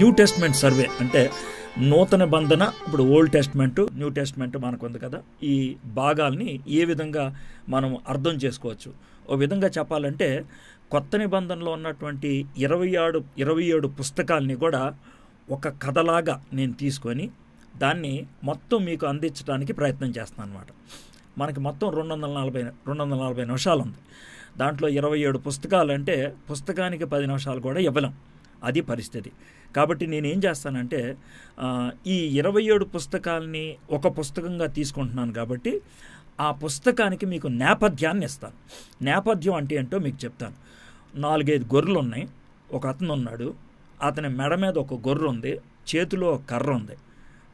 new testament survey అంటే నూతన బంధన ఇప్పుడు ఓల్డ్ టెస్ట్మెంట్ న్యూ టెస్ట్మెంట్ మనకు ఉంది కదా ఈ భాగాల్ని ఏ విధంగా మనం అర్థం చేసుకోవచ్చు ఓ విధంగా చెప్పాలంటే కొత్త నిబంధనలో ఉన్నటువంటి ఇరవై ఆడు ఇరవై ఏడు పుస్తకాలని కూడా ఒక కథలాగా నేను తీసుకొని దాన్ని మొత్తం మీకు అందించడానికి ప్రయత్నం చేస్తాను అనమాట మనకి మొత్తం రెండు వందల నలభై రెండు వందల నలభై నిమిషాలు ఉంది దాంట్లో ఇరవై ఏడు పుస్తకాలు అంటే పుస్తకానికి పది నిమిషాలు కూడా ఇవ్వలేం అది పరిస్థితి కాబట్టి నేనేం చేస్తానంటే ఈ ఇరవై ఏడు పుస్తకాలని ఒక పుస్తకంగా తీసుకుంటున్నాను కాబట్టి ఆ పుస్తకానికి మీకు నేపథ్యాన్ని ఇస్తాను నేపథ్యం అంటే ఏంటో మీకు చెప్తాను నాలుగైదు గొర్రెలు ఉన్నాయి ఒక అతను ఉన్నాడు అతని మెడ మీద ఒక గొర్రె ఉంది చేతిలో ఒక కర్ర ఉంది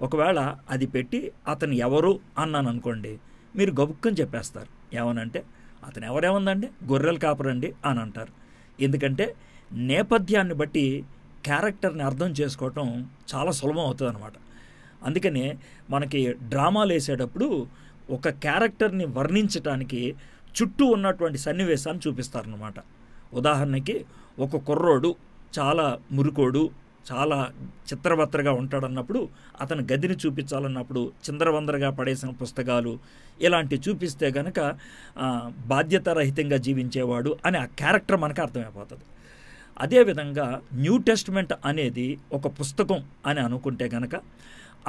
ఒకవేళ అది పెట్టి అతను ఎవరు అన్నాను అనుకోండి మీరు గబుక్కని చెప్పేస్తారు ఏమనంటే అతను ఎవరేముందండి గొర్రెలు కాపరండి అని అంటారు ఎందుకంటే నేపథ్యాన్ని బట్టి క్యారెక్టర్ని అర్థం చేసుకోవటం చాలా సులభం అవుతుంది అనమాట అందుకనే మనకి డ్రామాలు వేసేటప్పుడు ఒక క్యారెక్టర్ని వర్ణించటానికి చుట్టూ ఉన్నటువంటి సన్నివేశాన్ని చూపిస్తారనమాట ఉదాహరణకి ఒక కుర్రోడు చాలా మురుకోడు చాలా చిత్రబత్తరగా ఉంటాడన్నప్పుడు అతను గదిని చూపించాలన్నప్పుడు చిందరవందరగా పడేసిన పుస్తకాలు ఇలాంటివి చూపిస్తే గనక బాధ్యతారహితంగా జీవించేవాడు అని ఆ క్యారెక్టర్ మనకు అర్థమైపోతుంది అదేవిధంగా న్యూ టెస్ట్మెంట్ అనేది ఒక పుస్తకం అని అనుకుంటే కనుక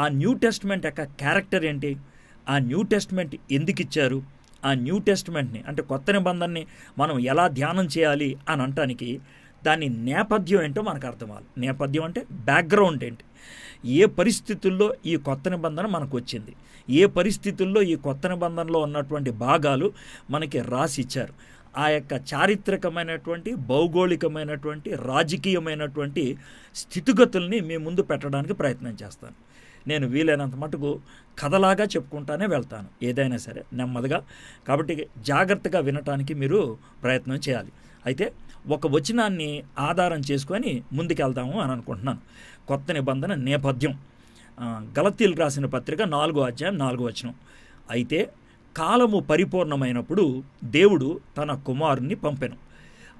ఆ న్యూ టెస్ట్మెంట్ యొక్క క్యారెక్టర్ ఏంటి ఆ న్యూ టెస్ట్మెంట్ ఎందుకు ఇచ్చారు ఆ న్యూ టెస్ట్మెంట్ని అంటే కొత్త నిబంధనని మనం ఎలా ధ్యానం చేయాలి అని అంటానికి దాని నేపథ్యం ఏంటో మనకు అర్థమాలి నేపథ్యం అంటే బ్యాక్గ్రౌండ్ ఏంటి ఏ పరిస్థితుల్లో ఈ కొత్త నిబంధన మనకు వచ్చింది ఏ పరిస్థితుల్లో ఈ కొత్త నిబంధనలో ఉన్నటువంటి భాగాలు మనకి రాసిచ్చారు ఆ యొక్క చారిత్రకమైనటువంటి భౌగోళికమైనటువంటి రాజకీయమైనటువంటి స్థితిగతుల్ని మీ ముందు పెట్టడానికి ప్రయత్నం చేస్తాను నేను వీలైనంత మటుకు కథలాగా చెప్పుకుంటానే వెళ్తాను ఏదైనా సరే నెమ్మదిగా కాబట్టి జాగ్రత్తగా వినటానికి మీరు ప్రయత్నం చేయాలి అయితే ఒక వచనాన్ని ఆధారం చేసుకొని ముందుకెళ్దాము అని అనుకుంటున్నాను కొత్త నిబంధన నేపథ్యం గలతీలు రాసిన పత్రిక నాలుగో అధ్యాయం నాలుగో వచనం అయితే కాలము పరిపూర్ణమైనప్పుడు దేవుడు తన కుమారుణ్ణి పంపెను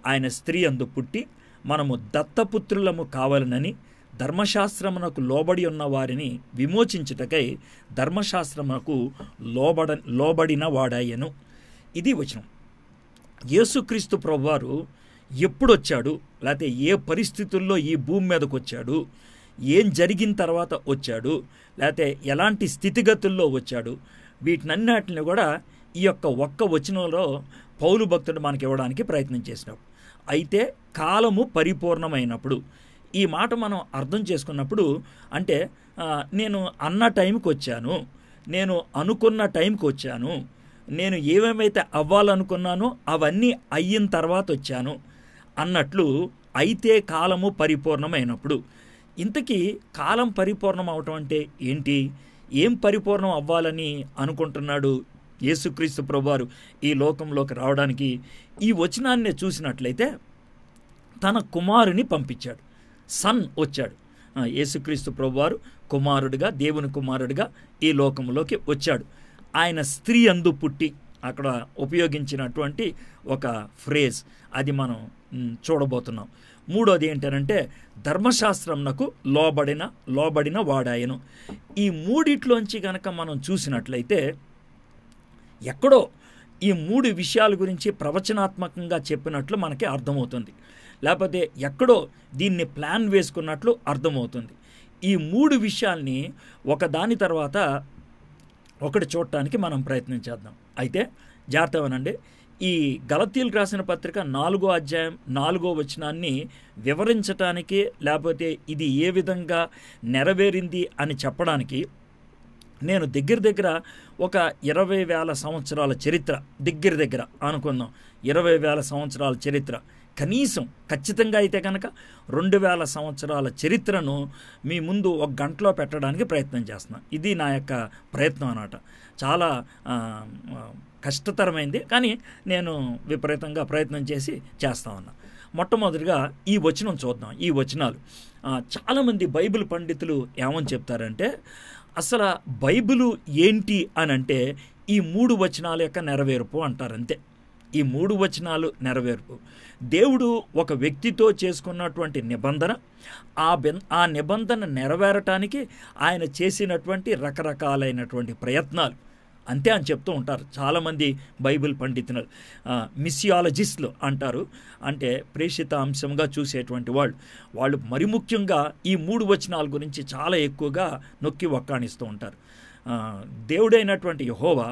ఆయన స్త్రీ అందు పుట్టి మనము దత్తపుత్రులము కావాలనని ధర్మశాస్త్రమునకు లోబడి ఉన్న వారిని విమోచించుటకై ధర్మశాస్త్రమునకు లోబడ లోబడిన వాడాయను ఇది వచనం యేసుక్రీస్తు ప్రభువారు ఎప్పుడొచ్చాడు లేకపోతే ఏ పరిస్థితుల్లో ఈ భూమి మీదకు వచ్చాడు ఏం జరిగిన తర్వాత వచ్చాడు లేకపోతే ఎలాంటి స్థితిగతుల్లో వచ్చాడు వీటినన్నిటిని కూడా ఈ యొక్క ఒక్క వచనంలో పౌలు భక్తుడు మనకి ఇవ్వడానికి ప్రయత్నం చేసినాడు అయితే కాలము పరిపూర్ణమైనప్పుడు ఈ మాట మనం అర్థం చేసుకున్నప్పుడు అంటే నేను అన్న టైంకి వచ్చాను నేను అనుకున్న టైంకి వచ్చాను నేను ఏమేమైతే అవ్వాలనుకున్నానో అవన్నీ అయిన తర్వాత వచ్చాను అన్నట్లు అయితే కాలము పరిపూర్ణమైనప్పుడు ఇంతకీ కాలం పరిపూర్ణం అవటం అంటే ఏంటి ఏం పరిపూర్ణం అవ్వాలని అనుకుంటున్నాడు యేసుక్రీస్తు ప్రభువారు ఈ లోకంలోకి రావడానికి ఈ వచనాన్ని చూసినట్లయితే తన కుమారుని పంపించాడు సన్ వచ్చాడు యేసుక్రీస్తు ప్రభువారు కుమారుడిగా దేవుని కుమారుడిగా ఈ లోకంలోకి వచ్చాడు ఆయన స్త్రీ అందు పుట్టి అక్కడ ఉపయోగించినటువంటి ఒక ఫ్రేజ్ అది మనం చూడబోతున్నాం మూడోది ఏంటనంటే ధర్మశాస్త్రంనకు లోబడిన లోబడిన వాడాయను ఈ మూడిట్లోంచి గనక మనం చూసినట్లయితే ఎక్కడో ఈ మూడు విషయాల గురించి ప్రవచనాత్మకంగా చెప్పినట్లు మనకి అర్థమవుతుంది లేకపోతే ఎక్కడో దీన్ని ప్లాన్ వేసుకున్నట్లు అర్థమవుతుంది ఈ మూడు విషయాల్ని ఒకదాని తర్వాత ఒకటి చూడటానికి మనం ప్రయత్నం చేద్దాం అయితే జాగ్రత్త ఈ గలతీలు రాసిన పత్రిక నాలుగో అధ్యాయం నాలుగో వచనాన్ని వివరించటానికి లేకపోతే ఇది ఏ విధంగా నెరవేరింది అని చెప్పడానికి నేను దగ్గర దగ్గర ఒక ఇరవై వేల సంవత్సరాల చరిత్ర దగ్గర దగ్గర అనుకుందాం ఇరవై వేల సంవత్సరాల చరిత్ర కనీసం ఖచ్చితంగా అయితే కనుక రెండు వేల సంవత్సరాల చరిత్రను మీ ముందు ఒక గంటలో పెట్టడానికి ప్రయత్నం చేస్తున్నాను ఇది నా యొక్క ప్రయత్నం అనమాట చాలా కష్టతరమైంది కానీ నేను విపరీతంగా ప్రయత్నం చేసి చేస్తా ఉన్నా మొట్టమొదటిగా ఈ వచనం చూద్దాం ఈ వచనాలు చాలామంది బైబిల్ పండితులు ఏమని చెప్తారంటే అసలు బైబిలు ఏంటి అని అంటే ఈ మూడు వచనాల యొక్క నెరవేర్పు అంటారు అంతే ఈ మూడు వచనాలు నెరవేర్పు దేవుడు ఒక వ్యక్తితో చేసుకున్నటువంటి నిబంధన ఆ ఆ నిబంధన నెరవేరటానికి ఆయన చేసినటువంటి రకరకాలైనటువంటి ప్రయత్నాలు అంతే అని చెప్తూ ఉంటారు చాలామంది బైబిల్ పండితులు మిసియాలజిస్టులు అంటారు అంటే ప్రేషిత అంశంగా చూసేటువంటి వాళ్ళు వాళ్ళు మరి ముఖ్యంగా ఈ మూడు వచనాల గురించి చాలా ఎక్కువగా నొక్కి ఒక్కాణిస్తూ ఉంటారు దేవుడైనటువంటి యహోవా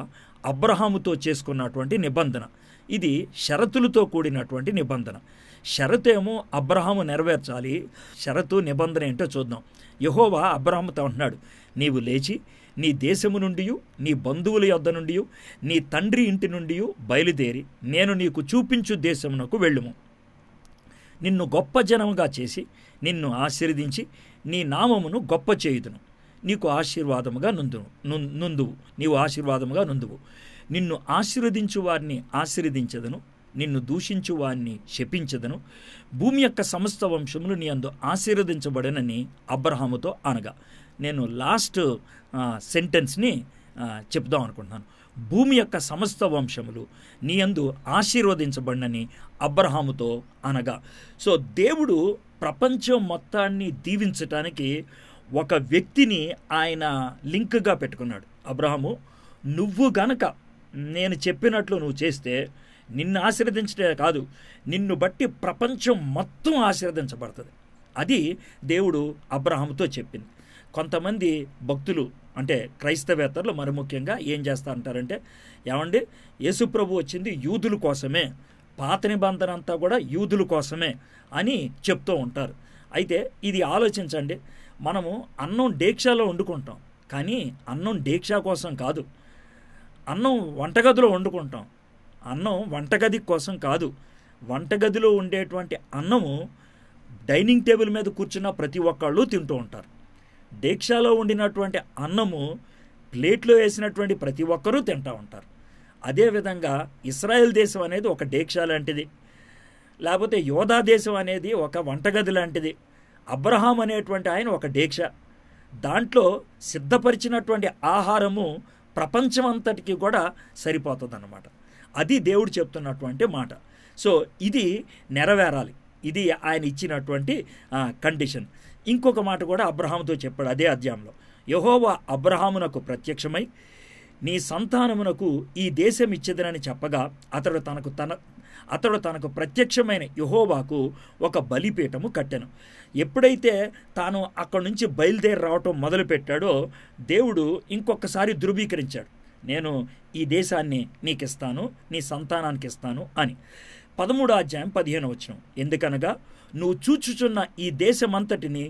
అబ్రహాముతో చేసుకున్నటువంటి నిబంధన ఇది షరతులతో కూడినటువంటి నిబంధన షరతు ఏమో అబ్రహాము నెరవేర్చాలి షరతు నిబంధన ఏంటో చూద్దాం యహోవా అబ్రహాముతో అంటున్నాడు నీవు లేచి నీ దేశము నుండి నీ బంధువుల యొద్ద నుండి నీ తండ్రి ఇంటి నుండి బయలుదేరి నేను నీకు చూపించు దేశమునకు వెళ్ళుము నిన్ను గొప్ప జనముగా చేసి నిన్ను ఆశీర్వదించి నీ నామమును గొప్ప చేయుదును నీకు ఆశీర్వాదముగా నుందును నుందువు నీవు ఆశీర్వాదముగా నుందువు నిన్ను ఆశీర్వదించు వారిని ఆశీర్వదించదను నిన్ను దూషించు వారిని శపించదను భూమి యొక్క సమస్త వంశములు నీ అందు ఆశీర్వదించబడనని అబ్రహాముతో అనగా నేను లాస్ట్ సెంటెన్స్ని చెప్దాం అనుకుంటున్నాను భూమి యొక్క సమస్త వంశములు నీయందు ఆశీర్వదించబడినని అబ్రహాముతో అనగా సో దేవుడు ప్రపంచం మొత్తాన్ని దీవించటానికి ఒక వ్యక్తిని ఆయన లింక్గా పెట్టుకున్నాడు అబ్రహాము నువ్వు గనక నేను చెప్పినట్లు నువ్వు చేస్తే నిన్ను ఆశీర్వదించడే కాదు నిన్ను బట్టి ప్రపంచం మొత్తం ఆశీర్వదించబడుతుంది అది దేవుడు అబ్రహాముతో చెప్పింది కొంతమంది భక్తులు అంటే క్రైస్తవేతరులు మరి ముఖ్యంగా ఏం చేస్తా అంటారంటే ఏమండి యేసుప్రభు వచ్చింది యూదుల కోసమే పాత నిబంధన అంతా కూడా యూదుల కోసమే అని చెప్తూ ఉంటారు అయితే ఇది ఆలోచించండి మనము అన్నం డేక్షాలో వండుకుంటాం కానీ అన్నం డేక్షా కోసం కాదు అన్నం వంటగదిలో వండుకుంటాం అన్నం వంటగది కోసం కాదు వంటగదిలో ఉండేటువంటి అన్నము డైనింగ్ టేబుల్ మీద కూర్చున్న ప్రతి ఒక్కళ్ళు తింటూ ఉంటారు దీక్షలో ఉండినటువంటి అన్నము ప్లేట్లో వేసినటువంటి ప్రతి ఒక్కరూ తింటూ ఉంటారు అదేవిధంగా ఇస్రాయెల్ దేశం అనేది ఒక దీక్ష లాంటిది లేకపోతే యోధా దేశం అనేది ఒక వంటగది లాంటిది అబ్రహాం అనేటువంటి ఆయన ఒక దీక్ష దాంట్లో సిద్ధపరిచినటువంటి ఆహారము ప్రపంచం అంతటికి కూడా సరిపోతుందన్నమాట అది దేవుడు చెప్తున్నటువంటి మాట సో ఇది నెరవేరాలి ఇది ఆయన ఇచ్చినటువంటి కండిషన్ ఇంకొక మాట కూడా అబ్రహాముతో చెప్పాడు అదే అధ్యాయంలో యహోవా అబ్రహామునకు ప్రత్యక్షమై నీ సంతానమునకు ఈ దేశం ఇచ్చేదనని చెప్పగా అతడు తనకు తన అతడు తనకు ప్రత్యక్షమైన యహోవాకు ఒక బలిపీఠము కట్టాను ఎప్పుడైతే తాను అక్కడి నుంచి బయలుదేరి రావటం మొదలుపెట్టాడో దేవుడు ఇంకొకసారి ధృవీకరించాడు నేను ఈ దేశాన్ని నీకిస్తాను నీ సంతానానికి ఇస్తాను అని పదమూడు అధ్యాయం పదిహేను వచ్చినాం ఎందుకనగా నువ్వు చూచుచున్న ఈ దేశమంతటిని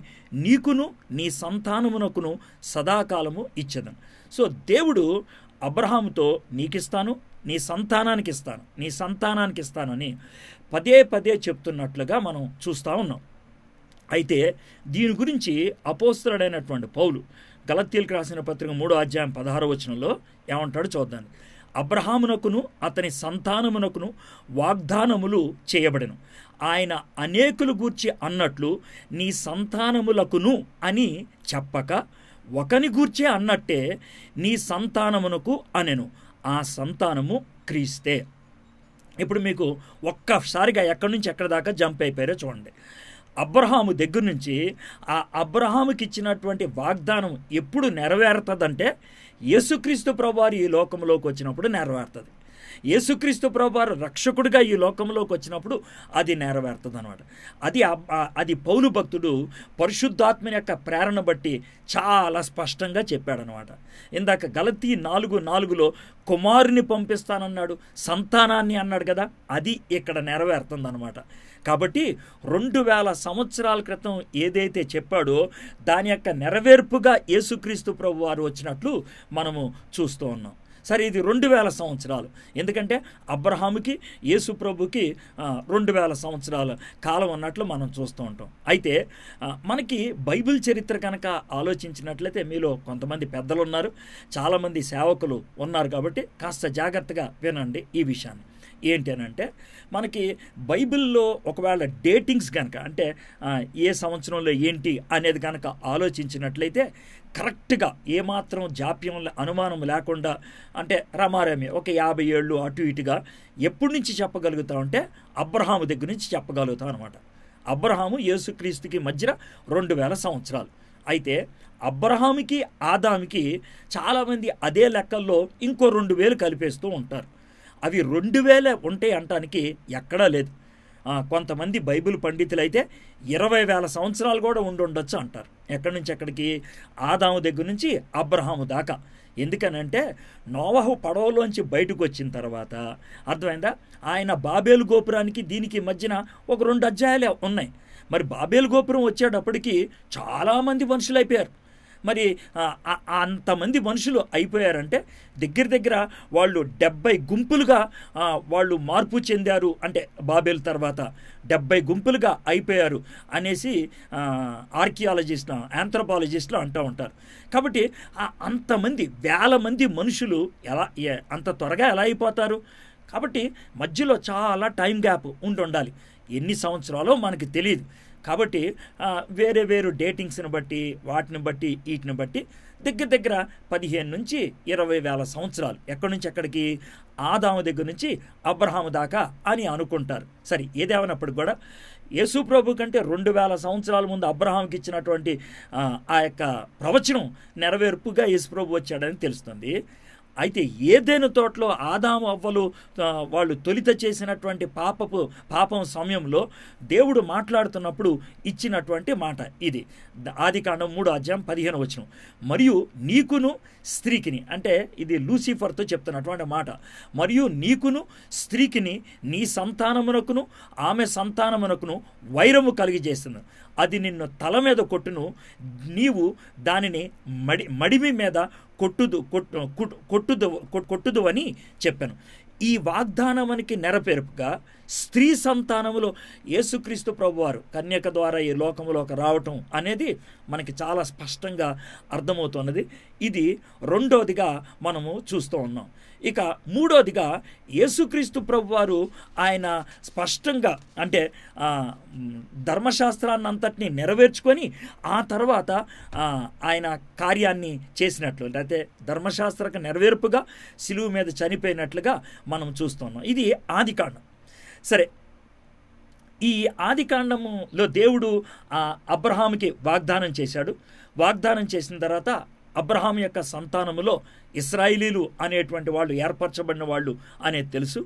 నీకును నీ సంతానమునకును సదాకాలము ఇచ్చదను సో దేవుడు అబ్రహాముతో నీకిస్తాను నీ సంతానానికి ఇస్తాను నీ సంతానానికి ఇస్తాను అని పదే పదే చెప్తున్నట్లుగా మనం చూస్తూ ఉన్నాం అయితే దీని గురించి అపోస్తరుడైనటువంటి పౌలు గలత్తీలకు రాసిన పత్రిక మూడో అధ్యాయం పదహారు వచనంలో ఏమంటాడు చూద్దాను అబ్రహామునకును అతని సంతానమునకును వాగ్దానములు చేయబడను ఆయన అనేకులు గూర్చి అన్నట్లు నీ సంతానములకును అని చెప్పక ఒకని గూర్చే అన్నట్టే నీ సంతానమునకు అనెను ఆ సంతానము క్రీస్తే ఇప్పుడు మీకు ఒక్కసారిగా ఎక్కడి నుంచి ఎక్కడి దాకా జంప్ అయిపోయారో చూడండి అబ్రహాము దగ్గర నుంచి ఆ అబ్రహాముకి ఇచ్చినటువంటి వాగ్దానం ఎప్పుడు నెరవేరుతుందంటే యేసుక్రీస్తు వారు ఈ లోకంలోకి వచ్చినప్పుడు నెరవేరుతుంది యేసుక్రీస్తు ప్రభువారు రక్షకుడిగా ఈ లోకంలోకి వచ్చినప్పుడు అది నెరవేరుతుంది అనమాట అది అది పౌలు భక్తుడు పరిశుద్ధాత్మని యొక్క ప్రేరణ బట్టి చాలా స్పష్టంగా చెప్పాడనమాట ఇందాక గలతీ నాలుగు నాలుగులో కుమారుని పంపిస్తానన్నాడు సంతానాన్ని అన్నాడు కదా అది ఇక్కడ అనమాట కాబట్టి రెండు వేల సంవత్సరాల క్రితం ఏదైతే చెప్పాడో దాని యొక్క నెరవేర్పుగా యేసుక్రీస్తు ప్రభు వారు వచ్చినట్లు మనము చూస్తూ ఉన్నాం సరే ఇది రెండు వేల సంవత్సరాలు ఎందుకంటే అబ్రహాముకి యేసుప్రభుకి రెండు వేల సంవత్సరాల కాలం అన్నట్లు మనం చూస్తూ ఉంటాం అయితే మనకి బైబిల్ చరిత్ర కనుక ఆలోచించినట్లయితే మీలో కొంతమంది పెద్దలు ఉన్నారు చాలామంది సేవకులు ఉన్నారు కాబట్టి కాస్త జాగ్రత్తగా వినండి ఈ విషయాన్ని ఏంటి అని అంటే మనకి బైబిల్లో ఒకవేళ డేటింగ్స్ కనుక అంటే ఏ సంవత్సరంలో ఏంటి అనేది కనుక ఆలోచించినట్లయితే కరెక్ట్గా ఏమాత్రం జాప్యం అనుమానం లేకుండా అంటే రమారమి ఒక యాభై ఏళ్ళు అటు ఇటుగా ఎప్పటి నుంచి ఉంటే అబ్రహాము దగ్గర నుంచి చెప్పగలుగుతాం అనమాట అబ్రహాము యేసుక్రీస్తుకి మధ్యన రెండు వేల సంవత్సరాలు అయితే అబ్రహాముకి ఆదాముకి చాలామంది అదే లెక్కల్లో ఇంకో రెండు వేలు కలిపేస్తూ ఉంటారు అవి రెండు వేలే ఉంటాయి అంటానికి ఎక్కడా లేదు కొంతమంది బైబిల్ పండితులైతే ఇరవై వేల సంవత్సరాలు కూడా ఉండుండొచ్చు అంటారు ఎక్కడి నుంచి ఎక్కడికి ఆదాము దగ్గర నుంచి అబ్రహాము దాకా ఎందుకనంటే నోవహు పడవలోంచి బయటకు వచ్చిన తర్వాత అర్థమైందా ఆయన బాబేలు గోపురానికి దీనికి మధ్యన ఒక రెండు అధ్యాయాలే ఉన్నాయి మరి బాబేలు గోపురం వచ్చేటప్పటికి చాలామంది మనుషులు అయిపోయారు మరి అంతమంది మనుషులు అయిపోయారంటే దగ్గర దగ్గర వాళ్ళు డెబ్బై గుంపులుగా వాళ్ళు మార్పు చెందారు అంటే బాబేలు తర్వాత డెబ్బై గుంపులుగా అయిపోయారు అనేసి ఆర్కియాలజిస్ట్లు ఆంథ్రపాలజిస్ట్లు అంటూ ఉంటారు కాబట్టి అంతమంది వేల మంది మనుషులు ఎలా అంత త్వరగా ఎలా అయిపోతారు కాబట్టి మధ్యలో చాలా టైం గ్యాప్ ఉండి ఉండాలి ఎన్ని సంవత్సరాలో మనకి తెలియదు కాబట్టి వేరే వేరు డేటింగ్స్ని బట్టి వాటిని బట్టి వీటిని బట్టి దగ్గర దగ్గర పదిహేను నుంచి ఇరవై వేల సంవత్సరాలు ఎక్కడి నుంచి ఎక్కడికి ఆదాము దగ్గర నుంచి అబ్రహాము దాకా అని అనుకుంటారు సరే ఏదేమైనప్పటికి కూడా యేసు ప్రభు కంటే రెండు వేల సంవత్సరాల ముందు అబ్రహాంకి ఇచ్చినటువంటి ఆ యొక్క ప్రవచనం నెరవేర్పుగా యేసు ప్రభు వచ్చాడని తెలుస్తుంది అయితే ఏదేను తోటలో ఆదాము అవ్వలు వాళ్ళు తొలిత చేసినటువంటి పాపపు పాపం సమయంలో దేవుడు మాట్లాడుతున్నప్పుడు ఇచ్చినటువంటి మాట ఇది ఆది కాండం మూడు అధ్యాయం పదిహేను వచ్చిన మరియు నీకును స్త్రీకిని అంటే ఇది లూసిఫర్తో చెప్తున్నటువంటి మాట మరియు నీకును స్త్రీకిని నీ సంతానమునకును ఆమె సంతానమునకును వైరము కలిగి చేస్తుంది అది నిన్ను తల మీద కొట్టును నీవు దానిని మడి మడిమి మీద కొట్టుదు కొట్టు కొట్టుదు కొట్టుదు అని చెప్పాను ఈ వాగ్దానానికి నెరపేరుపుగా స్త్రీ సంతానములో యేసుక్రీస్తు ప్రభువారు కన్యక ద్వారా ఈ లోకంలోకి రావటం అనేది మనకి చాలా స్పష్టంగా అర్థమవుతున్నది ఇది రెండోదిగా మనము చూస్తూ ఉన్నాం ఇక మూడోదిగా యేసుక్రీస్తు ప్రభువారు ఆయన స్పష్టంగా అంటే ధర్మశాస్త్రాన్ని అంతటినీ నెరవేర్చుకొని ఆ తర్వాత ఆయన కార్యాన్ని చేసినట్లు అయితే ధర్మశాస్త్రక నెరవేర్పుగా సిలువు మీద చనిపోయినట్లుగా మనం చూస్తున్నాం ఇది ఆది కాండం సరే ఈ ఆదికాండములో దేవుడు అబ్రహాముకి వాగ్దానం చేశాడు వాగ్దానం చేసిన తర్వాత అబ్రహాం యొక్క సంతానములో ఇస్రాయిలీలు అనేటువంటి వాళ్ళు ఏర్పరచబడిన వాళ్ళు అనేది తెలుసు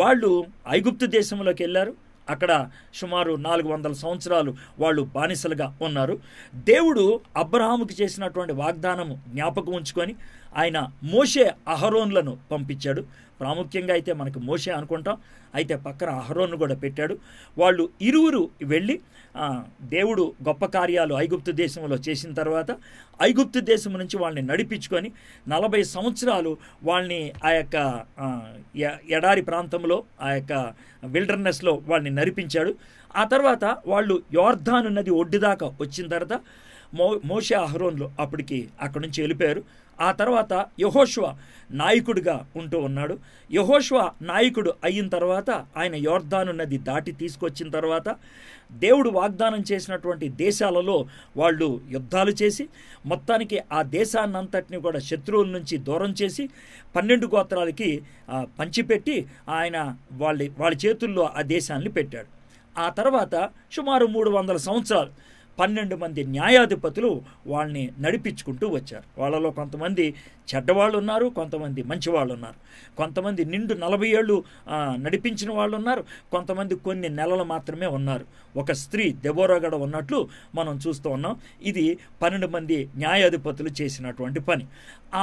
వాళ్ళు ఐగుప్తు దేశంలోకి వెళ్ళారు అక్కడ సుమారు నాలుగు వందల సంవత్సరాలు వాళ్ళు బానిసలుగా ఉన్నారు దేవుడు అబ్రహాముకి చేసినటువంటి వాగ్దానము జ్ఞాపకం ఉంచుకొని ఆయన మోషే అహరోన్లను పంపించాడు ప్రాముఖ్యంగా అయితే మనకు మోషే అనుకుంటాం అయితే పక్కన అహరోన్ను కూడా పెట్టాడు వాళ్ళు ఇరువురు వెళ్ళి దేవుడు గొప్ప కార్యాలు ఐగుప్తు దేశంలో చేసిన తర్వాత ఐగుప్తు దేశం నుంచి వాళ్ళని నడిపించుకొని నలభై సంవత్సరాలు వాళ్ళని ఆ యొక్క ఎడారి ప్రాంతంలో ఆ యొక్క విల్డర్నెస్లో వాళ్ళని నడిపించాడు ఆ తర్వాత వాళ్ళు యోర్ధాన్ నది ఒడ్డుదాకా వచ్చిన తర్వాత మో మోషే అహరోన్లు అప్పటికి అక్కడి నుంచి వెళ్ళిపోయారు ఆ తర్వాత యహోష్వ నాయకుడిగా ఉంటూ ఉన్నాడు యహోష్వ నాయకుడు అయిన తర్వాత ఆయన యోర్ధాను నది దాటి తీసుకొచ్చిన తర్వాత దేవుడు వాగ్దానం చేసినటువంటి దేశాలలో వాళ్ళు యుద్ధాలు చేసి మొత్తానికి ఆ దేశాన్నంతటిని కూడా శత్రువుల నుంచి దూరం చేసి పన్నెండు గోత్రాలకి పంచిపెట్టి ఆయన వాళ్ళ వాళ్ళ చేతుల్లో ఆ దేశాన్ని పెట్టాడు ఆ తర్వాత సుమారు మూడు వందల సంవత్సరాలు పన్నెండు మంది న్యాయాధిపతులు వాళ్ళని నడిపించుకుంటూ వచ్చారు వాళ్ళలో కొంతమంది చెడ్డవాళ్ళు ఉన్నారు కొంతమంది మంచివాళ్ళు ఉన్నారు కొంతమంది నిండు నలభై ఏళ్ళు నడిపించిన వాళ్ళు ఉన్నారు కొంతమంది కొన్ని నెలలు మాత్రమే ఉన్నారు ఒక స్త్రీ దెబోరాగడ ఉన్నట్లు మనం చూస్తూ ఉన్నాం ఇది పన్నెండు మంది న్యాయాధిపతులు చేసినటువంటి పని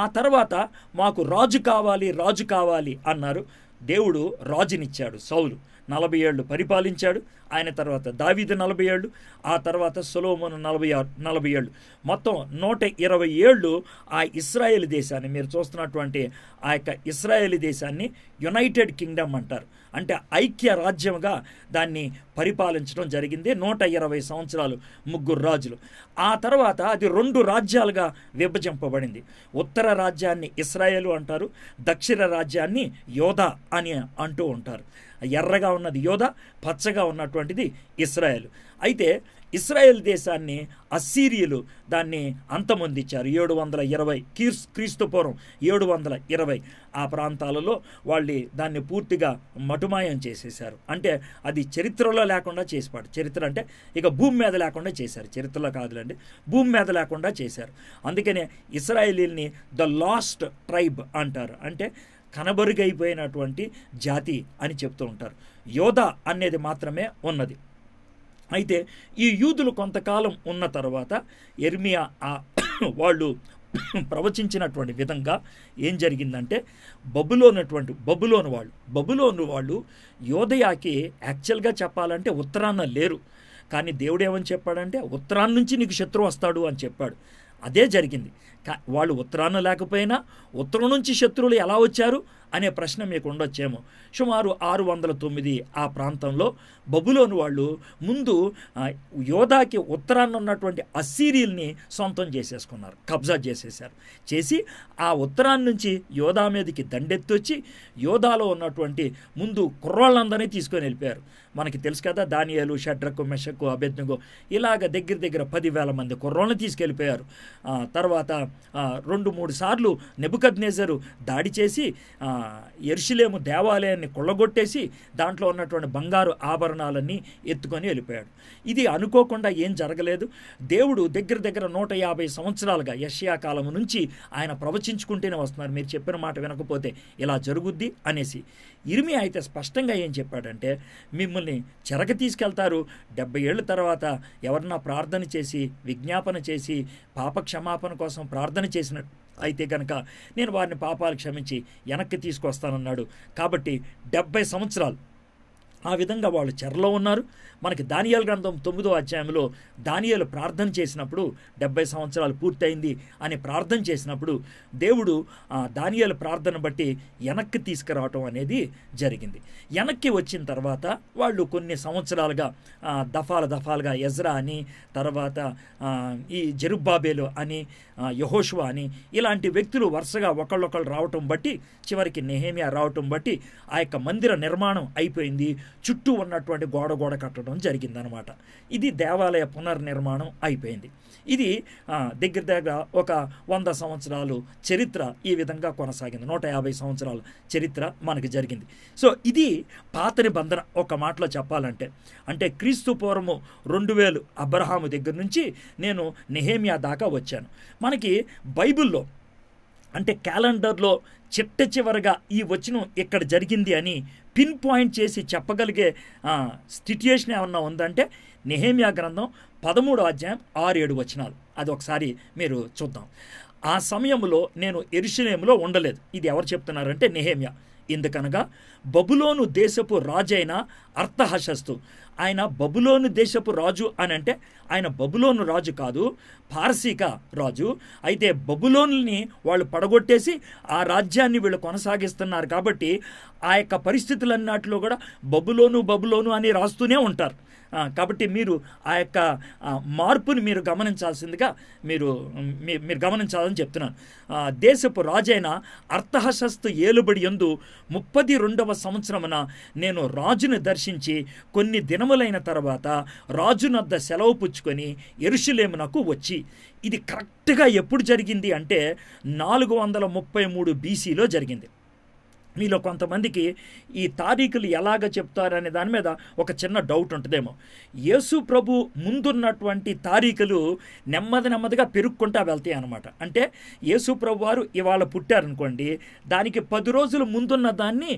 ఆ తర్వాత మాకు రాజు కావాలి రాజు కావాలి అన్నారు దేవుడు రాజునిచ్చాడు సౌలు నలభై ఏళ్ళు పరిపాలించాడు ఆయన తర్వాత దావీదు నలభై ఏళ్ళు ఆ తర్వాత సొలోమోను నలభై ఆరు నలభై ఏళ్ళు మొత్తం నూట ఇరవై ఏళ్ళు ఆ ఇస్రాయేల్ దేశాన్ని మీరు చూస్తున్నటువంటి ఆ యొక్క ఇస్రాయేల్ దేశాన్ని యునైటెడ్ కింగ్డమ్ అంటారు అంటే ఐక్య రాజ్యంగా దాన్ని పరిపాలించడం జరిగింది నూట ఇరవై సంవత్సరాలు ముగ్గురు రాజులు ఆ తర్వాత అది రెండు రాజ్యాలుగా విభజింపబడింది ఉత్తర రాజ్యాన్ని ఇస్రాయేలు అంటారు దక్షిణ రాజ్యాన్ని యోధా అని అంటూ ఉంటారు ఎర్రగా ఉన్నది యోధ పచ్చగా ఉన్నటువంటిది ఇస్రాయెల్ అయితే ఇస్రాయెల్ దేశాన్ని అస్సీరియలు దాన్ని అంతమొందించారు ఏడు వందల ఇరవై కీర్స్ క్రీస్తుపూర్వం ఏడు వందల ఇరవై ఆ ప్రాంతాలలో వాళ్ళు దాన్ని పూర్తిగా మటుమాయం చేసేసారు అంటే అది చరిత్రలో లేకుండా చేసిపాడు చరిత్ర అంటే ఇక భూమి మీద లేకుండా చేశారు చరిత్రలో కాదులండి భూమి మీద లేకుండా చేశారు అందుకనే ఇస్రాయేలీల్ని ద లాస్ట్ ట్రైబ్ అంటారు అంటే కనబరుగైపోయినటువంటి జాతి అని చెప్తూ ఉంటారు యోధ అనేది మాత్రమే ఉన్నది అయితే ఈ యూదులు కొంతకాలం ఉన్న తర్వాత ఎర్మియా వాళ్ళు ప్రవచించినటువంటి విధంగా ఏం జరిగిందంటే బబులోనటువంటి బబులోని వాళ్ళు బబులోని వాళ్ళు యోధయాకి యాక్చువల్గా చెప్పాలంటే ఉత్తరాన లేరు కానీ దేవుడు ఏమని చెప్పాడంటే ఉత్తరాన్న నుంచి నీకు శత్రువు వస్తాడు అని చెప్పాడు అదే జరిగింది వాళ్ళు ఉత్తరాన లేకపోయినా ఉత్తరం నుంచి శత్రువులు ఎలా వచ్చారు అనే ప్రశ్న మీకు ఉండొచ్చేమో సుమారు ఆరు వందల తొమ్మిది ఆ ప్రాంతంలో బబులోని వాళ్ళు ముందు యోధాకి ఉత్తరాన్ని ఉన్నటువంటి అస్సీరియల్ని సొంతం చేసేసుకున్నారు కబ్జా చేసేసారు చేసి ఆ ఉత్తరాన్ని నుంచి యోధా మీదకి దండెత్తొచ్చి యోధాలో ఉన్నటువంటి ముందు కుర్రాళ్ళందరినీ తీసుకొని వెళ్ళిపోయారు మనకి తెలుసు కదా దానియాలు షడ్రకు మెషకు అభెజ్ఞకు ఇలాగ దగ్గర దగ్గర పదివేల మంది కుర్రోళ్ళని తీసుకెళ్ళిపోయారు తర్వాత రెండు మూడు సార్లు నెబుకద్నేజరు దాడి చేసి ఎరుషులేము దేవాలయాన్ని కొల్లగొట్టేసి దాంట్లో ఉన్నటువంటి బంగారు ఆభరణాలన్నీ ఎత్తుకొని వెళ్ళిపోయాడు ఇది అనుకోకుండా ఏం జరగలేదు దేవుడు దగ్గర దగ్గర నూట యాభై సంవత్సరాలుగా యష్యా కాలం నుంచి ఆయన ప్రవచించుకుంటూనే వస్తున్నారు మీరు చెప్పిన మాట వినకపోతే ఇలా జరుగుద్ది అనేసి ఇరిమి అయితే స్పష్టంగా ఏం చెప్పాడంటే మిమ్మల్ని చెరక తీసుకెళ్తారు డెబ్బై ఏళ్ళ తర్వాత ఎవరన్నా ప్రార్థన చేసి విజ్ఞాపన చేసి పాప క్షమాపణ కోసం ప్రా ప్రార్థన చేసిన అయితే కనుక నేను వారిని పాపాలు క్షమించి వెనక్కి తీసుకొస్తానన్నాడు కాబట్టి డెబ్బై సంవత్సరాలు ఆ విధంగా వాళ్ళు చెరలో ఉన్నారు మనకి దానియాల గ్రంథం తొమ్మిదో అధ్యాయంలో దానియాలు ప్రార్థన చేసినప్పుడు డెబ్బై సంవత్సరాలు పూర్తయింది అని ప్రార్థన చేసినప్పుడు దేవుడు ఆ దానియాల ప్రార్థన బట్టి వెనక్కి తీసుకురావటం అనేది జరిగింది వెనక్కి వచ్చిన తర్వాత వాళ్ళు కొన్ని సంవత్సరాలుగా దఫాల దఫాలుగా ఎజ్రా అని తర్వాత ఈ జెరుబ్బాబేలు అని యహోషువ అని ఇలాంటి వ్యక్తులు వరుసగా ఒకళ్ళొకళ్ళు రావటం బట్టి చివరికి నెహేమియా రావటం బట్టి ఆ యొక్క మందిర నిర్మాణం అయిపోయింది చుట్టూ ఉన్నటువంటి గోడ గోడ కట్టడం జరిగిందనమాట ఇది దేవాలయ పునర్నిర్మాణం అయిపోయింది ఇది దగ్గర దగ్గర ఒక వంద సంవత్సరాలు చరిత్ర ఈ విధంగా కొనసాగింది నూట యాభై సంవత్సరాల చరిత్ర మనకి జరిగింది సో ఇది పాత నిబంధన ఒక మాటలో చెప్పాలంటే అంటే క్రీస్తు పూర్వము రెండు వేలు అబ్రహాము దగ్గర నుంచి నేను నెహేమియా దాకా వచ్చాను మనకి బైబిల్లో అంటే క్యాలెండర్లో చిట్ట చివరగా ఈ వచనం ఇక్కడ జరిగింది అని పిన్ పాయింట్ చేసి చెప్పగలిగే సిట్యుయేషన్ ఏమన్నా ఉందంటే నెహేమియా గ్రంథం పదమూడు అధ్యాయం ఆరు ఏడు వచనాలు అది ఒకసారి మీరు చూద్దాం ఆ సమయంలో నేను ఎరుషులేములో ఉండలేదు ఇది ఎవరు చెప్తున్నారంటే నెహేమియా ఎందుకనగా బబులోను దేశపు రాజైన అర్థహశస్తు ఆయన బబులోను దేశపు రాజు అని అంటే ఆయన బబులోను రాజు కాదు పారసీక రాజు అయితే బబులోన్ని వాళ్ళు పడగొట్టేసి ఆ రాజ్యాన్ని వీళ్ళు కొనసాగిస్తున్నారు కాబట్టి ఆ యొక్క పరిస్థితులన్నట్లో కూడా బబులోను బబులోను అని రాస్తూనే ఉంటారు కాబట్టి మీరు ఆ యొక్క మార్పును మీరు గమనించాల్సిందిగా మీరు మీరు గమనించాలని చెప్తున్నాను దేశపు రాజైన అర్థహశస్తు ఏలుబడి ఎందు ముప్పది రెండవ సంవత్సరమున నేను రాజును దర్శించి కొన్ని దినములైన తర్వాత రాజునద్ద సెలవు పుచ్చుకొని ఎరుషులేమునకు వచ్చి ఇది కరెక్ట్గా ఎప్పుడు జరిగింది అంటే నాలుగు వందల ముప్పై మూడు బీసీలో జరిగింది మీలో కొంతమందికి ఈ తారీఖులు ఎలాగ చెప్తారనే దాని మీద ఒక చిన్న డౌట్ ఉంటుందేమో యేసు ప్రభు ముందున్నటువంటి తారీఖులు నెమ్మది నెమ్మదిగా పెరుక్కుంటా వెళ్తాయి అనమాట అంటే యేసు ప్రభు వారు ఇవాళ పుట్టారనుకోండి దానికి పది రోజులు ముందున్న దాన్ని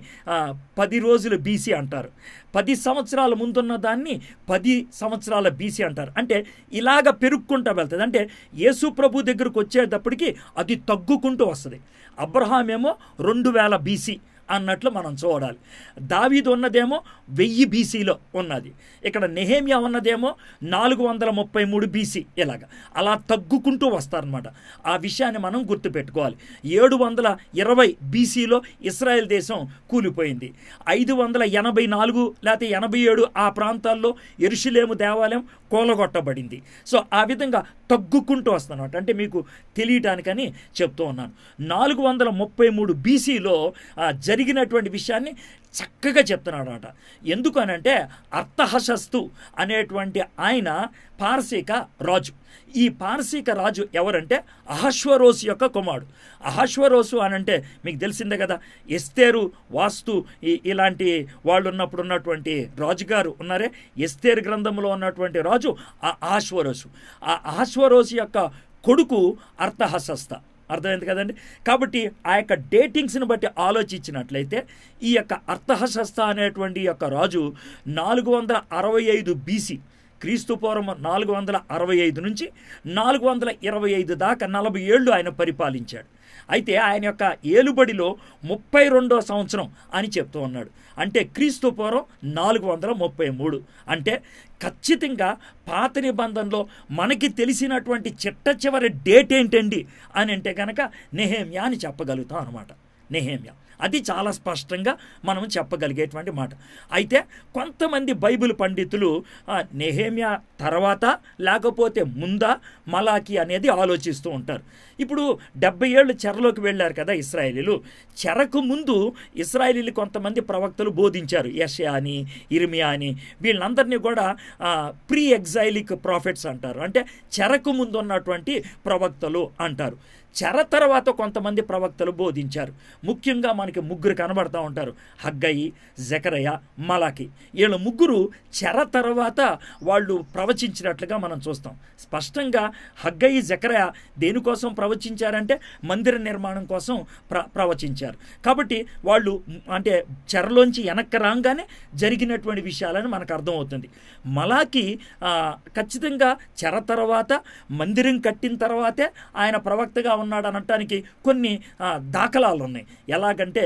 పది రోజులు బీసీ అంటారు పది సంవత్సరాల ముందున్న దాన్ని పది సంవత్సరాల బీసీ అంటారు అంటే ఇలాగ పెరుక్కుంటా వెళ్తుంది అంటే యేసు ప్రభు దగ్గరకు వచ్చేటప్పటికి అది తగ్గుకుంటూ వస్తుంది అబ్రహాం ఏమో రెండు వేల బీసీ అన్నట్లు మనం చూడాలి దావీదు ఉన్నదేమో వెయ్యి బీసీలో ఉన్నది ఇక్కడ నెహేమియా ఉన్నదేమో నాలుగు వందల ముప్పై మూడు బీసీ ఇలాగ అలా తగ్గుకుంటూ వస్తారనమాట ఆ విషయాన్ని మనం గుర్తుపెట్టుకోవాలి ఏడు వందల ఇరవై బీసీలో ఇస్రాయెల్ దేశం కూలిపోయింది ఐదు వందల ఎనభై నాలుగు లేకపోతే ఎనభై ఏడు ఆ ప్రాంతాల్లో ఎరుషులేము దేవాలయం కూలగొట్టబడింది సో ఆ విధంగా తగ్గుకుంటూ వస్తున్నమాట అంటే మీకు తెలియటానికని చెప్తూ ఉన్నాను నాలుగు వందల ముప్పై మూడు బీసీలో జరిగినటువంటి విషయాన్ని చక్కగా చెప్తున్నాడట ఎందుకు అనంటే అర్థహశస్తు అనేటువంటి ఆయన పార్సీక రాజు ఈ పార్సీక రాజు ఎవరంటే అహశ్వరోసు యొక్క కుమారుడు అహశ్వరోసు అనంటే మీకు తెలిసిందే కదా ఎస్తేరు వాస్తు ఇలాంటి వాళ్ళు ఉన్నప్పుడు ఉన్నటువంటి రాజుగారు ఉన్నారే ఎస్తేరు గ్రంథంలో ఉన్నటువంటి రాజు ఆ అహశ్వరోసు ఆ అహశ్వరోసు యొక్క కొడుకు అర్థహశస్త అర్థమైంది కదండి కాబట్టి ఆ యొక్క డేటింగ్స్ని బట్టి ఆలోచించినట్లయితే ఈ యొక్క అర్థహశస్త అనేటువంటి యొక్క రాజు నాలుగు వందల అరవై ఐదు బీసీ క్రీస్తుపూర్వం నాలుగు వందల అరవై ఐదు నుంచి నాలుగు వందల ఇరవై ఐదు దాకా నలభై ఏళ్ళు ఆయన పరిపాలించాడు అయితే ఆయన యొక్క ఏలుబడిలో ముప్పై రెండో సంవత్సరం అని చెప్తూ ఉన్నాడు అంటే క్రీస్తు పూర్వం నాలుగు వందల ముప్పై మూడు అంటే ఖచ్చితంగా పాత నిబంధనలో మనకి తెలిసినటువంటి చిట్ట చివరి డేట్ ఏంటండి అని అంటే కనుక నెహేమ్యా అని చెప్పగలుగుతాం అనమాట నెహేమ్యా అది చాలా స్పష్టంగా మనం చెప్పగలిగేటువంటి మాట అయితే కొంతమంది బైబిల్ పండితులు నెహేమియా తర్వాత లేకపోతే ముందా మలాకి అనేది ఆలోచిస్తూ ఉంటారు ఇప్పుడు డెబ్బై ఏళ్ళు చెరలోకి వెళ్ళారు కదా ఇస్రాయేలీలు చెరకు ముందు ఇస్రాయలీలు కొంతమంది ప్రవక్తలు బోధించారు యషియా అని ఇర్మియా అని వీళ్ళందరినీ కూడా ప్రీ ఎగ్జైలిక్ ప్రాఫిట్స్ అంటారు అంటే చెరకు ముందు ఉన్నటువంటి ప్రవక్తలు అంటారు చెర తర్వాత కొంతమంది ప్రవక్తలు బోధించారు ముఖ్యంగా మనకి ముగ్గురు కనబడతా ఉంటారు హగ్గయి జకరయ్య మలాకి వీళ్ళ ముగ్గురు చెర తర్వాత వాళ్ళు ప్రవచించినట్లుగా మనం చూస్తాం స్పష్టంగా హగ్గయి జకరయ దేనికోసం ప్రవచించారంటే మందిర నిర్మాణం కోసం ప్ర ప్రవచించారు కాబట్టి వాళ్ళు అంటే చెరలోంచి వెనక్కి రాగానే జరిగినటువంటి విషయాలని మనకు అర్థమవుతుంది మలాకి ఖచ్చితంగా చెర తర్వాత మందిరం కట్టిన తర్వాతే ఆయన ప్రవక్తగా ఉన్నాడు అనటానికి కొన్ని దాఖలాలు ఉన్నాయి ఎలాగంటే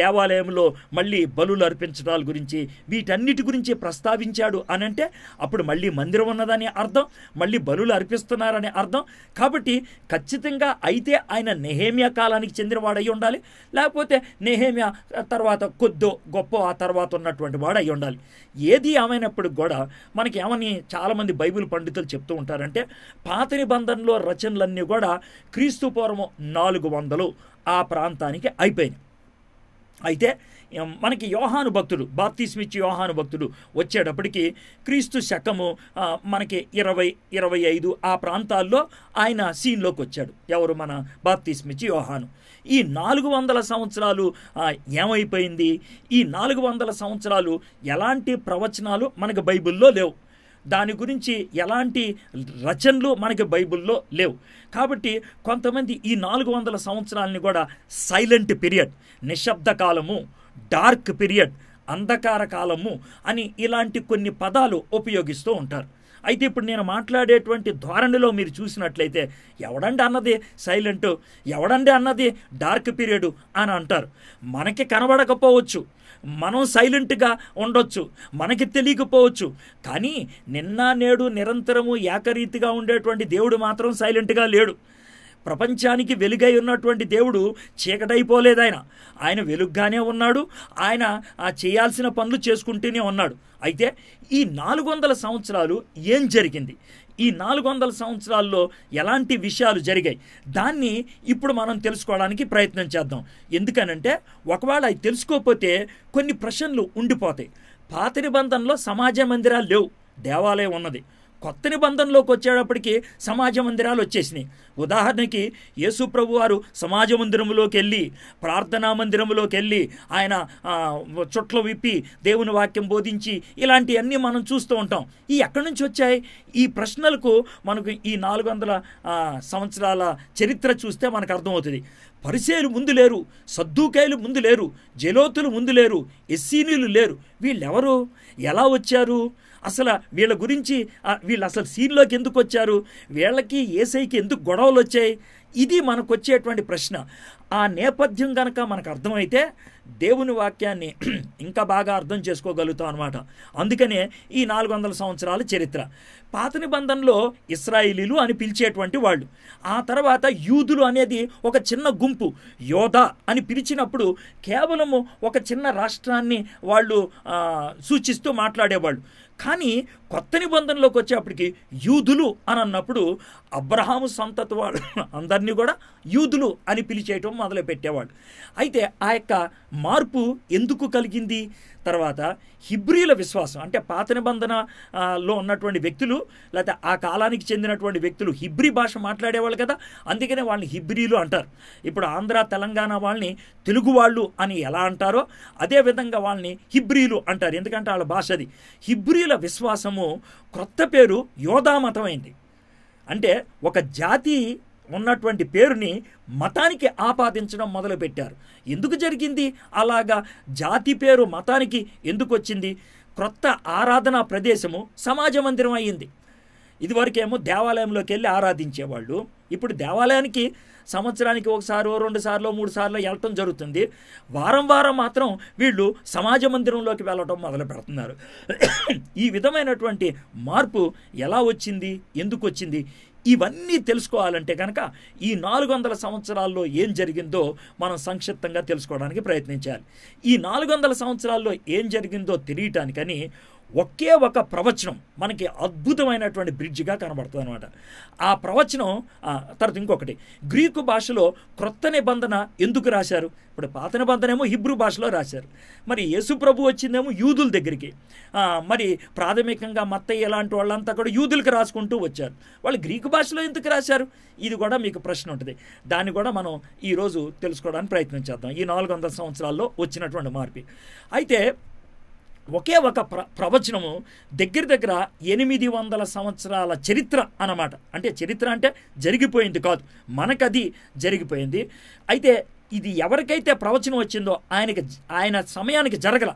దేవాలయంలో మళ్ళీ బలులు అర్పించడాల గురించి వీటన్నిటి గురించి ప్రస్తావించాడు అని అంటే అప్పుడు మళ్ళీ మందిరం ఉన్నదని అర్థం మళ్ళీ బలులు అర్పిస్తున్నారని అర్థం కాబట్టి ఖచ్చితంగా అయితే ఆయన నెహేమియా కాలానికి చెందినవాడై ఉండాలి లేకపోతే నెహేమియా తర్వాత కొద్దో గొప్ప ఆ తర్వాత ఉన్నటువంటి వాడు అయి ఉండాలి ఏది ఏమైనప్పుడు కూడా మనకి ఏమని చాలామంది బైబిల్ పండితులు చెప్తూ ఉంటారంటే పాత నిబంధనలో రచనలన్నీ కూడా క్రీస్తు పూర్వం నాలుగు వందలు ఆ ప్రాంతానికి అయిపోయింది అయితే మనకి యోహాను భక్తుడు బాప్తిస్మిచ్చి యోహాను భక్తుడు వచ్చేటప్పటికి క్రీస్తు శకము మనకి ఇరవై ఇరవై ఐదు ఆ ప్రాంతాల్లో ఆయన సీన్లోకి వచ్చాడు ఎవరు మన బాప్తిస్మిచ్చి యోహాను ఈ నాలుగు వందల సంవత్సరాలు ఏమైపోయింది ఈ నాలుగు వందల సంవత్సరాలు ఎలాంటి ప్రవచనాలు మనకి బైబిల్లో లేవు దాని గురించి ఎలాంటి రచనలు మనకి బైబిల్లో లేవు కాబట్టి కొంతమంది ఈ నాలుగు వందల సంవత్సరాలని కూడా సైలెంట్ పీరియడ్ నిశ్శబ్ద కాలము డార్క్ పీరియడ్ అంధకార కాలము అని ఇలాంటి కొన్ని పదాలు ఉపయోగిస్తూ ఉంటారు అయితే ఇప్పుడు నేను మాట్లాడేటువంటి ధోరణిలో మీరు చూసినట్లయితే ఎవడండి అన్నది సైలెంట్ ఎవడండి అన్నది డార్క్ పీరియడ్ అని అంటారు మనకి కనబడకపోవచ్చు మనం సైలెంట్గా ఉండొచ్చు మనకి తెలియకపోవచ్చు కానీ నిన్న నేడు నిరంతరము ఏకరీతిగా ఉండేటువంటి దేవుడు మాత్రం సైలెంట్గా లేడు ప్రపంచానికి వెలుగై ఉన్నటువంటి దేవుడు చీకటైపోలేదు ఆయన ఆయన వెలుగ్గానే ఉన్నాడు ఆయన ఆ చేయాల్సిన పనులు చేసుకుంటూనే ఉన్నాడు అయితే ఈ నాలుగు వందల సంవత్సరాలు ఏం జరిగింది ఈ నాలుగు వందల సంవత్సరాల్లో ఎలాంటి విషయాలు జరిగాయి దాన్ని ఇప్పుడు మనం తెలుసుకోవడానికి ప్రయత్నం చేద్దాం ఎందుకనంటే ఒకవేళ అవి తెలుసుకోకపోతే కొన్ని ప్రశ్నలు ఉండిపోతాయి పాత నిబంధనలో సమాజ మందిరాలు లేవు దేవాలయం ఉన్నది కొత్త నిబంధనలోకి వచ్చేటప్పటికి సమాజ మందిరాలు వచ్చేసినాయి ఉదాహరణకి యేసు ప్రభు వారు సమాజ మందిరంలోకి వెళ్ళి ప్రార్థనా మందిరంలోకి వెళ్ళి ఆయన చుట్ల విప్పి దేవుని వాక్యం బోధించి ఇలాంటివన్నీ మనం చూస్తూ ఉంటాం ఈ ఎక్కడి నుంచి వచ్చాయి ఈ ప్రశ్నలకు మనకు ఈ నాలుగు వందల సంవత్సరాల చరిత్ర చూస్తే మనకు అర్థమవుతుంది పరిసేలు ముందు లేరు సద్దుకాయలు ముందు లేరు జలోతులు ముందు లేరు ఎస్సీనీలు లేరు వీళ్ళెవరు ఎలా వచ్చారు అసలు వీళ్ళ గురించి వీళ్ళు అసలు సీన్లోకి ఎందుకు వచ్చారు వీళ్ళకి ఏసైకి ఎందుకు గొడవలు వచ్చాయి ఇది మనకు వచ్చేటువంటి ప్రశ్న ఆ నేపథ్యం కనుక మనకు అర్థమైతే దేవుని వాక్యాన్ని ఇంకా బాగా అర్థం చేసుకోగలుగుతాం అనమాట అందుకనే ఈ నాలుగు వందల సంవత్సరాల చరిత్ర పాత నిబంధనలో ఇస్రాయిలీలు అని పిలిచేటువంటి వాళ్ళు ఆ తర్వాత యూదులు అనేది ఒక చిన్న గుంపు యోధ అని పిలిచినప్పుడు కేవలము ఒక చిన్న రాష్ట్రాన్ని వాళ్ళు సూచిస్తూ మాట్లాడేవాళ్ళు కానీ కొత్త నిబంధనలోకి వచ్చేప్పటికి యూదులు అని అన్నప్పుడు అబ్రహాము సంతత వాళ్ళు అందరినీ కూడా యూదులు అని పిలిచేయటం మొదలుపెట్టేవాడు అయితే ఆ యొక్క మార్పు ఎందుకు కలిగింది తర్వాత హిబ్రియుల విశ్వాసం అంటే పాత నిబంధనలో ఉన్నటువంటి వ్యక్తులు లేకపోతే ఆ కాలానికి చెందినటువంటి వ్యక్తులు హిబ్రి భాష మాట్లాడేవాళ్ళు కదా అందుకనే వాళ్ళని హిబ్రియులు అంటారు ఇప్పుడు ఆంధ్ర తెలంగాణ వాళ్ళని తెలుగు వాళ్ళు అని ఎలా అంటారో అదేవిధంగా వాళ్ళని హిబ్రియులు అంటారు ఎందుకంటే వాళ్ళ భాష అది హిబ్రియుల విశ్వాసము క్రొత్త పేరు యోధామతమైంది అంటే ఒక జాతి ఉన్నటువంటి పేరుని మతానికి ఆపాదించడం మొదలుపెట్టారు ఎందుకు జరిగింది అలాగా జాతి పేరు మతానికి ఎందుకు వచ్చింది క్రొత్త ఆరాధనా ప్రదేశము సమాజ మందిరం అయ్యింది ఇదివరకేమో దేవాలయంలోకి వెళ్ళి ఆరాధించేవాళ్ళు ఇప్పుడు దేవాలయానికి సంవత్సరానికి ఒకసారి రెండు సార్లు మూడు సార్లు వెళ్ళటం జరుగుతుంది వారం వారం మాత్రం వీళ్ళు సమాజ మందిరంలోకి వెళ్ళటం మొదలు పెడుతున్నారు ఈ విధమైనటువంటి మార్పు ఎలా వచ్చింది ఎందుకు వచ్చింది ఇవన్నీ తెలుసుకోవాలంటే కనుక ఈ నాలుగు వందల సంవత్సరాల్లో ఏం జరిగిందో మనం సంక్షిప్తంగా తెలుసుకోవడానికి ప్రయత్నించాలి ఈ నాలుగు వందల సంవత్సరాల్లో ఏం జరిగిందో తెలియటానికని ఒకే ఒక ప్రవచనం మనకి అద్భుతమైనటువంటి బ్రిడ్జిగా కనబడుతుంది అనమాట ఆ ప్రవచనం తర్వాత ఇంకొకటి గ్రీకు భాషలో క్రొత్త నిబంధన ఎందుకు రాశారు ఇప్పుడు పాత ఏమో హిబ్రూ భాషలో రాశారు మరి యేసు ప్రభు వచ్చిందేమో యూదుల దగ్గరికి మరి ప్రాథమికంగా మత్తయ్య ఇలాంటి వాళ్ళంతా కూడా యూదులకు రాసుకుంటూ వచ్చారు వాళ్ళు గ్రీకు భాషలో ఎందుకు రాశారు ఇది కూడా మీకు ప్రశ్న ఉంటుంది దాన్ని కూడా మనం ఈరోజు తెలుసుకోవడానికి ప్రయత్నం చేద్దాం ఈ నాలుగు వందల సంవత్సరాల్లో వచ్చినటువంటి మార్పి అయితే ఒకే ఒక ప్ర ప్రవచనము దగ్గర దగ్గర ఎనిమిది వందల సంవత్సరాల చరిత్ర అన్నమాట అంటే చరిత్ర అంటే జరిగిపోయింది కాదు మనకది జరిగిపోయింది అయితే ఇది ఎవరికైతే ప్రవచనం వచ్చిందో ఆయనకి ఆయన సమయానికి జరగల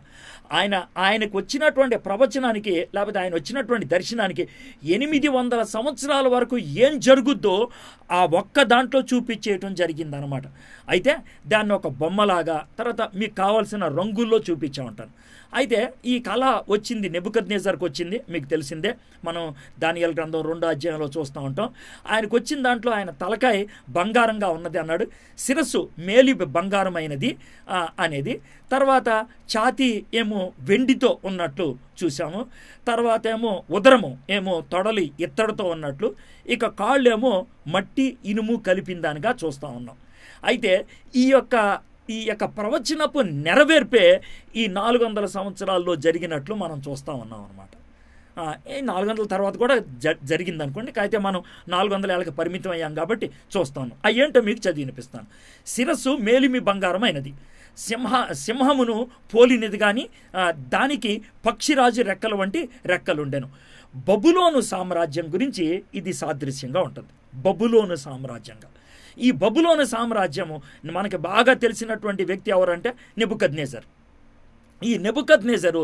ఆయన ఆయనకు వచ్చినటువంటి ప్రవచనానికి లేకపోతే ఆయన వచ్చినటువంటి దర్శనానికి ఎనిమిది వందల సంవత్సరాల వరకు ఏం జరుగుద్దో ఆ ఒక్క దాంట్లో చూపించేయటం జరిగిందనమాట అయితే దాన్ని ఒక బొమ్మలాగా తర్వాత మీకు కావాల్సిన రంగుల్లో చూపించా అయితే ఈ కళ వచ్చింది నెబుకద్నేజర్కి వచ్చింది మీకు తెలిసిందే మనం దానియల్ గ్రంథం రెండో అధ్యాయంలో చూస్తూ ఉంటాం ఆయనకు వచ్చిన దాంట్లో ఆయన తలకాయ బంగారంగా ఉన్నది అన్నాడు శిరస్సు మేలి బంగారమైనది అనేది తర్వాత ఛాతీ ఏమో వెండితో ఉన్నట్లు చూసాము తర్వాత ఏమో ఉదరము ఏమో తొడలి ఇత్తడితో ఉన్నట్లు ఇక కాళ్ళు ఏమో మట్టి ఇనుము కలిపిందానిగా చూస్తూ ఉన్నాం అయితే ఈ యొక్క ఈ యొక్క ప్రవచనపు నెరవేర్పే ఈ నాలుగు వందల సంవత్సరాల్లో జరిగినట్లు మనం చూస్తూ ఉన్నాం అనమాట ఈ నాలుగు వందల తర్వాత కూడా జ జరిగింది అనుకోండి అయితే మనం నాలుగు వందల ఏళ్ళకి పరిమితం అయ్యాం కాబట్టి చూస్తాను అయ్యేంటో మీకు చదివినిపిస్తాను శిరస్సు మేలిమి బంగారం అయినది సింహ సింహమును పోలినది కానీ దానికి పక్షిరాజు రెక్కలు వంటి రెక్కలుండెను బబులోను సామ్రాజ్యం గురించి ఇది సాదృశ్యంగా ఉంటుంది బబులోను సామ్రాజ్యంగా ఈ బబులోని సామ్రాజ్యము మనకి బాగా తెలిసినటువంటి వ్యక్తి ఎవరంటే నెబుకద్నేజర్ ఈ నెబుకద్నేజరు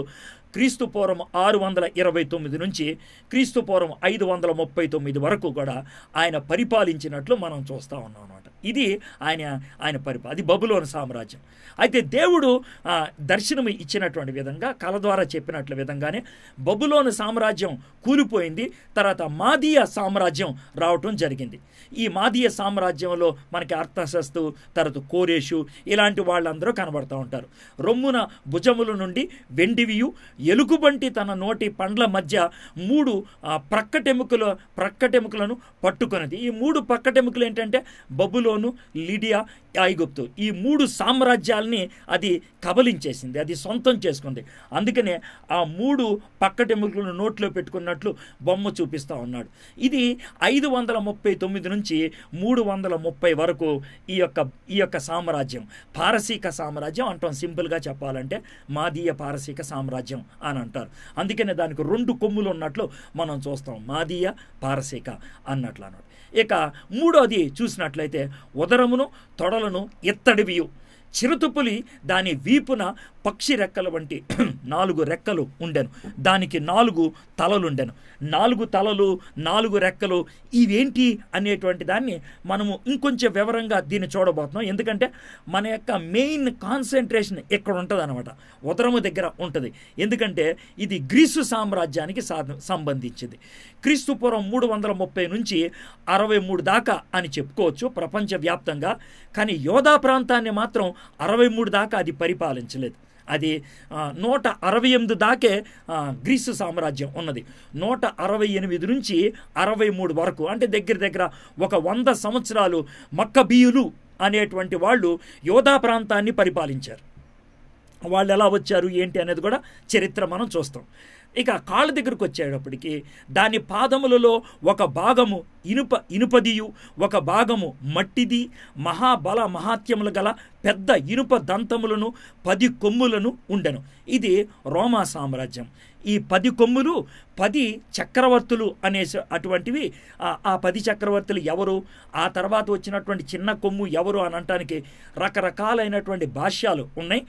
క్రీస్తు పూర్వం ఆరు వందల ఇరవై తొమ్మిది నుంచి క్రీస్తు పూర్వం ఐదు వందల ముప్పై తొమ్మిది వరకు కూడా ఆయన పరిపాలించినట్లు మనం చూస్తూ ఉన్నాం ఇది ఆయన ఆయన పరిపాలన అది బబులోని సామ్రాజ్యం అయితే దేవుడు దర్శనం ఇచ్చినటువంటి విధంగా కళ ద్వారా చెప్పినట్లు విధంగానే బబులోని సామ్రాజ్యం కూలిపోయింది తర్వాత మాదీయ సామ్రాజ్యం రావటం జరిగింది ఈ మాదీయ సామ్రాజ్యంలో మనకి అర్థశస్తు తర్వాత కోరేషు ఇలాంటి వాళ్ళందరూ కనబడుతూ ఉంటారు రొమ్మున భుజముల నుండి వెండివియు ఎలుగుబంటి తన నోటి పండ్ల మధ్య మూడు ప్రక్కటెముకల ప్రక్కటెముకలను పట్టుకున్నది ఈ మూడు ప్రక్కటెముకలు ఏంటంటే బబులో బబులోను లిడియా ఐగుప్తు ఈ మూడు సామ్రాజ్యాలని అది కబలించేసింది అది సొంతం చేసుకుంది అందుకనే ఆ మూడు పక్కటెముకలను నోట్లో పెట్టుకున్నట్లు బొమ్మ చూపిస్తూ ఉన్నాడు ఇది ఐదు వందల ముప్పై తొమ్మిది నుంచి మూడు వందల ముప్పై వరకు ఈ యొక్క ఈ యొక్క సామ్రాజ్యం పారసీక సామ్రాజ్యం అంటాం సింపుల్గా చెప్పాలంటే మాదీయ పారసీక సామ్రాజ్యం అని అంటారు అందుకనే దానికి రెండు కొమ్ములు ఉన్నట్లు మనం చూస్తాం మాదీయ పారసీక అన్నట్లు అన్నాడు ఇక మూడోది చూసినట్లయితే ఉదరమును తొడలను ఎత్తడివియు చిరుతుపులి దాని వీపున పక్షి రెక్కల వంటి నాలుగు రెక్కలు ఉండెను దానికి నాలుగు తలలుండెను నాలుగు తలలు నాలుగు రెక్కలు ఇవేంటి అనేటువంటి దాన్ని మనము ఇంకొంచెం వివరంగా దీన్ని చూడబోతున్నాం ఎందుకంటే మన యొక్క మెయిన్ కాన్సన్ట్రేషన్ ఇక్కడ ఉంటుంది అనమాట ఉదరము దగ్గర ఉంటుంది ఎందుకంటే ఇది గ్రీసు సామ్రాజ్యానికి సంబంధించింది క్రీస్తు పూర్వం మూడు వందల ముప్పై నుంచి అరవై మూడు దాకా అని చెప్పుకోవచ్చు ప్రపంచవ్యాప్తంగా కానీ యోధా ప్రాంతాన్ని మాత్రం అరవై మూడు దాకా అది పరిపాలించలేదు అది నూట అరవై ఎనిమిది దాకే గ్రీసు సామ్రాజ్యం ఉన్నది నూట అరవై ఎనిమిది నుంచి అరవై మూడు వరకు అంటే దగ్గర దగ్గర ఒక వంద సంవత్సరాలు మక్కబీయులు అనేటువంటి వాళ్ళు యోధా ప్రాంతాన్ని పరిపాలించారు వాళ్ళు ఎలా వచ్చారు ఏంటి అనేది కూడా చరిత్ర మనం చూస్తాం ఇక కాళ్ళ దగ్గరకు వచ్చేటప్పటికి దాని పాదములలో ఒక భాగము ఇనుప ఇనుపదియు ఒక భాగము మట్టిది మహాబల మహాత్యములు గల పెద్ద ఇనుప దంతములను పది కొమ్ములను ఉండెను ఇది రోమా సామ్రాజ్యం ఈ పది కొమ్ములు పది చక్రవర్తులు అనే అటువంటివి ఆ పది చక్రవర్తులు ఎవరు ఆ తర్వాత వచ్చినటువంటి చిన్న కొమ్ము ఎవరు అని అనటానికి రకరకాలైనటువంటి భాష్యాలు ఉన్నాయి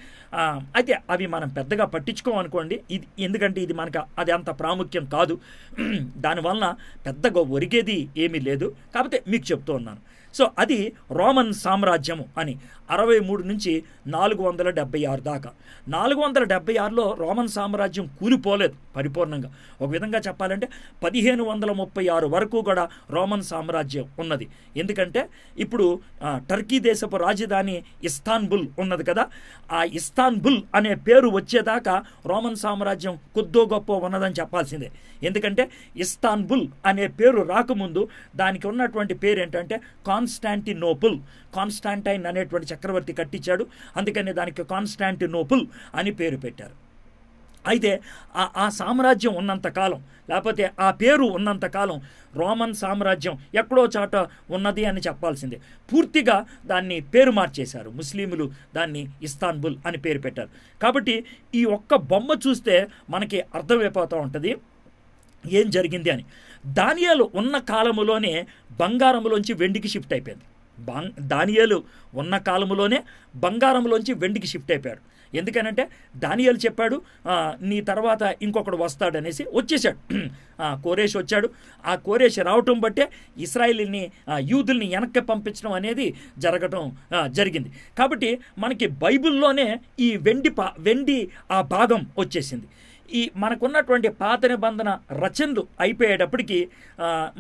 అయితే అవి మనం పెద్దగా పట్టించుకోమనుకోండి ఇది ఎందుకంటే ఇది మనకు అది అంత ప్రాముఖ్యం కాదు దానివలన పెద్దగా ఒరిగేది ఏమీ లేదు కాకపోతే మీకు చెప్తూ ఉన్నాను సో అది రోమన్ సామ్రాజ్యము అని అరవై మూడు నుంచి నాలుగు వందల డెబ్బై ఆరు దాకా నాలుగు వందల డెబ్బై ఆరులో రోమన్ సామ్రాజ్యం కూలిపోలేదు పరిపూర్ణంగా ఒక విధంగా చెప్పాలంటే పదిహేను వందల ముప్పై ఆరు వరకు కూడా రోమన్ సామ్రాజ్యం ఉన్నది ఎందుకంటే ఇప్పుడు టర్కీ దేశపు రాజధాని ఇస్తాన్బుల్ ఉన్నది కదా ఆ ఇస్తాన్బుల్ అనే పేరు వచ్చేదాకా రోమన్ సామ్రాజ్యం కొద్దో గొప్ప ఉన్నదని చెప్పాల్సిందే ఎందుకంటే ఇస్తాన్బుల్ అనే పేరు రాకముందు దానికి ఉన్నటువంటి పేరు ఏంటంటే కాన్ కాన్స్టాంటినోపుల్ కాన్స్టాంటైన్ అనేటువంటి చక్రవర్తి కట్టించాడు అందుకని దానికి కాన్స్టాంటినోపుల్ అని పేరు పెట్టారు అయితే ఆ సామ్రాజ్యం ఉన్నంతకాలం లేకపోతే ఆ పేరు ఉన్నంతకాలం రోమన్ సామ్రాజ్యం ఎక్కడో చాట ఉన్నది అని చెప్పాల్సిందే పూర్తిగా దాన్ని పేరు మార్చేశారు ముస్లింలు దాన్ని ఇస్తాన్బుల్ అని పేరు పెట్టారు కాబట్టి ఈ ఒక్క బొమ్మ చూస్తే మనకి అర్థమైపోతూ ఉంటుంది ఏం జరిగింది అని దానియాలు ఉన్న కాలములోనే బంగారంలోంచి వెండికి షిఫ్ట్ అయిపోయింది బంగ్ దానియాలు ఉన్న కాలంలోనే బంగారంలోంచి వెండికి షిఫ్ట్ అయిపోయాడు ఎందుకనంటే దానియాలు చెప్పాడు నీ తర్వాత ఇంకొకడు వస్తాడనేసి వచ్చేసాడు కోరేష్ వచ్చాడు ఆ కోరేష్ రావటం బట్టే ఇస్రాయిల్ని యూదుల్ని వెనక్కి పంపించడం అనేది జరగటం జరిగింది కాబట్టి మనకి బైబిల్లోనే ఈ వెండి వెండి ఆ భాగం వచ్చేసింది ఈ మనకున్నటువంటి పాత నిబంధన రచనలు అయిపోయేటప్పటికి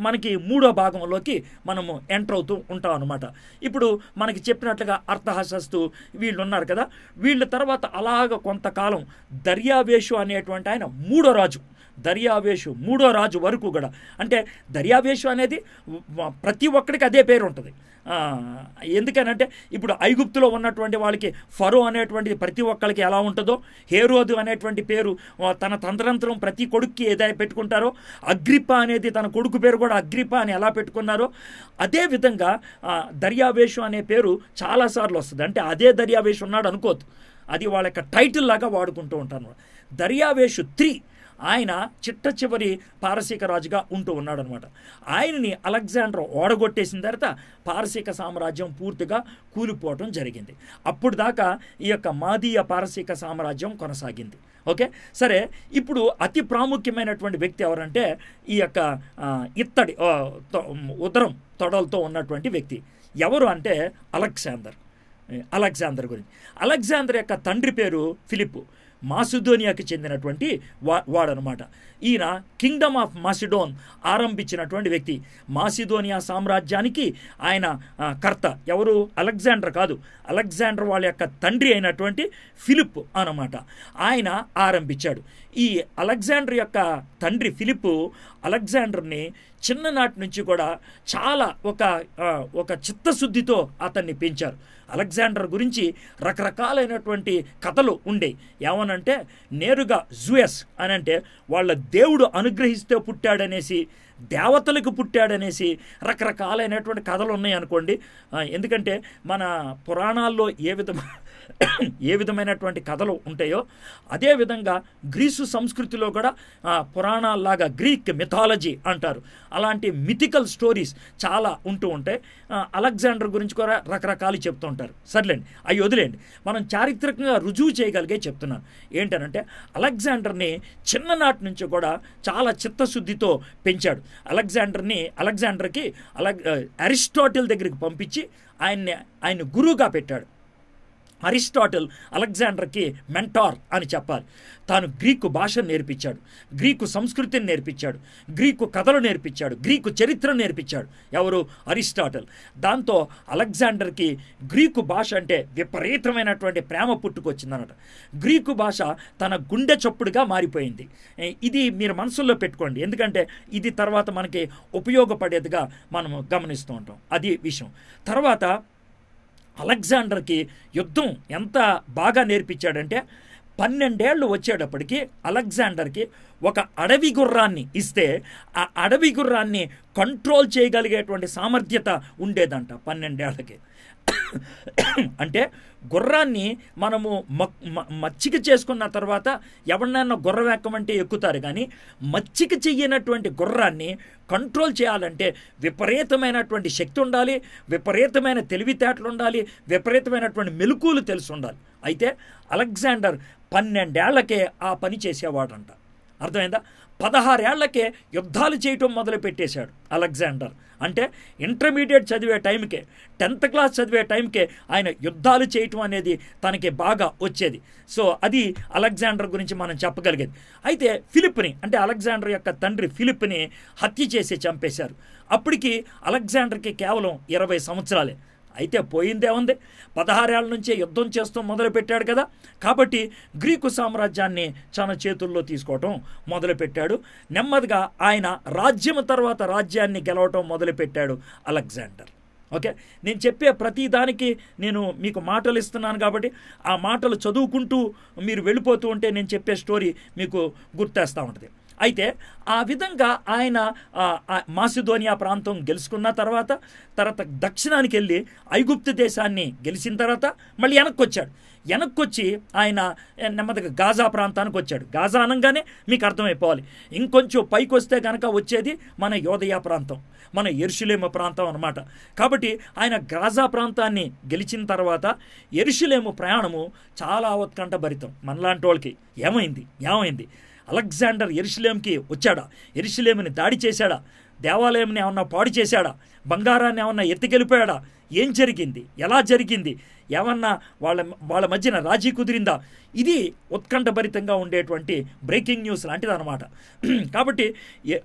మనకి మూడో భాగంలోకి మనము ఎంటర్ అవుతూ ఉంటాం అనమాట ఇప్పుడు మనకి చెప్పినట్లుగా అర్థహాసస్తు వీళ్ళు ఉన్నారు కదా వీళ్ళ తర్వాత అలాగ కొంతకాలం దర్యావేషు అనేటువంటి ఆయన మూడో రాజు దర్యావేషు మూడో రాజు వరకు కూడా అంటే దర్యావేషు అనేది ప్రతి ఒక్కడికి అదే పేరు ఉంటుంది ఎందుకనంటే ఇప్పుడు ఐగుప్తులో ఉన్నటువంటి వాళ్ళకి ఫరో అనేటువంటి ప్రతి ఒక్కరికి ఎలా ఉంటుందో హేరోదు అనేటువంటి పేరు తన తంత్రంతరం ప్రతి కొడుక్కి ఏదైనా పెట్టుకుంటారో అగ్రిప్ప అనేది తన కొడుకు పేరు కూడా అగ్రిప్ప అని ఎలా పెట్టుకున్నారో అదే విధంగా దర్యావేషం అనే పేరు చాలాసార్లు వస్తుంది అంటే అదే దర్యావేషం ఉన్నాడు అనుకోవద్దు అది వాళ్ళ యొక్క టైటిల్ లాగా వాడుకుంటూ ఉంటాను దర్యావేషు త్రీ ఆయన చిట్ట చివరి పారసీక రాజుగా ఉంటూ ఉన్నాడనమాట ఆయనని అలెగ్జాండర్ ఓడగొట్టేసిన తర్వాత పారసీక సామ్రాజ్యం పూర్తిగా కూలిపోవటం జరిగింది అప్పుడు దాకా ఈ యొక్క మాదీయ పారసీక సామ్రాజ్యం కొనసాగింది ఓకే సరే ఇప్పుడు అతి ప్రాముఖ్యమైనటువంటి వ్యక్తి ఎవరంటే ఈ యొక్క ఇత్తడి ఉదరం తొడలతో ఉన్నటువంటి వ్యక్తి ఎవరు అంటే అలెగ్జాండర్ అలెగ్జాండర్ గురించి అలెగ్జాండర్ యొక్క తండ్రి పేరు ఫిలిప్ మాసుధోనియాకి చెందినటువంటి వా వాడనమాట ఈయన కింగ్డమ్ ఆఫ్ మాసిడోన్ ఆరంభించినటువంటి వ్యక్తి మాసిడోనియా సామ్రాజ్యానికి ఆయన కర్త ఎవరు అలెగ్జాండర్ కాదు అలెగ్జాండర్ వాళ్ళ యొక్క తండ్రి అయినటువంటి ఫిలిప్ అనమాట ఆయన ఆరంభించాడు ఈ అలెగ్జాండర్ యొక్క తండ్రి ఫిలిప్ అలెగ్జాండర్ని చిన్ననాటి నుంచి కూడా చాలా ఒక ఒక చిత్తశుద్ధితో అతన్ని పెంచారు అలెగ్జాండర్ గురించి రకరకాలైనటువంటి కథలు ఉండే ఏమనంటే నేరుగా జుయస్ అని అంటే వాళ్ళ దేవుడు అనుగ్రహిస్తే పుట్టాడనేసి దేవతలకు పుట్టాడనేసి రకరకాలైనటువంటి కథలు ఉన్నాయి అనుకోండి ఎందుకంటే మన పురాణాల్లో ఏ విధమైన ఏ విధమైనటువంటి కథలు ఉంటాయో అదేవిధంగా గ్రీసు సంస్కృతిలో కూడా పురాణాల్లాగా గ్రీక్ మిథాలజీ అంటారు అలాంటి మిథికల్ స్టోరీస్ చాలా ఉంటూ ఉంటాయి అలెగ్జాండర్ గురించి కూడా రకరకాలు చెప్తూ ఉంటారు సర్లేండి అవి వదిలేండి మనం చారిత్రకంగా రుజువు చేయగలిగే చెప్తున్నాను ఏంటనంటే అలెగ్జాండర్ని చిన్ననాటి నుంచి కూడా చాలా చిత్తశుద్ధితో పెంచాడు అలెగ్జాండర్ని అలెగ్జాండర్కి అలెగ్ అరిస్టాటిల్ దగ్గరికి పంపించి ఆయన్ని ఆయన గురువుగా పెట్టాడు అరిస్టాటిల్ అలెగ్జాండర్కి మెంటార్ అని చెప్పాలి తాను గ్రీకు భాషను నేర్పించాడు గ్రీకు సంస్కృతిని నేర్పించాడు గ్రీకు కథలు నేర్పించాడు గ్రీకు చరిత్రను నేర్పించాడు ఎవరు అరిస్టాటిల్ దాంతో అలెగ్జాండర్కి గ్రీకు భాష అంటే విపరీతమైనటువంటి ప్రేమ పుట్టుకొచ్చిందనట గ్రీకు భాష తన గుండె చొప్పుడుగా మారిపోయింది ఇది మీరు మనసుల్లో పెట్టుకోండి ఎందుకంటే ఇది తర్వాత మనకి ఉపయోగపడేదిగా మనం గమనిస్తూ ఉంటాం అది విషయం తర్వాత అలెగ్జాండర్కి యుద్ధం ఎంత బాగా నేర్పించాడంటే పన్నెండేళ్ళు వచ్చేటప్పటికి అలెగ్జాండర్కి ఒక అడవి గుర్రాన్ని ఇస్తే ఆ అడవి గుర్రాన్ని కంట్రోల్ చేయగలిగేటువంటి సామర్థ్యత ఉండేదంట పన్నెండేళ్ళకి అంటే గుర్రాన్ని మనము మచ్చిక చేసుకున్న తర్వాత ఎవరినైనా గుర్రం ఎక్కమంటే ఎక్కుతారు కానీ మచ్చిక చెయ్యనటువంటి గుర్రాన్ని కంట్రోల్ చేయాలంటే విపరీతమైనటువంటి శక్తి ఉండాలి విపరీతమైన తెలివితేటలు ఉండాలి విపరీతమైనటువంటి మెలుకులు తెలిసి ఉండాలి అయితే అలెగ్జాండర్ పన్నెండేళ్లకే ఆ పని చేసేవాడంట అర్థమైందా పదహారేళ్లకే యుద్ధాలు చేయటం మొదలుపెట్టేశాడు అలెగ్జాండర్ అంటే ఇంటర్మీడియట్ చదివే టైంకే టెన్త్ క్లాస్ చదివే టైంకే ఆయన యుద్ధాలు చేయటం అనేది తనకి బాగా వచ్చేది సో అది అలెగ్జాండర్ గురించి మనం చెప్పగలిగేది అయితే ఫిలిప్ని అంటే అలెగ్జాండర్ యొక్క తండ్రి ఫిలిప్ని హత్య చేసి చంపేశారు అప్పటికి అలెగ్జాండర్కి కేవలం ఇరవై సంవత్సరాలే అయితే పోయిందే ఉంది పదహారేళ్ళ నుంచే యుద్ధం చేస్తూ మొదలుపెట్టాడు కదా కాబట్టి గ్రీకు సామ్రాజ్యాన్ని తన చేతుల్లో తీసుకోవటం మొదలుపెట్టాడు నెమ్మదిగా ఆయన రాజ్యం తర్వాత రాజ్యాన్ని గెలవటం మొదలుపెట్టాడు అలెగ్జాండర్ ఓకే నేను చెప్పే ప్రతి దానికి నేను మీకు మాటలు ఇస్తున్నాను కాబట్టి ఆ మాటలు చదువుకుంటూ మీరు వెళ్ళిపోతూ ఉంటే నేను చెప్పే స్టోరీ మీకు గుర్తేస్తూ ఉంటుంది అయితే ఆ విధంగా ఆయన మాసిధోనియా ప్రాంతం గెలుచుకున్న తర్వాత తర్వాత దక్షిణానికి వెళ్ళి ఐగుప్తు దేశాన్ని గెలిచిన తర్వాత మళ్ళీ వెనక్కి వచ్చాడు వెనక్కి వచ్చి ఆయన నెమ్మదిగా గాజా ప్రాంతానికి వచ్చాడు గాజా అనగానే మీకు అర్థమైపోవాలి ఇంకొంచెం పైకి వస్తే కనుక వచ్చేది మన యోదయా ప్రాంతం మన ఎరుషులేమ ప్రాంతం అనమాట కాబట్టి ఆయన గాజా ప్రాంతాన్ని గెలిచిన తర్వాత ఎరుషులేము ప్రయాణము చాలా ఉత్కంఠ భరితం మనలాంటి వాళ్ళకి ఏమైంది ఏమైంది అలెగ్జాండర్ ఎరుసలేంకి వచ్చాడా ఎరుసలేమిని దాడి చేశాడా దేవాలయంని ఏమన్నా పాడు చేశాడా బంగారాన్ని ఏమన్నా ఎత్తికెళ్ళిపోయాడా ఏం జరిగింది ఎలా జరిగింది ఏమన్నా వాళ్ళ వాళ్ళ మధ్యన రాజీ కుదిరిందా ఇది ఉత్కంఠభరితంగా ఉండేటువంటి బ్రేకింగ్ న్యూస్ లాంటిది అనమాట కాబట్టి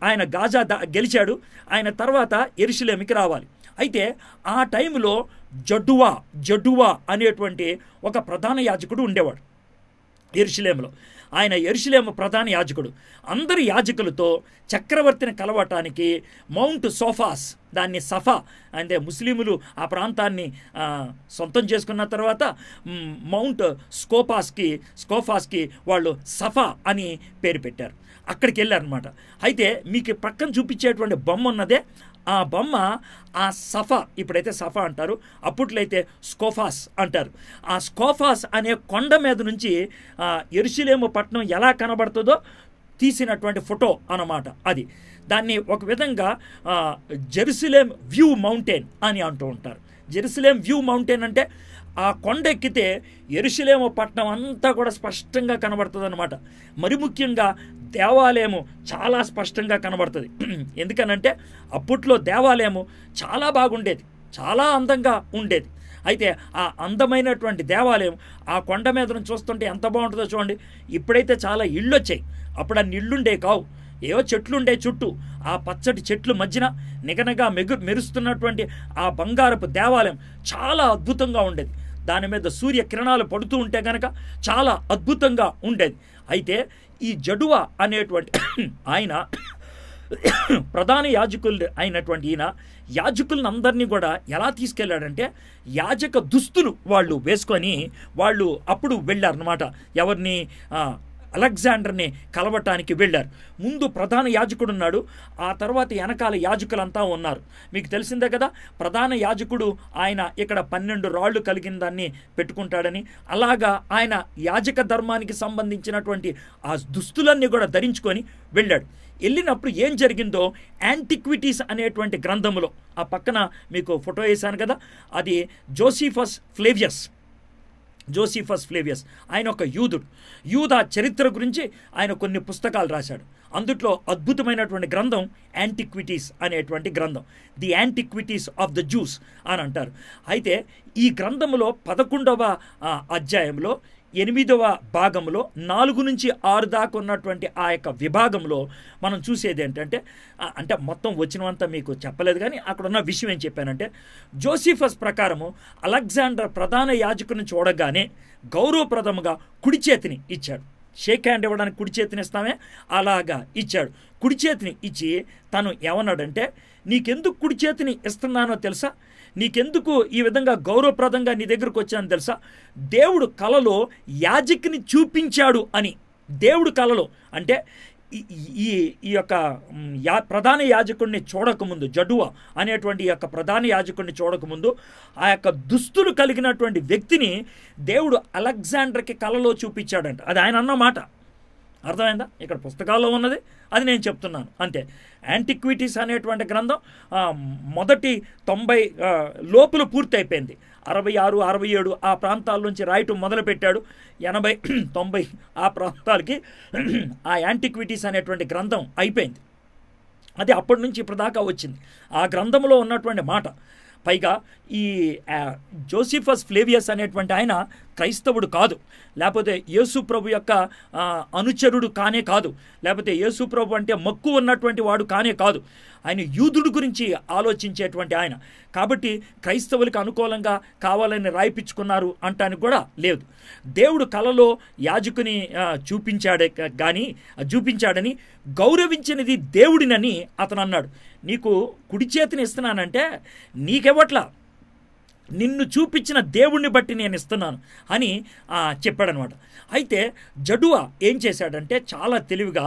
ఆయన గాజా గెలిచాడు ఆయన తర్వాత ఎరుసలేమికి రావాలి అయితే ఆ టైంలో జడ్డువా జడ్డువా అనేటువంటి ఒక ప్రధాన యాజకుడు ఉండేవాడు ఎరుసలేములో ఆయన ఎరుషులేమ ప్రధాన యాజకుడు అందరు యాజకులతో చక్రవర్తిని కలవటానికి మౌంట్ సోఫాస్ దాన్ని సఫా అంటే ముస్లిములు ఆ ప్రాంతాన్ని సొంతం చేసుకున్న తర్వాత మౌంట్ స్కోపాస్కి స్కోఫాస్కి వాళ్ళు సఫా అని పేరు పెట్టారు అక్కడికి వెళ్ళారనమాట అయితే మీకు పక్కన చూపించేటువంటి బొమ్మ ఉన్నదే ఆ బొమ్మ ఆ సఫా ఇప్పుడైతే సఫా అంటారు అప్పట్లయితే స్కోఫాస్ అంటారు ఆ స్కోఫాస్ అనే కొండ మీద నుంచి ఎరుసలేము పట్టణం ఎలా కనబడుతుందో తీసినటువంటి ఫోటో అన్నమాట అది దాన్ని ఒక విధంగా జెరుసలేం వ్యూ మౌంటైన్ అని అంటూ ఉంటారు జెరుసలేం వ్యూ మౌంటైన్ అంటే ఆ కొండ ఎక్కితే ఎరుసలేము పట్టణం అంతా కూడా స్పష్టంగా కనబడుతుంది అనమాట మరి ముఖ్యంగా దేవాలయము చాలా స్పష్టంగా కనబడుతుంది ఎందుకనంటే అప్పట్లో దేవాలయము చాలా బాగుండేది చాలా అందంగా ఉండేది అయితే ఆ అందమైనటువంటి దేవాలయం ఆ కొండ మీద చూస్తుంటే ఎంత బాగుంటుందో చూడండి ఇప్పుడైతే చాలా ఇళ్ళు వచ్చాయి అప్పుడు అన్ని ఇళ్ళుండే కావు ఏవో చెట్లుండే చుట్టూ ఆ పచ్చటి చెట్లు మధ్యన నిగనగా మెగు మెరుస్తున్నటువంటి ఆ బంగారపు దేవాలయం చాలా అద్భుతంగా ఉండేది దాని మీద సూర్య కిరణాలు పడుతూ ఉంటే కనుక చాలా అద్భుతంగా ఉండేది అయితే ఈ జడువ అనేటువంటి ఆయన ప్రధాన యాజకులు అయినటువంటి ఈయన యాజకులను అందరినీ కూడా ఎలా తీసుకెళ్లాడంటే యాజక దుస్తులు వాళ్ళు వేసుకొని వాళ్ళు అప్పుడు వెళ్ళారనమాట ఎవరిని అలెగ్జాండర్ని కలవటానికి వెళ్ళారు ముందు ప్రధాన యాజకుడు ఉన్నాడు ఆ తర్వాత వెనకాల యాజకులంతా ఉన్నారు మీకు తెలిసిందే కదా ప్రధాన యాజకుడు ఆయన ఇక్కడ పన్నెండు రాళ్ళు కలిగిన దాన్ని పెట్టుకుంటాడని అలాగా ఆయన యాజక ధర్మానికి సంబంధించినటువంటి ఆ దుస్తులన్నీ కూడా ధరించుకొని వెళ్ళాడు వెళ్ళినప్పుడు ఏం జరిగిందో యాంటిక్విటీస్ అనేటువంటి గ్రంథములో ఆ పక్కన మీకు ఫోటో వేశాను కదా అది జోసిఫస్ ఫ్లేవియస్ జోసిఫస్ ఫ్లేవియస్ ఆయన ఒక యూదుడు యూద చరిత్ర గురించి ఆయన కొన్ని పుస్తకాలు రాశాడు అందుట్లో అద్భుతమైనటువంటి గ్రంథం యాంటిక్విటీస్ అనేటువంటి గ్రంథం the antiquities of the Jews అని అంటారు అయితే ఈ గ్రంథంలో పదకొండవ అధ్యాయంలో ఎనిమిదవ భాగంలో నాలుగు నుంచి ఆరు దాకా ఉన్నటువంటి ఆ యొక్క విభాగంలో మనం చూసేది ఏంటంటే అంటే మొత్తం వచ్చినంత మీకు చెప్పలేదు కానీ అక్కడ ఉన్న విషయం ఏం చెప్పానంటే జోసిఫస్ ప్రకారము అలెగ్జాండర్ ప్రధాన యాజకుని చూడగానే గౌరవప్రదముగా కుడి చేతిని ఇచ్చాడు షేక్ హ్యాండ్ ఇవ్వడానికి కుడి చేతిని ఇస్తామే అలాగా ఇచ్చాడు కుడి చేతిని ఇచ్చి తను ఏమన్నాడంటే నీకెందుకు కుడి చేతిని ఇస్తున్నానో తెలుసా నీకెందుకు ఈ విధంగా గౌరవప్రదంగా నీ దగ్గరకు వచ్చాను తెలుసా దేవుడు కలలో యాజక్ని చూపించాడు అని దేవుడు కలలో అంటే ఈ ఈ యొక్క యా ప్రధాన యాజకుడిని చూడకముందు జడువ అనేటువంటి ఈ యొక్క ప్రధాన యాజకుడిని చూడకముందు ఆ యొక్క దుస్తులు కలిగినటువంటి వ్యక్తిని దేవుడు అలెగ్జాండర్కి కలలో చూపించాడంట అది ఆయన అన్నమాట అర్థమైందా ఇక్కడ పుస్తకాల్లో ఉన్నది అది నేను చెప్తున్నాను అంతే యాంటిక్విటీస్ అనేటువంటి గ్రంథం మొదటి తొంభై లోపులు పూర్తి అయిపోయింది అరవై ఆరు అరవై ఏడు ఆ ప్రాంతాల నుంచి రాయటం మొదలుపెట్టాడు ఎనభై తొంభై ఆ ప్రాంతాలకి ఆ యాంటిక్విటీస్ అనేటువంటి గ్రంథం అయిపోయింది అది అప్పటి నుంచి ఇప్పటిదాకా వచ్చింది ఆ గ్రంథంలో ఉన్నటువంటి మాట పైగా ఈ జోసిఫస్ ఫ్లేవియస్ అనేటువంటి ఆయన క్రైస్తవుడు కాదు లేకపోతే యేసు ప్రభు యొక్క అనుచరుడు కానే కాదు లేకపోతే యేసు ప్రభు అంటే మక్కువ ఉన్నటువంటి వాడు కానే కాదు ఆయన యూదుడి గురించి ఆలోచించేటువంటి ఆయన కాబట్టి క్రైస్తవులకు అనుకూలంగా కావాలని రాయిపించుకున్నారు అంటానికి కూడా లేదు దేవుడు కళలో యాజకుని చూపించాడే కానీ చూపించాడని గౌరవించినది దేవుడినని అతను అన్నాడు నీకు కుడి చేతిని ఇస్తున్నానంటే నీకెవట్లా నిన్ను చూపించిన దేవుణ్ణి బట్టి నేను ఇస్తున్నాను అని చెప్పాడనమాట అయితే జడువ ఏం చేశాడంటే చాలా తెలివిగా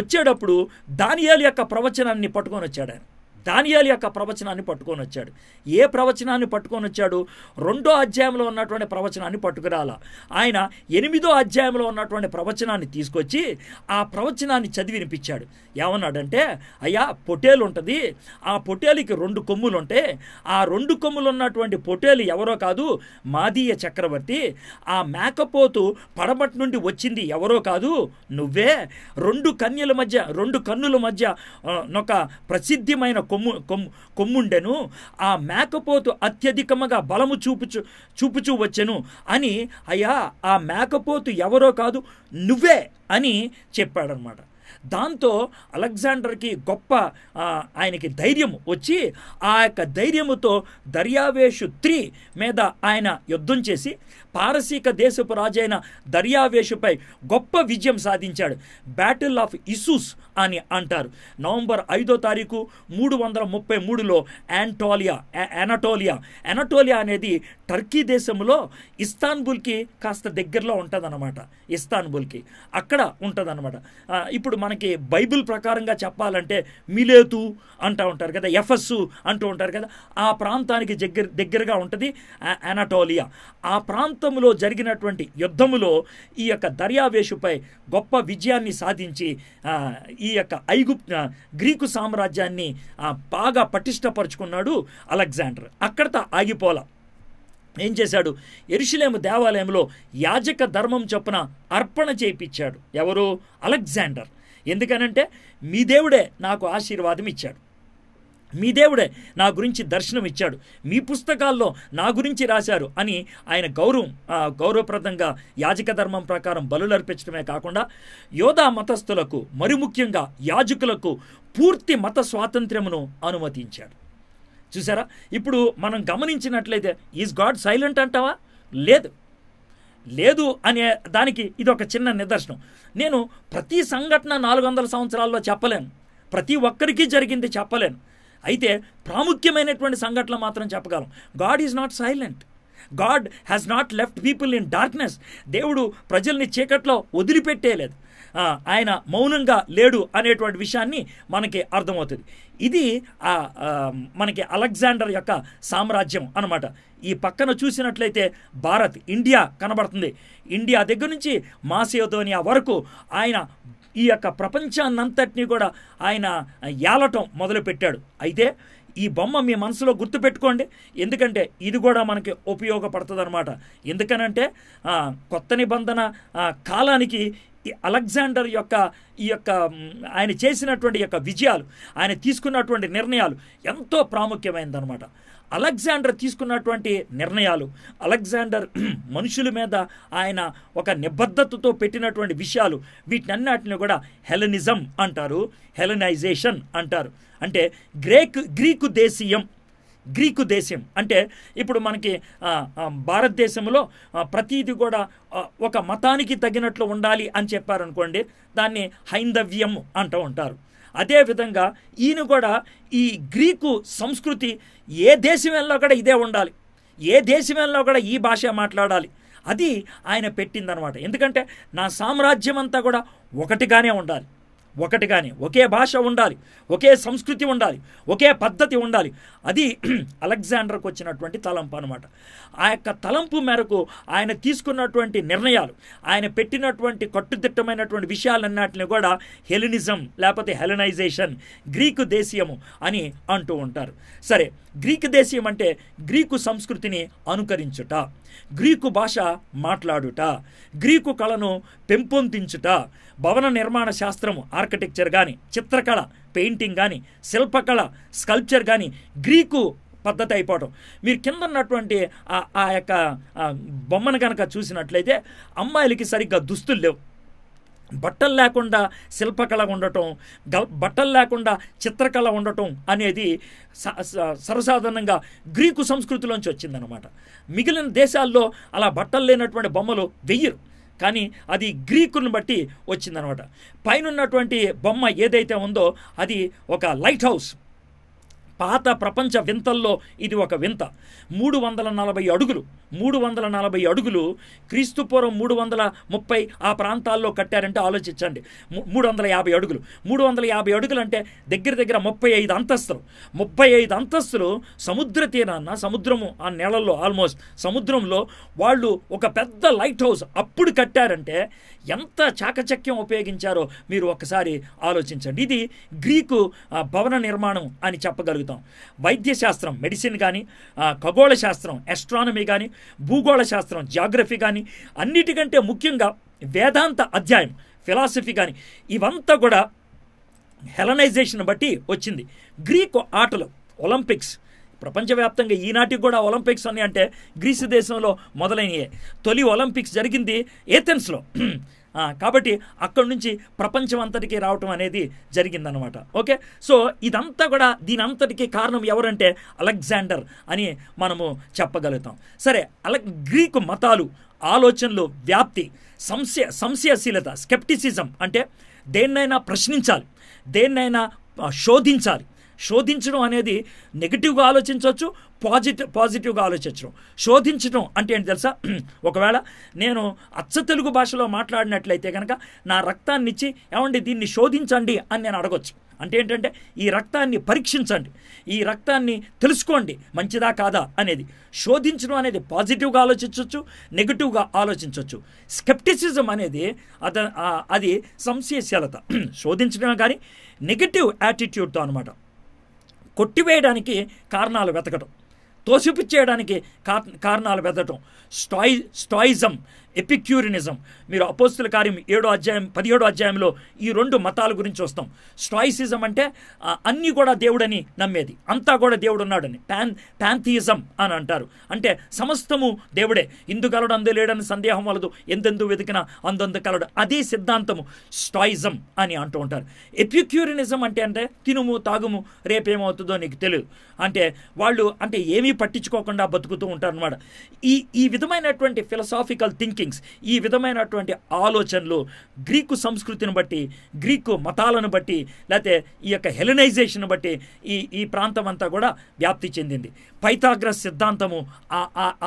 వచ్చేటప్పుడు దానియాలు యొక్క ప్రవచనాన్ని పట్టుకొని వచ్చాడు ఆయన దానియాల యొక్క ప్రవచనాన్ని పట్టుకొని వచ్చాడు ఏ ప్రవచనాన్ని పట్టుకొని వచ్చాడు రెండో అధ్యాయంలో ఉన్నటువంటి ప్రవచనాన్ని పట్టుకురాల ఆయన ఎనిమిదో అధ్యాయంలో ఉన్నటువంటి ప్రవచనాన్ని తీసుకొచ్చి ఆ ప్రవచనాన్ని చదివి వినిపించాడు ఏమన్నాడంటే అయ్యా పొటేలు ఉంటుంది ఆ పొటేలుకి రెండు కొమ్ములు ఉంటే ఆ రెండు కొమ్ములు ఉన్నటువంటి పొటేలు ఎవరో కాదు మాదీయ చక్రవర్తి ఆ మేకపోతు పడమటి నుండి వచ్చింది ఎవరో కాదు నువ్వే రెండు కన్యల మధ్య రెండు కన్నుల మధ్య ఒక ప్రసిద్ధమైన కొమ్ము కొమ్ము కొమ్ముండెను ఆ మేకపోతు అత్యధికముగా బలము చూపుచు చూపుచూ వచ్చెను అని అయ్యా ఆ మేకపోతు ఎవరో కాదు నువ్వే అని చెప్పాడనమాట దాంతో అలెగ్జాండర్కి గొప్ప ఆయనకి ధైర్యం వచ్చి ఆ యొక్క ధైర్యముతో దర్యావేషు త్రీ మీద ఆయన యుద్ధం చేసి పారసీక దేశపు రాజైన దర్యావేషుపై గొప్ప విజయం సాధించాడు బ్యాటిల్ ఆఫ్ ఇసూస్ అని అంటారు నవంబర్ ఐదో తారీఖు మూడు వందల ముప్పై మూడులో యాంటోలియా ఎనటోలియా ఎనటోలియా అనేది టర్కీ దేశంలో ఇస్తాన్బుల్కి కాస్త దగ్గరలో ఉంటుందన్నమాట ఇస్తాన్బుల్కి అక్కడ ఉంటుందన్నమాట ఇప్పుడు మనకి బైబిల్ ప్రకారంగా చెప్పాలంటే మిలేతు అంటూ ఉంటారు కదా ఎఫస్సు అంటూ ఉంటారు కదా ఆ ప్రాంతానికి దగ్గర దగ్గరగా ఉంటుంది ఎనటోలియా ఆ ప్రాంతం ప్రాంతంలో జరిగినటువంటి యుద్ధములో ఈ యొక్క దర్యావేషుపై గొప్ప విజయాన్ని సాధించి ఈ యొక్క ఐగు గ్రీకు సామ్రాజ్యాన్ని బాగా పటిష్టపరుచుకున్నాడు అలెగ్జాండర్ అక్కడతో ఆగిపోలా ఏం చేశాడు ఎరుషులేము దేవాలయంలో యాజక ధర్మం చొప్పున అర్పణ చేయించాడు ఎవరు అలెగ్జాండర్ ఎందుకనంటే మీ దేవుడే నాకు ఆశీర్వాదం ఇచ్చాడు మీ దేవుడే నా గురించి దర్శనం ఇచ్చాడు మీ పుస్తకాల్లో నా గురించి రాశారు అని ఆయన గౌరవం గౌరవప్రదంగా యాజక ధర్మం ప్రకారం బలులర్పించడమే కాకుండా యోధా మతస్థులకు మరి ముఖ్యంగా యాజకులకు పూర్తి మత స్వాతంత్ర్యమును అనుమతించాడు చూసారా ఇప్పుడు మనం గమనించినట్లయితే ఈజ్ గాడ్ సైలెంట్ అంటావా లేదు లేదు అనే దానికి ఇది ఒక చిన్న నిదర్శనం నేను ప్రతి సంఘటన నాలుగు వందల సంవత్సరాల్లో చెప్పలేను ప్రతి ఒక్కరికి జరిగింది చెప్పలేను అయితే ప్రాముఖ్యమైనటువంటి సంఘటనలు మాత్రం చెప్పగలం God is not silent God has not left people in darkness దేవుడు ప్రజల్ని చీకట్లో వదిలిపెట్టేయలేదు ఆయన మౌనంగా లేడు అనేటువంటి విషయాన్ని మనకి అర్థమవుతుంది ఇది మనకి అలెగ్జాండర్ యొక్క సామ్రాజ్యం అనమాట ఈ పక్కన చూసినట్లయితే భారత్ ఇండియా కనబడుతుంది ఇండియా దగ్గర నుంచి మాసేదోనియా వరకు ఆయన ఈ యొక్క ప్రపంచాన్నంతటినీ కూడా ఆయన ఏలటం మొదలుపెట్టాడు అయితే ఈ బొమ్మ మీ మనసులో గుర్తుపెట్టుకోండి ఎందుకంటే ఇది కూడా మనకి ఉపయోగపడుతుంది అనమాట ఎందుకనంటే కొత్త నిబంధన కాలానికి ఈ అలెగ్జాండర్ యొక్క ఈ యొక్క ఆయన చేసినటువంటి యొక్క విజయాలు ఆయన తీసుకున్నటువంటి నిర్ణయాలు ఎంతో ప్రాముఖ్యమైనదనమాట అలెగ్జాండర్ తీసుకున్నటువంటి నిర్ణయాలు అలెగ్జాండర్ మనుషుల మీద ఆయన ఒక నిబద్ధతతో పెట్టినటువంటి విషయాలు వీటన్నిటిని కూడా హెలనిజం అంటారు హెలనైజేషన్ అంటారు అంటే గ్రేక్ గ్రీకు దేశీయం గ్రీకు దేశం అంటే ఇప్పుడు మనకి భారతదేశంలో ప్రతీది కూడా ఒక మతానికి తగినట్లు ఉండాలి అని చెప్పారనుకోండి దాన్ని హైందవ్యం అంటూ ఉంటారు అదేవిధంగా ఈయన కూడా ఈ గ్రీకు సంస్కృతి ఏ దేశం వెళ్ళినా కూడా ఇదే ఉండాలి ఏ దేశం వెళ్ళినా కూడా ఈ భాష మాట్లాడాలి అది ఆయన పెట్టిందనమాట ఎందుకంటే నా సామ్రాజ్యం అంతా కూడా ఒకటిగానే ఉండాలి ఒకటిగానే ఒకే భాష ఉండాలి ఒకే సంస్కృతి ఉండాలి ఒకే పద్ధతి ఉండాలి అది అలెగ్జాండర్కు వచ్చినటువంటి తలంపు అనమాట ఆ యొక్క తలంపు మేరకు ఆయన తీసుకున్నటువంటి నిర్ణయాలు ఆయన పెట్టినటువంటి కట్టుదిట్టమైనటువంటి విషయాలన్నింటిని కూడా హెలినిజం లేకపోతే హెలనైజేషన్ గ్రీకు దేశీయము అని అంటూ ఉంటారు సరే గ్రీకు దేశీయం అంటే గ్రీకు సంస్కృతిని అనుకరించుట గ్రీకు భాష మాట్లాడుట గ్రీకు కళను పెంపొందించుట భవన నిర్మాణ శాస్త్రము ఆర్కిటెక్చర్ కానీ చిత్రకళ పెయింటింగ్ కానీ శిల్పకళ స్కల్ప్చర్ కానీ గ్రీకు పద్ధతి అయిపోవడం మీరు కింద ఉన్నటువంటి ఆ యొక్క బొమ్మను కనుక చూసినట్లయితే అమ్మాయిలకి సరిగ్గా దుస్తులు లేవు బట్టలు లేకుండా శిల్పకళ ఉండటం గ బట్టలు లేకుండా చిత్రకళ ఉండటం అనేది సర్వసాధారణంగా గ్రీకు సంస్కృతిలోంచి వచ్చిందనమాట మిగిలిన దేశాల్లో అలా బట్టలు లేనటువంటి బొమ్మలు వెయ్యరు కానీ అది గ్రీకును బట్టి వచ్చిందనమాట పైనన్నటువంటి బొమ్మ ఏదైతే ఉందో అది ఒక లైట్ హౌస్ పాత ప్రపంచ వింతల్లో ఇది ఒక వింత మూడు వందల నలభై అడుగులు మూడు వందల నలభై అడుగులు క్రీస్తుపూర్వం మూడు వందల ముప్పై ఆ ప్రాంతాల్లో కట్టారంటే ఆలోచించండి మూడు వందల యాభై అడుగులు మూడు వందల యాభై అడుగులు అంటే దగ్గర దగ్గర ముప్పై ఐదు అంతస్తులు ముప్పై ఐదు అంతస్తులు సముద్ర తీరాన్న సముద్రము ఆ నెలల్లో ఆల్మోస్ట్ సముద్రంలో వాళ్ళు ఒక పెద్ద లైట్ హౌస్ అప్పుడు కట్టారంటే ఎంత చాకచక్యం ఉపయోగించారో మీరు ఒకసారి ఆలోచించండి ఇది గ్రీకు భవన నిర్మాణం అని చెప్పగలుగుతాం చూద్దాం వైద్య శాస్త్రం మెడిసిన్ కానీ ఖగోళ శాస్త్రం ఎస్ట్రానమీ కానీ భూగోళ శాస్త్రం జాగ్రఫీ కానీ అన్నిటికంటే ముఖ్యంగా వేదాంత అధ్యాయం ఫిలాసఫీ కానీ ఇవంతా కూడా హెలనైజేషన్ బట్టి వచ్చింది గ్రీకు ఆటలు ఒలింపిక్స్ ప్రపంచవ్యాప్తంగా ఈనాటికి కూడా ఒలింపిక్స్ అని అంటే గ్రీసు దేశంలో మొదలైనయే తొలి ఒలింపిక్స్ జరిగింది ఏథెన్స్లో కాబట్టి అక్కడి నుంచి ప్రపంచం అంతటికి రావటం అనేది జరిగిందనమాట ఓకే సో ఇదంతా కూడా దీని అంతటికి కారణం ఎవరంటే అలెగ్జాండర్ అని మనము చెప్పగలుగుతాం సరే అల గ్రీకు మతాలు ఆలోచనలు వ్యాప్తి సంశయ సంశయశీలత స్కెప్టిసిజం అంటే దేన్నైనా ప్రశ్నించాలి దేన్నైనా శోధించాలి శోధించడం అనేది నెగిటివ్గా ఆలోచించవచ్చు పాజిటివ్ పాజిటివ్గా ఆలోచించడం శోధించడం అంటే ఏంటి తెలుసా ఒకవేళ నేను అచ్చ తెలుగు భాషలో మాట్లాడినట్లయితే కనుక నా రక్తాన్ని ఇచ్చి ఏమండి దీన్ని శోధించండి అని నేను అడగొచ్చు అంటే ఏంటంటే ఈ రక్తాన్ని పరీక్షించండి ఈ రక్తాన్ని తెలుసుకోండి మంచిదా కాదా అనేది శోధించడం అనేది పాజిటివ్గా ఆలోచించవచ్చు నెగిటివ్గా ఆలోచించవచ్చు స్కెప్టిసిజం అనేది అత అది సంశయశీలత శోధించడమే కానీ నెగిటివ్ యాటిట్యూడ్తో అనమాట కొట్టివేయడానికి కారణాలు వెతకడం తోసిపుచ్చేయడానికి కారణాలు వెతకడం స్టాయి స్టాయిజం ఎపిక్యూరినిజం మీరు అపోస్తుల కార్యం ఏడో అధ్యాయం పదిహేడో అధ్యాయంలో ఈ రెండు మతాల గురించి వస్తాం స్టాయిసిజం అంటే అన్నీ కూడా దేవుడని నమ్మేది అంతా కూడా దేవుడు ఉన్నాడని ప్యాన్ ప్యాంథియిజం అని అంటారు అంటే సమస్తము దేవుడే ఇందుకలడు అందలేడని సందేహం వలదు ఎందెందు వెతికినా అందందు కలడు అదే సిద్ధాంతము స్టాయిజం అని అంటూ ఉంటారు ఎపిక్యూరినిజం అంటే అంటే తినుము తాగుము రేపేమవుతుందో నీకు తెలియదు అంటే వాళ్ళు అంటే ఏమీ పట్టించుకోకుండా బతుకుతూ ఉంటారు అనమాట ఈ ఈ విధమైనటువంటి ఫిలసాఫికల్ థింకింగ్ థింకింగ్స్ ఈ విధమైనటువంటి ఆలోచనలు గ్రీకు సంస్కృతిని బట్టి గ్రీకు మతాలను బట్టి లేకపోతే ఈ యొక్క హెలనైజేషన్ బట్టి ఈ ఈ ప్రాంతం అంతా కూడా వ్యాప్తి చెందింది పైథాగ్రస్ సిద్ధాంతము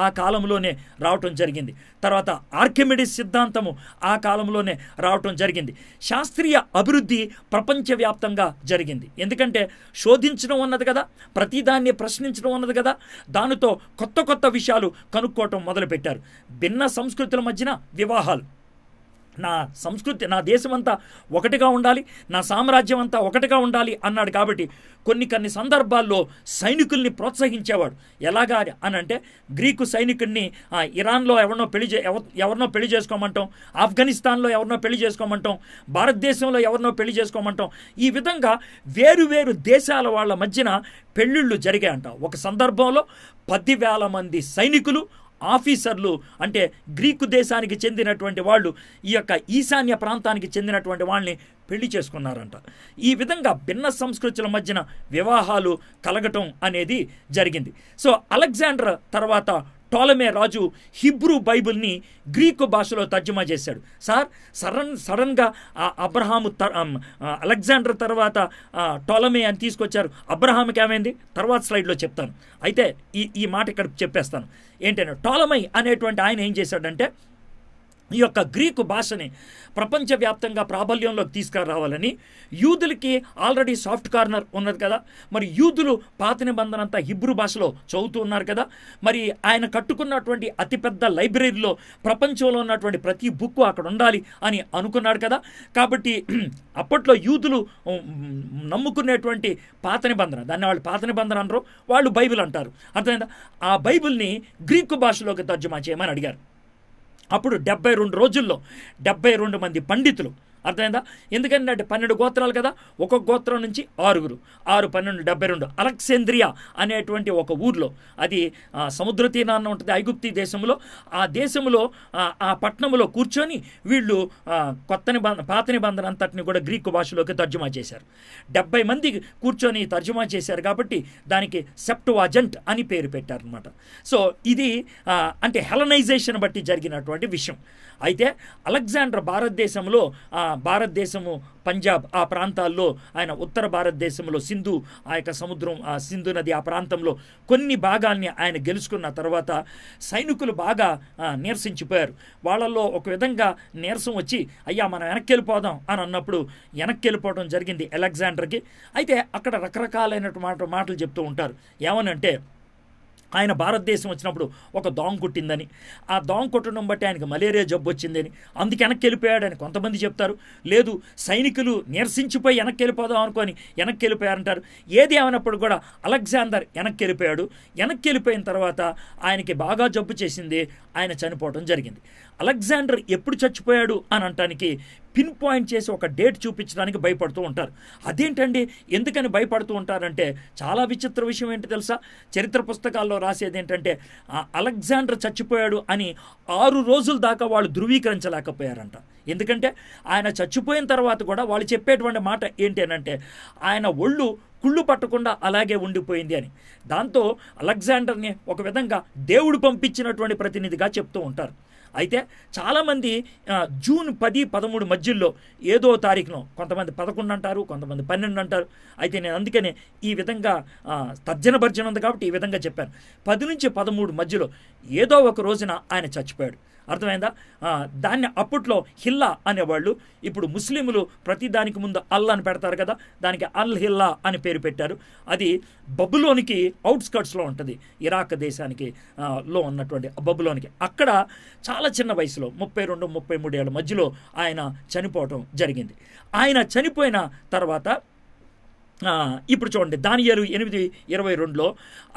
ఆ కాలంలోనే రావటం జరిగింది తర్వాత ఆర్కిమెడిస్ సిద్ధాంతము ఆ కాలంలోనే రావటం జరిగింది శాస్త్రీయ అభివృద్ధి ప్రపంచవ్యాప్తంగా జరిగింది ఎందుకంటే శోధించడం ఉన్నది కదా ప్రతిదాన్ని ప్రశ్నించడం ఉన్నది కదా దానితో కొత్త కొత్త విషయాలు కనుక్కోవటం మొదలుపెట్టారు భిన్న సంస్కృతుల మధ్యన వివాహాలు నా సంస్కృతి నా దేశమంతా ఒకటిగా ఉండాలి నా సామ్రాజ్యం అంతా ఒకటిగా ఉండాలి అన్నాడు కాబట్టి కొన్ని కొన్ని సందర్భాల్లో సైనికుల్ని ప్రోత్సహించేవాడు ఎలాగా అని అంటే గ్రీకు సైనికుడిని ఇరాన్లో ఎవరినో పెళ్లి చే ఎవరినో పెళ్లి చేసుకోమంటాం ఆఫ్ఘనిస్తాన్లో ఎవరినో పెళ్లి చేసుకోమంటాం భారతదేశంలో ఎవరినో పెళ్లి చేసుకోమంటాం ఈ విధంగా వేరు వేరు దేశాల వాళ్ళ మధ్యన పెళ్ళిళ్ళు జరిగాయంట ఒక సందర్భంలో పదివేల మంది సైనికులు ఆఫీసర్లు అంటే గ్రీకు దేశానికి చెందినటువంటి వాళ్ళు ఈ యొక్క ఈశాన్య ప్రాంతానికి చెందినటువంటి వాళ్ళని పెళ్లి చేసుకున్నారంట ఈ విధంగా భిన్న సంస్కృతుల మధ్యన వివాహాలు కలగటం అనేది జరిగింది సో అలెగ్జాండర్ తర్వాత టోలమే రాజు హిబ్రూ బైబిల్ని గ్రీకు భాషలో తర్జుమా చేశాడు సార్ సడన్ సడన్గా ఆ అబ్రహాము అలెగ్జాండర్ తర్వాత టోలమే అని తీసుకొచ్చారు అబ్రహాముకి ఏమైంది తర్వాత స్లైడ్లో చెప్తాను అయితే ఈ ఈ మాట ఇక్కడ చెప్పేస్తాను ఏంటంటే టోలమై అనేటువంటి ఆయన ఏం చేశాడంటే ఈ యొక్క గ్రీకు భాషని ప్రపంచవ్యాప్తంగా ప్రాబల్యంలోకి తీసుకురావాలని యూదులకి ఆల్రెడీ సాఫ్ట్ కార్నర్ ఉన్నది కదా మరి యూదులు పాత నిబంధన అంతా హిబ్రూ భాషలో చదువుతూ ఉన్నారు కదా మరి ఆయన కట్టుకున్నటువంటి అతిపెద్ద లైబ్రరీలో ప్రపంచంలో ఉన్నటువంటి ప్రతి బుక్ అక్కడ ఉండాలి అని అనుకున్నాడు కదా కాబట్టి అప్పట్లో యూదులు నమ్ముకునేటువంటి పాత నిబంధన దాన్ని వాళ్ళు పాత నిబంధన అనరు వాళ్ళు బైబిల్ అంటారు అర్థమైందా ఆ బైబిల్ని గ్రీకు భాషలోకి తర్జుమా చేయమని అడిగారు అప్పుడు డెబ్బై రెండు రోజుల్లో డెబ్బై రెండు మంది పండితులు అర్థమైందా ఎందుకంటే అంటే పన్నెండు గోత్రాలు కదా ఒక్కొక్క గోత్రం నుంచి ఆరుగురు ఆరు పన్నెండు డెబ్బై రెండు అలెక్సేంద్రియా అనేటువంటి ఒక ఊర్లో అది సముద్ర తీరాన్న ఉంటుంది ఐగుప్తి దేశంలో ఆ దేశంలో ఆ పట్టణంలో కూర్చొని వీళ్ళు కొత్త నిబంధన పాత నిబంధన అంతటిని కూడా గ్రీకు భాషలోకి తర్జుమా చేశారు డెబ్బై మంది కూర్చొని తర్జుమా చేశారు కాబట్టి దానికి సెప్టువాజెంట్ అని పేరు పెట్టారనమాట సో ఇది అంటే హెలనైజేషన్ బట్టి జరిగినటువంటి విషయం అయితే అలెగ్జాండర్ భారతదేశంలో భారతదేశము పంజాబ్ ఆ ప్రాంతాల్లో ఆయన ఉత్తర భారతదేశంలో సింధు ఆ యొక్క సముద్రం సింధు నది ఆ ప్రాంతంలో కొన్ని భాగాల్ని ఆయన గెలుచుకున్న తర్వాత సైనికులు బాగా నీరసించిపోయారు వాళ్ళల్లో ఒక విధంగా నీరసం వచ్చి అయ్యా మనం వెనక్కి వెళ్ళిపోదాం అని అన్నప్పుడు వెనక్కి వెళ్ళిపోవడం జరిగింది అలెగ్జాండర్కి అయితే అక్కడ రకరకాలైనటువంటి మాటలు చెప్తూ ఉంటారు ఏమనంటే ఆయన భారతదేశం వచ్చినప్పుడు ఒక దోమ కుట్టిందని ఆ దోమ కుట్టడం బట్టి ఆయనకు మలేరియా జబ్బు వచ్చిందని అందుకు వెనక్కి వెళ్ళిపోయాడని కొంతమంది చెప్తారు లేదు సైనికులు నిరసించిపోయి వెనక్కి వెళ్ళిపోదాం అనుకొని వెనక్కి వెళ్ళిపోయారంటారు ఏది ఏమైనప్పుడు కూడా అలెగ్జాండర్ వెనక్కి వెళ్ళిపోయాడు వెనక్కి వెళ్ళిపోయిన తర్వాత ఆయనకి బాగా జబ్బు చేసింది ఆయన చనిపోవడం జరిగింది అలెగ్జాండర్ ఎప్పుడు చచ్చిపోయాడు అని అంటానికి పిన్ పాయింట్ చేసి ఒక డేట్ చూపించడానికి భయపడుతూ ఉంటారు అదేంటండి ఎందుకని భయపడుతూ ఉంటారంటే చాలా విచిత్ర విషయం ఏంటి తెలుసా చరిత్ర పుస్తకాల్లో రాసేది ఏంటంటే అలెగ్జాండర్ చచ్చిపోయాడు అని ఆరు రోజుల దాకా వాళ్ళు ధృవీకరించలేకపోయారంట ఎందుకంటే ఆయన చచ్చిపోయిన తర్వాత కూడా వాళ్ళు చెప్పేటువంటి మాట ఏంటంటే ఆయన ఒళ్ళు కుళ్ళు పట్టకుండా అలాగే ఉండిపోయింది అని దాంతో అలెగ్జాండర్ని ఒక విధంగా దేవుడు పంపించినటువంటి ప్రతినిధిగా చెప్తూ ఉంటారు అయితే చాలామంది జూన్ పది పదమూడు మధ్యలో ఏదో తారీఖును కొంతమంది పదకొండు అంటారు కొంతమంది పన్నెండు అంటారు అయితే నేను అందుకనే ఈ విధంగా తర్జన భర్జన ఉంది కాబట్టి ఈ విధంగా చెప్పాను పది నుంచి పదమూడు మధ్యలో ఏదో ఒక రోజున ఆయన చచ్చిపోయాడు అర్థమైందా దాన్ని అప్పట్లో హిల్లా అనేవాళ్ళు ఇప్పుడు ముస్లింలు ప్రతి దానికి ముందు అల్ అని పెడతారు కదా దానికి అల్ హిల్లా అని పేరు పెట్టారు అది బబులోనికి అవుట్స్కర్ట్స్లో ఉంటుంది ఇరాక్ దేశానికి లో ఉన్నటువంటి బబులోనికి అక్కడ చాలా చిన్న వయసులో ముప్పై రెండు ముప్పై మూడు ఏళ్ళ మధ్యలో ఆయన చనిపోవటం జరిగింది ఆయన చనిపోయిన తర్వాత ఇప్పుడు చూడండి దాని ఏరు ఎనిమిది ఇరవై రెండులో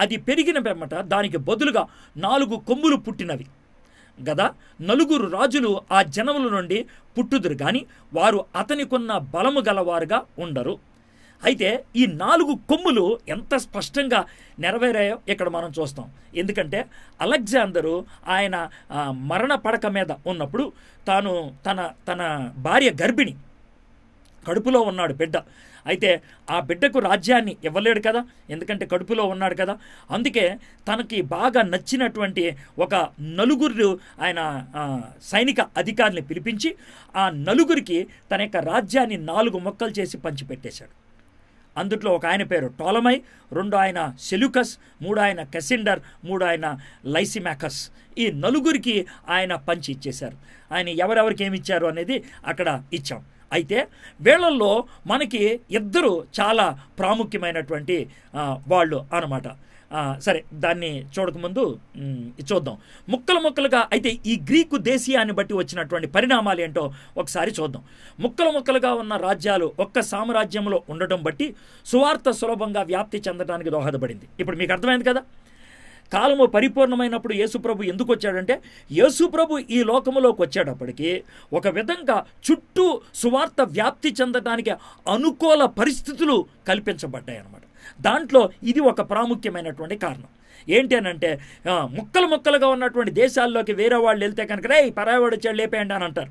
అది పెరిగిన పెమ్మట దానికి బదులుగా నాలుగు కొమ్ములు పుట్టినవి గదా నలుగురు రాజులు ఆ జనముల నుండి పుట్టుదురు గాని వారు అతనికున్న బలము గలవారుగా ఉండరు అయితే ఈ నాలుగు కొమ్ములు ఎంత స్పష్టంగా నెరవేరాయో ఇక్కడ మనం చూస్తాం ఎందుకంటే అలెగ్జాందరు ఆయన మరణ పడక మీద ఉన్నప్పుడు తాను తన తన భార్య గర్భిణి కడుపులో ఉన్నాడు బిడ్డ అయితే ఆ బిడ్డకు రాజ్యాన్ని ఇవ్వలేడు కదా ఎందుకంటే కడుపులో ఉన్నాడు కదా అందుకే తనకి బాగా నచ్చినటువంటి ఒక నలుగురు ఆయన సైనిక అధికారిని పిలిపించి ఆ నలుగురికి తన యొక్క రాజ్యాన్ని నాలుగు మొక్కలు చేసి పంచిపెట్టేశాడు అందుట్లో ఒక ఆయన పేరు టోలమై రెండు ఆయన సెల్యూకస్ మూడు ఆయన కెసిండర్ మూడు ఆయన లైసిమాకస్ ఈ నలుగురికి ఆయన పంచి ఇచ్చేశారు ఆయన ఎవరెవరికి ఏమి ఇచ్చారు అనేది అక్కడ ఇచ్చాం అయితే వీళ్ళల్లో మనకి ఇద్దరు చాలా ప్రాముఖ్యమైనటువంటి వాళ్ళు అనమాట సరే దాన్ని చూడకముందు చూద్దాం ముక్కలు ముక్కలుగా అయితే ఈ గ్రీకు దేశీయాన్ని బట్టి వచ్చినటువంటి పరిణామాలు ఏంటో ఒకసారి చూద్దాం ముక్కలు ముక్కలుగా ఉన్న రాజ్యాలు ఒక్క సామ్రాజ్యంలో ఉండటం బట్టి సువార్త సులభంగా వ్యాప్తి చెందడానికి దోహదపడింది ఇప్పుడు మీకు అర్థమైంది కదా కాలము పరిపూర్ణమైనప్పుడు యేసుప్రభు ఎందుకు వచ్చాడంటే యేసుప్రభు ఈ లోకంలోకి వచ్చేటప్పటికీ ఒక విధంగా చుట్టూ సువార్త వ్యాప్తి చెందడానికి అనుకూల పరిస్థితులు కల్పించబడ్డాయి అన్నమాట దాంట్లో ఇది ఒక ప్రాముఖ్యమైనటువంటి కారణం ఏంటి అని అంటే ముక్కలు ముక్కలుగా ఉన్నటువంటి దేశాల్లోకి వేరే వాళ్ళు వెళ్తే కనుక రే పరాయవాడు వచ్చాడు లేపేయండి అని అంటారు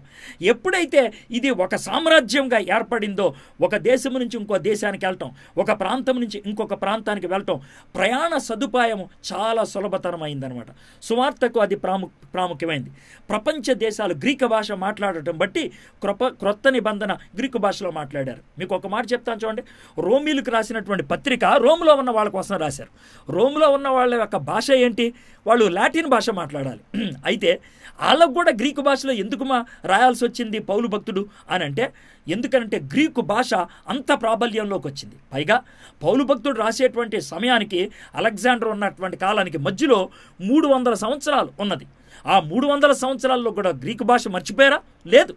ఎప్పుడైతే ఇది ఒక సామ్రాజ్యంగా ఏర్పడిందో ఒక దేశం నుంచి ఇంకో దేశానికి వెళ్ళటం ఒక ప్రాంతం నుంచి ఇంకొక ప్రాంతానికి వెళ్ళటం ప్రయాణ సదుపాయం చాలా సులభతరం అయిందనమాట సువార్తకు అది ప్రాము ప్రాముఖ్యమైంది ప్రపంచ దేశాలు గ్రీకు భాష మాట్లాడటం బట్టి క్రొప క్రొత్త నిబంధన గ్రీకు భాషలో మాట్లాడారు మీకు ఒక మాట చెప్తాను చూడండి రోమిలకు రాసినటువంటి పత్రిక రోమ్లో ఉన్న వాళ్ళ కోసం రాశారు రోమ్లో ఉన్న వాళ్ళ వాళ్ళ యొక్క భాష ఏంటి వాళ్ళు లాటిన్ భాష మాట్లాడాలి అయితే వాళ్ళకు కూడా గ్రీకు భాషలో ఎందుకుమా రాయాల్సి వచ్చింది పౌలు భక్తుడు అని అంటే ఎందుకనంటే గ్రీకు భాష అంత ప్రాబల్యంలోకి వచ్చింది పైగా పౌలు భక్తుడు రాసేటువంటి సమయానికి అలెగ్జాండర్ ఉన్నటువంటి కాలానికి మధ్యలో మూడు వందల సంవత్సరాలు ఉన్నది ఆ మూడు వందల సంవత్సరాల్లో కూడా గ్రీకు భాష మర్చిపోయారా లేదు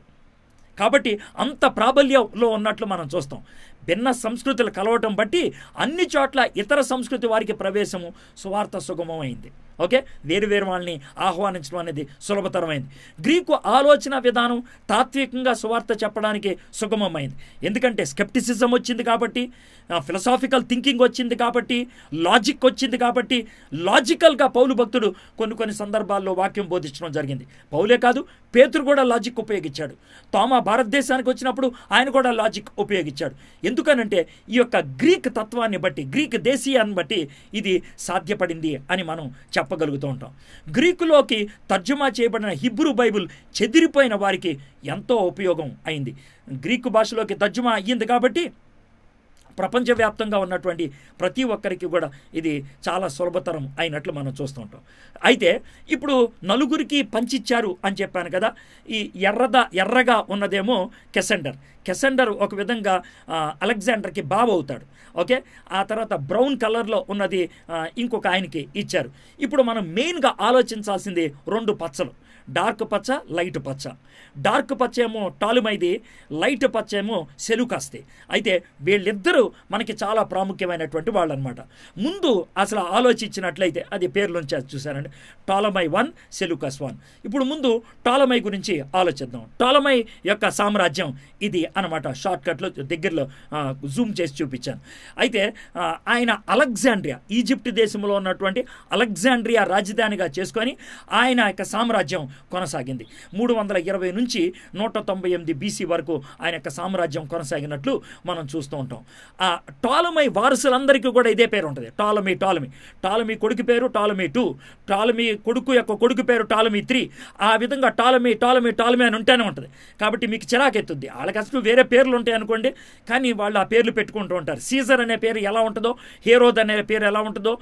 కాబట్టి అంత ప్రాబల్యంలో ఉన్నట్లు మనం చూస్తాం భిన్న సంస్కృతులు కలవటం బట్టి అన్ని చోట్ల ఇతర సంస్కృతి వారికి ప్రవేశము సువార్త సుగమమైంది ఓకే వేరు వేరు వాళ్ళని ఆహ్వానించడం అనేది సులభతరమైంది గ్రీకు ఆలోచన విధానం తాత్వికంగా సువార్త చెప్పడానికి సుగమమైంది ఎందుకంటే స్కెప్టిసిజం వచ్చింది కాబట్టి ఫిలసాఫికల్ థింకింగ్ వచ్చింది కాబట్టి లాజిక్ వచ్చింది కాబట్టి లాజికల్గా పౌలు భక్తుడు కొన్ని కొన్ని సందర్భాల్లో వాక్యం బోధించడం జరిగింది పౌలే కాదు పేతురు కూడా లాజిక్ ఉపయోగించాడు తామా భారతదేశానికి వచ్చినప్పుడు ఆయన కూడా లాజిక్ ఉపయోగించాడు ఎందుకనంటే ఈ యొక్క గ్రీక్ తత్వాన్ని బట్టి గ్రీక్ దేశీయాన్ని బట్టి ఇది సాధ్యపడింది అని మనం చెప్ప చెప్పగలుగుతూ ఉంటాం గ్రీకులోకి తర్జుమా చేయబడిన హిబ్రూ బైబుల్ చెదిరిపోయిన వారికి ఎంతో ఉపయోగం అయింది గ్రీకు భాషలోకి తర్జుమా అయ్యింది కాబట్టి ప్రపంచవ్యాప్తంగా ఉన్నటువంటి ప్రతి ఒక్కరికి కూడా ఇది చాలా సులభతరం అయినట్లు మనం చూస్తూ ఉంటాం అయితే ఇప్పుడు నలుగురికి పంచిచ్చారు అని చెప్పాను కదా ఈ ఎర్రద ఎర్రగా ఉన్నదేమో కెసెండర్ కెసెండర్ ఒక విధంగా అలెగ్జాండర్కి బాబు అవుతాడు ఓకే ఆ తర్వాత బ్రౌన్ కలర్లో ఉన్నది ఇంకొక ఆయనకి ఇచ్చారు ఇప్పుడు మనం మెయిన్గా ఆలోచించాల్సింది రెండు పచ్చలు డార్క్ పచ్చ లైట్ పచ్చ డార్క్ పచ్చ ఏమో టాలుమైది లైట్ పచ్చ ఏమో సెలుకాస్తే అయితే వీళ్ళిద్దరూ మనకి చాలా ప్రాముఖ్యమైనటువంటి వాళ్ళు అనమాట ముందు అసలు ఆలోచించినట్లయితే అది పేర్లోంచి చూశానండి టాలమై వన్ సెలుకాస్ వన్ ఇప్పుడు ముందు టాలమై గురించి ఆలోచిద్దాం టాలమై యొక్క సామ్రాజ్యం ఇది అనమాట షార్ట్కట్లో దగ్గరలో జూమ్ చేసి చూపించాను అయితే ఆయన అలెగ్జాండ్రియా ఈజిప్ట్ దేశంలో ఉన్నటువంటి అలెగ్జాండ్రియా రాజధానిగా చేసుకొని ఆయన యొక్క సామ్రాజ్యం కొనసాగింది మూడు వందల ఇరవై నుంచి నూట తొంభై ఎనిమిది బీసీ వరకు ఆయన యొక్క సామ్రాజ్యం కొనసాగినట్లు మనం చూస్తూ ఉంటాం ఆ టాలమై వారసులందరికీ కూడా ఇదే పేరు ఉంటుంది టాలమీ టాలమీ టాలమీ కొడుకు పేరు టాలమీ టూ టాలమీ కొడుకు యొక్క కొడుకు పేరు టాలమీ త్రీ ఆ విధంగా టాలమీ టాలమీ టాలమీ అని ఉంటేనే ఉంటుంది కాబట్టి మీకు చిరాకెత్తుంది వాళ్ళకి అసలు వేరే పేర్లు ఉంటాయి అనుకోండి కానీ వాళ్ళు ఆ పేర్లు పెట్టుకుంటూ ఉంటారు సీజర్ అనే పేరు ఎలా ఉంటుందో హీరోద్ అనే పేరు ఎలా ఉంటుందో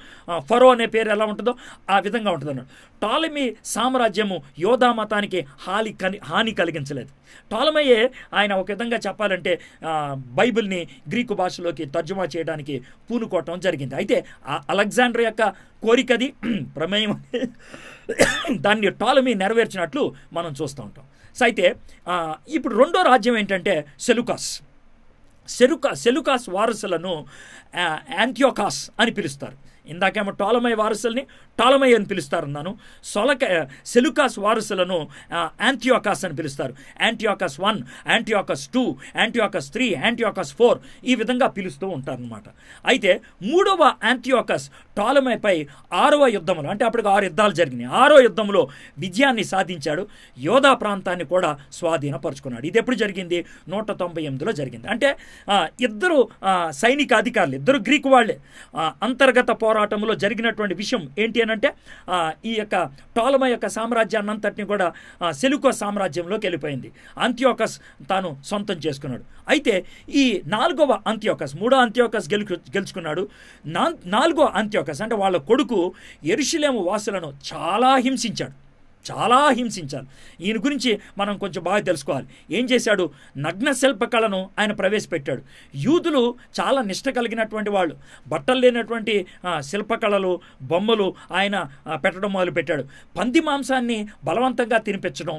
ఫరో అనే పేరు ఎలా ఉంటుందో ఆ విధంగా ఉంటుంది టాలమీ సామ్రాజ్యము యోధా మతానికి హాని హాని కలిగించలేదు టాలమయ్యే ఆయన ఒక విధంగా చెప్పాలంటే బైబిల్ని గ్రీకు భాషలోకి తర్జుమా చేయడానికి పూనుకోవటం జరిగింది అయితే అలెగ్జాండర్ యొక్క కోరికది ప్రమేయం దాన్ని టాలమీ నెరవేర్చినట్లు మనం చూస్తూ ఉంటాం అయితే ఇప్పుడు రెండో రాజ్యం ఏంటంటే సెలుకాస్ సెలుకా సెలుకాస్ వారసులను యాంథియోకాస్ అని పిలుస్తారు ఇందాకేమో టాలమై వారసుల్ని టాలమై అని పిలుస్తారన్నాను సొలక సెలుకాస్ వారసులను యాంటియోకాస్ అని పిలుస్తారు Antiochus one Antiochus two Antiochus three Antiochus four ఈ విధంగా పిలుస్తూ ఉంటారనమాట అయితే మూడవ యాంటియోకాస్ టాలమైపై ఆరవ యుద్ధంలో అంటే అప్పటికి ఆరు యుద్ధాలు జరిగినాయి ఆరో యుద్ధంలో విజయాన్ని సాధించాడు యోధా ప్రాంతాన్ని కూడా స్వాధీనపరుచుకున్నాడు ఇది ఎప్పుడు జరిగింది నూట తొంభై ఎనిమిదిలో జరిగింది అంటే ఇద్దరు సైనిక అధికారులు ఇద్దరు గ్రీకు వాళ్ళే అంతర్గత పోరా పోరాటంలో జరిగినటువంటి విషయం ఏంటి అని అంటే ఈ యొక్క టోలమ యొక్క సామ్రాజ్యాన్ని అంతటిని కూడా సెలుకో సామ్రాజ్యంలోకి వెళ్ళిపోయింది అంత్యోకస్ తాను సొంతం చేసుకున్నాడు అయితే ఈ నాలుగవ అంత్యోకస్ మూడో అంత్యోకస్ గెలు గెలుచుకున్నాడు నాలుగో అంత్యోకస్ అంటే వాళ్ళ కొడుకు ఎరుషులేము వాసులను చాలా హింసించాడు చాలా హింసించారు ఈయన గురించి మనం కొంచెం బాగా తెలుసుకోవాలి ఏం చేశాడు నగ్న శిల్పకళను ఆయన ప్రవేశపెట్టాడు యూదులు చాలా నిష్ట కలిగినటువంటి వాళ్ళు బట్టలు లేనటువంటి శిల్పకళలు బొమ్మలు ఆయన పెట్టడం మొదలుపెట్టాడు పంది మాంసాన్ని బలవంతంగా తినిపించడం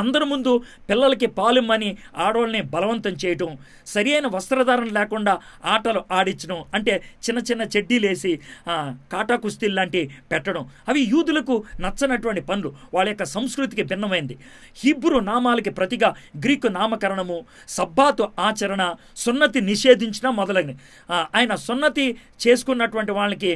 అందరి ముందు పిల్లలకి పాలిమ్మని ఆడవాళ్ళని బలవంతం చేయటం సరియైన వస్త్రధారణ లేకుండా ఆటలు ఆడించడం అంటే చిన్న చిన్న చెడ్డీలేసి కాటా కుస్తీలు లాంటివి పెట్టడం అవి యూదులకు నచ్చనటువంటి పనులు వాళ్ళ యొక్క సంస్కృతికి భిన్నమైంది హిబ్రు నామాలకి ప్రతిగా గ్రీకు నామకరణము సబ్బాతు ఆచరణ సున్నతి నిషేధించిన మొదలైనవి ఆయన సున్నతి చేసుకున్నటువంటి వాళ్ళకి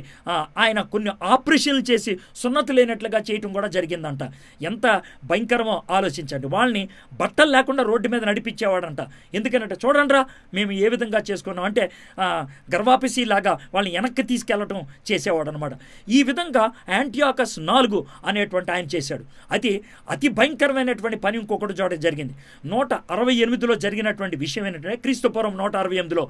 ఆయన కొన్ని ఆపరేషన్లు చేసి సున్నతి లేనట్లుగా చేయటం కూడా జరిగిందంట ఎంత భయంకరమో ఆలోచించి నడిపించండి వాళ్ళని బట్టలు లేకుండా రోడ్డు మీద నడిపించేవాడంట ఎందుకనంటే చూడండిరా మేము ఏ విధంగా చేసుకున్నాం అంటే గర్వాపిసి లాగా వాళ్ళని వెనక్కి తీసుకెళ్ళటం చేసేవాడు అనమాట ఈ విధంగా యాంటీయాకస్ నాలుగు అనేటువంటి ఆయన చేశాడు అది అతి భయంకరమైనటువంటి పని ఇంకొకటి చోట జరిగింది నూట అరవై ఎనిమిదిలో జరిగినటువంటి విషయం ఏంటంటే క్రీస్తుపురం నూట అరవై ఎనిమిదిలో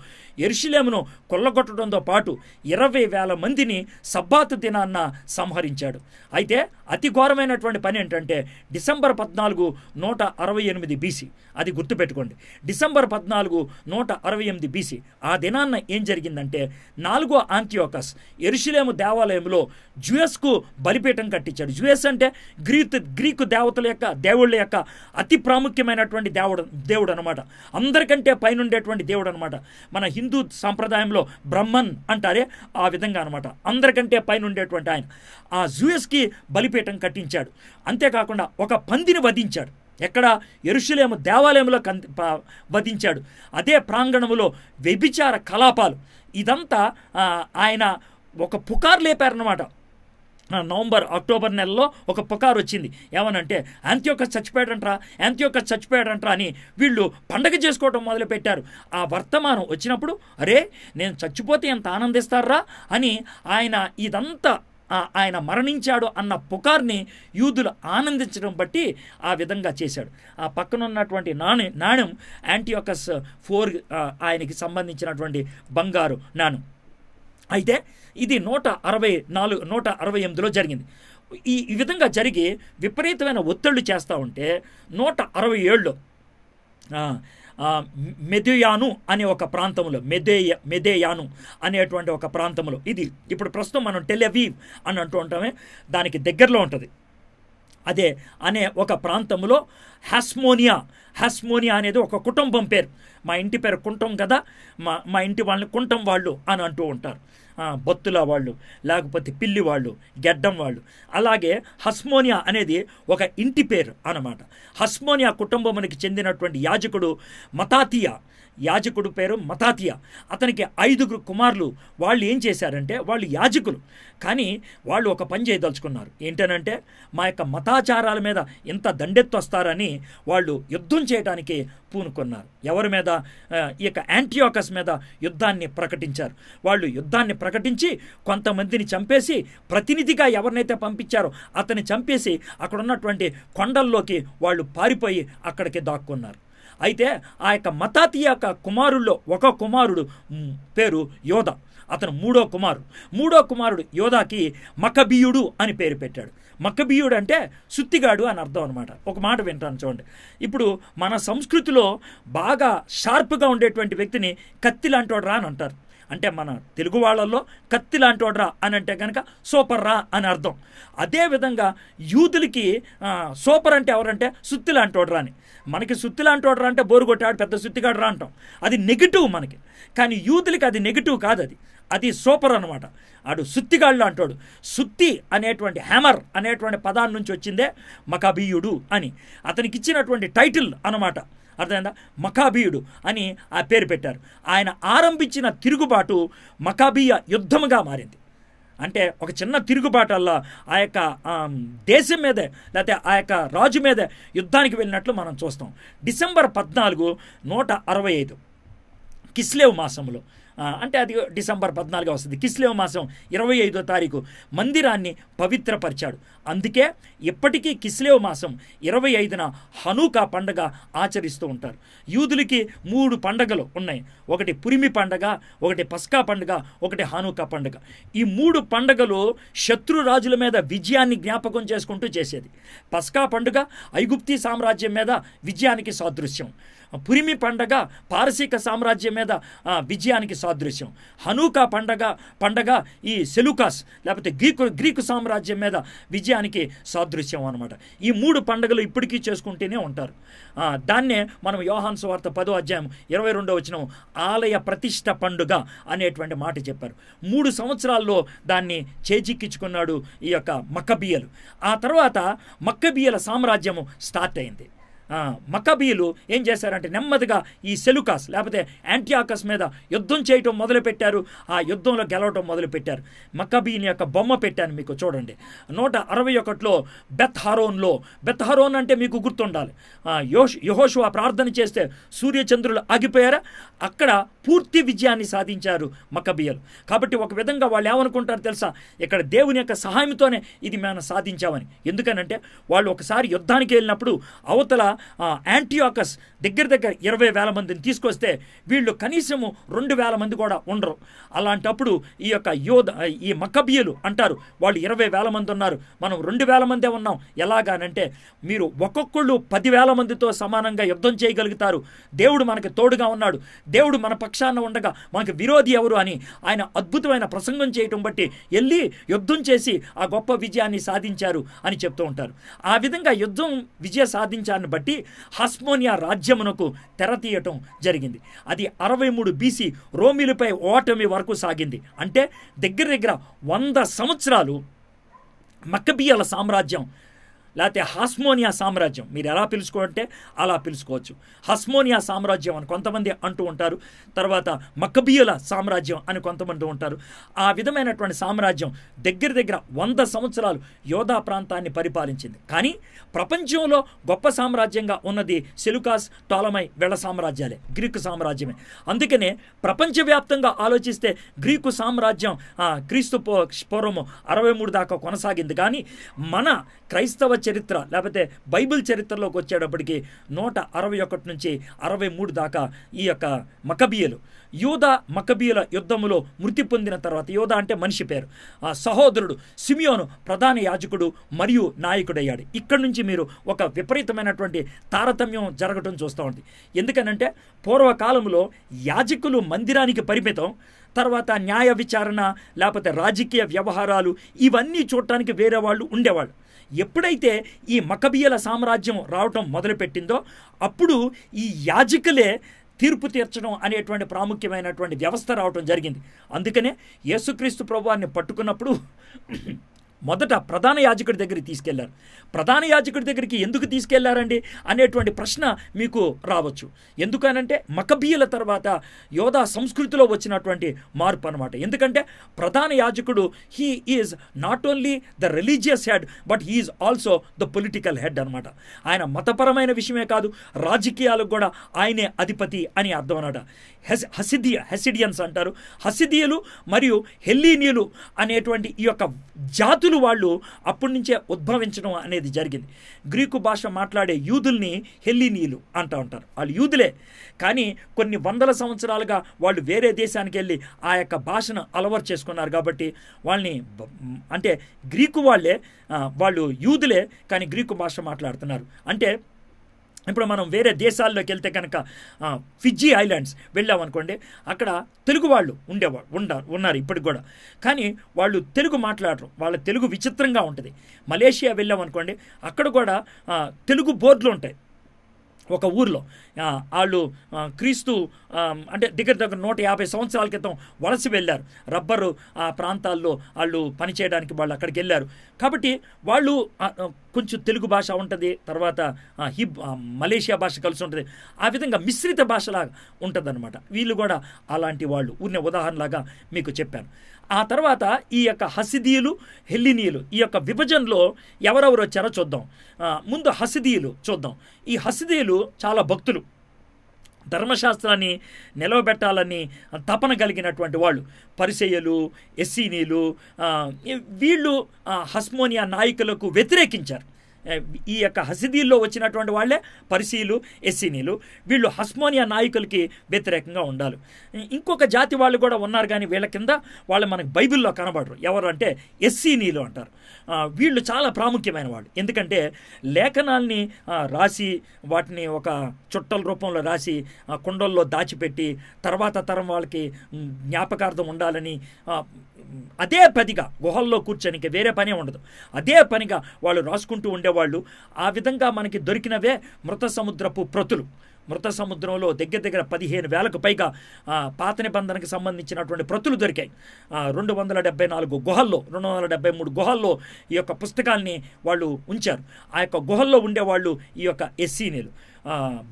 ఎరుషులేమును కొల్లగొట్టడంతో పాటు ఇరవై వేల మందిని సబ్బాత్ దినాన్న సంహరించాడు అయితే అతి ఘోరమైనటువంటి పని ఏంటంటే డిసెంబర్ పద్నాలుగు నూట అరవై ఎనిమిది బీసీ అది గుర్తుపెట్టుకోండి డిసెంబర్ పద్నాలుగు నూట అరవై ఎనిమిది బీసీ ఆ దినాన్న ఏం జరిగిందంటే నాలుగో ఆంతియోకస్ ఎరుషులేము దేవాలయంలో జ్యూఎస్కు బలిపీఠం కట్టించాడు జ్యూఎస్ అంటే గ్రీక్ గ్రీకు దేవతల యొక్క దేవుళ్ళ యొక్క అతి ప్రాముఖ్యమైనటువంటి దేవుడు దేవుడు అనమాట అందరికంటే పైనుండేటువంటి దేవుడు అనమాట మన హిందూ సాంప్రదాయంలో బ్రహ్మన్ అంటారే ఆ విధంగా అనమాట అందరికంటే పైనుండేటువంటి ఆయన ఆ జూఎస్కి బలిపీఠం కట్టించాడు అంతేకాకుండా ఒక పందిని వధించాడు ఎక్కడ ఎరుషులేము దేవాలయంలో కన్ వధించాడు అదే ప్రాంగణంలో వ్యభిచార కలాపాలు ఇదంతా ఆయన ఒక పుకారు లేపారనమాట నవంబర్ అక్టోబర్ నెలలో ఒక పుకారు వచ్చింది ఏమనంటే అంత్యొక్క చచ్చిపోయాడంట్రా అంత్యొక్క చచ్చిపోయాడంట్రా అని వీళ్ళు పండగ చేసుకోవడం మొదలుపెట్టారు ఆ వర్తమానం వచ్చినప్పుడు అరే నేను చచ్చిపోతే ఎంత ఆనందిస్తారా అని ఆయన ఇదంతా ఆయన మరణించాడు అన్న పుకార్ని యూదులు ఆనందించడం బట్టి ఆ విధంగా చేశాడు ఆ పక్కన ఉన్నటువంటి నాణ్య నాణ్యం యాంటీయోకస్ ఫోర్ ఆయనకి సంబంధించినటువంటి బంగారు నాణ్యం అయితే ఇది నూట అరవై నాలుగు నూట అరవై ఎనిమిదిలో జరిగింది ఈ ఈ విధంగా జరిగి విపరీతమైన ఒత్తిళ్లు చేస్తూ ఉంటే నూట అరవై ఏళ్ళు మెదేయాను అనే ఒక ప్రాంతంలో మెదేయ మెదేయాను అనేటువంటి ఒక ప్రాంతంలో ఇది ఇప్పుడు ప్రస్తుతం మనం టెలివీవ్ అని అంటూ ఉంటామే దానికి దగ్గరలో ఉంటుంది అదే అనే ఒక ప్రాంతంలో హాస్మోనియా హాస్మోనియా అనేది ఒక కుటుంబం పేరు మా ఇంటి పేరు కుంటం కదా మా మా ఇంటి వాళ్ళని కుంటం వాళ్ళు అని అంటూ ఉంటారు బత్తుల వాళ్ళు లేకపోతే పిల్లి వాళ్ళు గెడ్డం వాళ్ళు అలాగే హస్మోనియా అనేది ఒక ఇంటి పేరు అనమాట హస్మోనియా కుటుంబం మనకి చెందినటువంటి యాజకుడు మతాతియా యాజకుడు పేరు మతాతియ అతనికి ఐదుగురు కుమారులు వాళ్ళు ఏం చేశారంటే వాళ్ళు యాజకులు కానీ వాళ్ళు ఒక పని చేయదలుచుకున్నారు ఏంటనంటే మా యొక్క మతాచారాల మీద ఇంత దండెత్తొస్తారని వాళ్ళు యుద్ధం చేయడానికి పూనుకున్నారు ఎవరి మీద ఈ యొక్క యాంటీయోకస్ మీద యుద్ధాన్ని ప్రకటించారు వాళ్ళు యుద్ధాన్ని ప్రకటించి కొంతమందిని చంపేసి ప్రతినిధిగా ఎవరినైతే పంపించారో అతన్ని చంపేసి అక్కడ ఉన్నటువంటి కొండల్లోకి వాళ్ళు పారిపోయి అక్కడికి దాక్కున్నారు అయితే ఆ యొక్క మతాతీయ యొక్క కుమారుల్లో ఒక కుమారుడు పేరు యోధ అతను మూడో కుమారుడు మూడో కుమారుడు యోధాకి మకబీయుడు అని పేరు పెట్టాడు మకబీయుడు అంటే సుత్తిగాడు అని అర్థం అనమాట ఒక మాట వింటాను చూడండి ఇప్పుడు మన సంస్కృతిలో బాగా షార్ప్గా ఉండేటువంటి వ్యక్తిని కత్తి లాంటోడు రా అని అంటారు అంటే మన తెలుగు వాళ్ళల్లో కత్తి లాంటోడు రా అని అంటే కనుక సూపర్ రా అని అర్థం అదేవిధంగా యూదులకి సూపర్ అంటే ఎవరంటే సుత్తి లాంటోడు రా అని మనకి సుత్తి రా అంటే బోరు కొట్టాడు పెద్ద సుత్తిగాడు రా అంటాం అది నెగిటివ్ మనకి కానీ యూత్లకి అది నెగిటివ్ కాదు అది అది సూపర్ అనమాట ఆడు సుత్తిగాళ్ళు అంటాడు సుత్తి అనేటువంటి హ్యామర్ అనేటువంటి పదాన్ని నుంచి వచ్చిందే మకాబీయుడు అని అతనికి ఇచ్చినటువంటి టైటిల్ అనమాట అర్థమైందా మకాబీయుడు అని ఆ పేరు పెట్టారు ఆయన ఆరంభించిన తిరుగుబాటు మకాబీయ యుద్ధముగా మారింది అంటే ఒక చిన్న తిరుగుబాటల్లో ఆ యొక్క దేశం మీదే లేకపోతే ఆ యొక్క రాజు మీదే యుద్ధానికి వెళ్ళినట్లు మనం చూస్తాం డిసెంబర్ పద్నాలుగు నూట అరవై ఐదు కిస్లేవ్ మాసంలో అంటే అది డిసెంబర్ పద్నాలుగు వస్తుంది కిస్లేవ మాసం ఇరవై ఐదో తారీఖు మందిరాన్ని పవిత్రపరిచాడు అందుకే ఇప్పటికీ కిస్లేవ మాసం ఇరవై ఐదున హనూకా పండగ ఆచరిస్తూ ఉంటారు యూదులకి మూడు పండగలు ఉన్నాయి ఒకటి పురిమి పండగ ఒకటి పస్కా పండగ ఒకటి హనూకా పండగ ఈ మూడు పండగలు శత్రురాజుల మీద విజయాన్ని జ్ఞాపకం చేసుకుంటూ చేసేది పస్కా పండుగ ఐగుప్తి సామ్రాజ్యం మీద విజయానికి సాదృశ్యం పురిమి పండగ పారసీక సామ్రాజ్యం మీద విజయానికి సాదృశ్యం హనూకా పండగ పండగ ఈ సెలుకాస్ లేకపోతే గ్రీకు గ్రీకు సామ్రాజ్యం మీద విజయానికి సాదృశ్యం అనమాట ఈ మూడు పండగలు ఇప్పటికీ చేసుకుంటూనే ఉంటారు దాన్నే మనం యోహాన్ వార్త పదో అధ్యాయం ఇరవై రెండో వచ్చిన ఆలయ ప్రతిష్ట పండుగ అనేటువంటి మాట చెప్పారు మూడు సంవత్సరాల్లో దాన్ని చేజిక్కించుకున్నాడు ఈ యొక్క మక్కబియ్యలు ఆ తర్వాత మక్కబియ్యల సామ్రాజ్యము స్టార్ట్ అయింది మకబీలు ఏం చేశారంటే నెమ్మదిగా ఈ సెలుకాస్ లేకపోతే యాంటీయాకస్ మీద యుద్ధం చేయటం మొదలుపెట్టారు ఆ యుద్ధంలో గెలవటం మొదలుపెట్టారు మకబీని యొక్క బొమ్మ పెట్టాను మీకు చూడండి నూట అరవై ఒకటిలో బెత్ హారోన్లో బెత్ హారోన్ అంటే మీకు గుర్తుండాలి యోష్ యహోషువా ప్రార్థన చేస్తే సూర్యచంద్రులు ఆగిపోయారా అక్కడ పూర్తి విజయాన్ని సాధించారు మకబియలు కాబట్టి ఒక విధంగా వాళ్ళు ఏమనుకుంటారు తెలుసా ఇక్కడ దేవుని యొక్క సహాయంతోనే ఇది మేము సాధించామని ఎందుకనంటే వాళ్ళు ఒకసారి యుద్ధానికి వెళ్ళినప్పుడు అవతల యాంటీయాకస్ దగ్గర దగ్గర ఇరవై వేల మందిని తీసుకొస్తే వీళ్ళు కనీసము రెండు వేల మంది కూడా ఉండరు అలాంటప్పుడు ఈ యొక్క యోధ ఈ మకబియలు అంటారు వాళ్ళు ఇరవై వేల మంది ఉన్నారు మనం రెండు వేల మందే ఉన్నాం ఎలాగానంటే మీరు ఒక్కొక్కళ్ళు పదివేల మందితో సమానంగా యుద్ధం చేయగలుగుతారు దేవుడు మనకి తోడుగా ఉన్నాడు దేవుడు మన పక్ష పక్షాన ఉండగా మాకు విరోధి ఎవరు అని ఆయన అద్భుతమైన ప్రసంగం చేయటం బట్టి వెళ్ళి యుద్ధం చేసి ఆ గొప్ప విజయాన్ని సాధించారు అని చెప్తూ ఉంటారు ఆ విధంగా యుద్ధం విజయ సాధించాన్ని బట్టి హస్మోనియా రాజ్యమునకు తెరతీయటం జరిగింది అది అరవై మూడు బీసీ రోమిలపై ఓటమి వరకు సాగింది అంటే దగ్గర దగ్గర వంద సంవత్సరాలు మక్కబియల సామ్రాజ్యం లేకపోతే హాస్మోనియా సామ్రాజ్యం మీరు ఎలా పిలుచుకోంటే అలా పిలుచుకోవచ్చు హాస్మోనియా సామ్రాజ్యం అని కొంతమంది అంటూ ఉంటారు తర్వాత మక్కబియుల సామ్రాజ్యం అని కొంతమంది ఉంటారు ఆ విధమైనటువంటి సామ్రాజ్యం దగ్గర దగ్గర వంద సంవత్సరాలు యోధా ప్రాంతాన్ని పరిపాలించింది కానీ ప్రపంచంలో గొప్ప సామ్రాజ్యంగా ఉన్నది సెలుకాస్ టోలమై వెళ్ళ సామ్రాజ్యాలే గ్రీకు సామ్రాజ్యమే అందుకనే ప్రపంచవ్యాప్తంగా ఆలోచిస్తే గ్రీకు సామ్రాజ్యం క్రీస్తు పూర్వము అరవై మూడు దాకా కొనసాగింది కానీ మన క్రైస్తవ చరిత్ర లేకపోతే బైబిల్ చరిత్రలోకి వచ్చేటప్పటికి నూట అరవై ఒకటి నుంచి అరవై మూడు దాకా ఈ యొక్క మకబీయలు యూధ మకబీయుల యుద్ధములో మృతి పొందిన తర్వాత యోధ అంటే మనిషి పేరు ఆ సహోదరుడు సిమియోను ప్రధాన యాజకుడు మరియు నాయకుడయ్యాడు ఇక్కడ నుంచి మీరు ఒక విపరీతమైనటువంటి తారతమ్యం జరగటం చూస్తూ ఉంది ఎందుకనంటే పూర్వకాలంలో యాజకులు మందిరానికి పరిమితం తర్వాత న్యాయ విచారణ లేకపోతే రాజకీయ వ్యవహారాలు ఇవన్నీ చూడటానికి వేరే వాళ్ళు ఉండేవాళ్ళు ఎప్పుడైతే ఈ మకబియల సామ్రాజ్యం రావటం మొదలుపెట్టిందో అప్పుడు ఈ యాజకులే తీర్పు తీర్చడం అనేటువంటి ప్రాముఖ్యమైనటువంటి వ్యవస్థ రావటం జరిగింది అందుకనే యేసుక్రీస్తు ప్రభువారిని పట్టుకున్నప్పుడు మొదట ప్రధాన యాజకుడి దగ్గరికి తీసుకెళ్లారు ప్రధాన యాజకుడి దగ్గరికి ఎందుకు తీసుకెళ్లారండి అనేటువంటి ప్రశ్న మీకు రావచ్చు ఎందుకనంటే మకబీయుల తర్వాత యోధా సంస్కృతిలో వచ్చినటువంటి మార్పు అనమాట ఎందుకంటే ప్రధాన యాజకుడు he is not only the religious head but he is also the political head అనమాట ఆయన మతపరమైన విషయమే కాదు రాజకీయాలకు కూడా ఆయనే అధిపతి అని అర్థం అనమాట హెస్ హసిదియ హెసిడియన్స్ అంటారు హసిదియలు మరియు హెల్లీనియలు అనేటువంటి ఈ యొక్క జాతులు వాళ్ళు అప్పటి నుంచే ఉద్భవించడం అనేది జరిగింది గ్రీకు భాష మాట్లాడే యూదుల్ని హెల్లీనీయులు అంటూ ఉంటారు వాళ్ళు యూదులే కానీ కొన్ని వందల సంవత్సరాలుగా వాళ్ళు వేరే దేశానికి వెళ్ళి ఆ యొక్క భాషను అలవర్ చేసుకున్నారు కాబట్టి వాళ్ళని అంటే గ్రీకు వాళ్ళే వాళ్ళు యూదులే కానీ గ్రీకు భాష మాట్లాడుతున్నారు అంటే ఇప్పుడు మనం వేరే దేశాల్లోకి వెళ్తే కనుక ఫిజ్జీ ఐలాండ్స్ వెళ్ళామనుకోండి అక్కడ తెలుగు వాళ్ళు ఉండేవాళ్ళు ఉండ ఉన్నారు ఇప్పటికి కూడా కానీ వాళ్ళు తెలుగు మాట్లాడరు వాళ్ళ తెలుగు విచిత్రంగా ఉంటుంది మలేషియా వెళ్ళామనుకోండి అక్కడ కూడా తెలుగు బోర్డులు ఉంటాయి ఒక ఊర్లో వాళ్ళు క్రీస్తు అంటే దగ్గర దగ్గర నూట యాభై సంవత్సరాల క్రితం వలస వెళ్ళారు రబ్బరు ఆ ప్రాంతాల్లో వాళ్ళు పనిచేయడానికి వాళ్ళు అక్కడికి వెళ్ళారు కాబట్టి వాళ్ళు కొంచెం తెలుగు భాష ఉంటుంది తర్వాత హిబ్ మలేషియా భాష కలిసి ఉంటుంది ఆ విధంగా మిశ్రిత భాషలాగా ఉంటుంది అనమాట వీళ్ళు కూడా అలాంటి వాళ్ళు ఉన్న ఉదాహరణలాగా మీకు చెప్పాను ఆ తర్వాత ఈ యొక్క హసిదీయులు హెల్లినీయులు ఈ యొక్క విభజనలో ఎవరెవరు వచ్చారో చూద్దాం ముందు హసిదీయులు చూద్దాం ఈ హసిదీయులు చాలా భక్తులు ధర్మశాస్త్రాన్ని నిలవబెట్టాలని తపన కలిగినటువంటి వాళ్ళు పరిచయలు ఎస్సీనీలు వీళ్ళు హస్మోనియా నాయకులకు వ్యతిరేకించారు ఈ యొక్క హసిదీల్లో వచ్చినటువంటి వాళ్ళే పరిశీలు ఎస్సీనీలు వీళ్ళు హస్మోనియా నాయకులకి వ్యతిరేకంగా ఉండాలి ఇంకొక జాతి వాళ్ళు కూడా ఉన్నారు కానీ వీళ్ళ కింద వాళ్ళు మనకు బైబిల్లో కనబడరు ఎవరు అంటే ఎస్సీనీలు అంటారు వీళ్ళు చాలా ప్రాముఖ్యమైన వాళ్ళు ఎందుకంటే లేఖనాల్ని రాసి వాటిని ఒక చుట్టల రూపంలో రాసి కుండల్లో దాచిపెట్టి తర్వాత తరం వాళ్ళకి జ్ఞాపకార్థం ఉండాలని అదే పదిగా గుహల్లో కూర్చొనికి వేరే పని ఉండదు అదే పనిగా వాళ్ళు రాసుకుంటూ ఉండేవాళ్ళు ఆ విధంగా మనకి దొరికినవే మృత సముద్రపు ప్రతులు మృత సముద్రంలో దగ్గర దగ్గర పదిహేను వేలకు పైగా పాత నిబంధనకు సంబంధించినటువంటి ప్రతులు దొరికాయి రెండు వందల డెబ్బై నాలుగు గుహల్లో రెండు వందల డెబ్బై మూడు గుహల్లో ఈ యొక్క పుస్తకాల్ని వాళ్ళు ఉంచారు ఆ యొక్క గుహల్లో ఉండేవాళ్ళు ఈ యొక్క ఎస్సీనీలు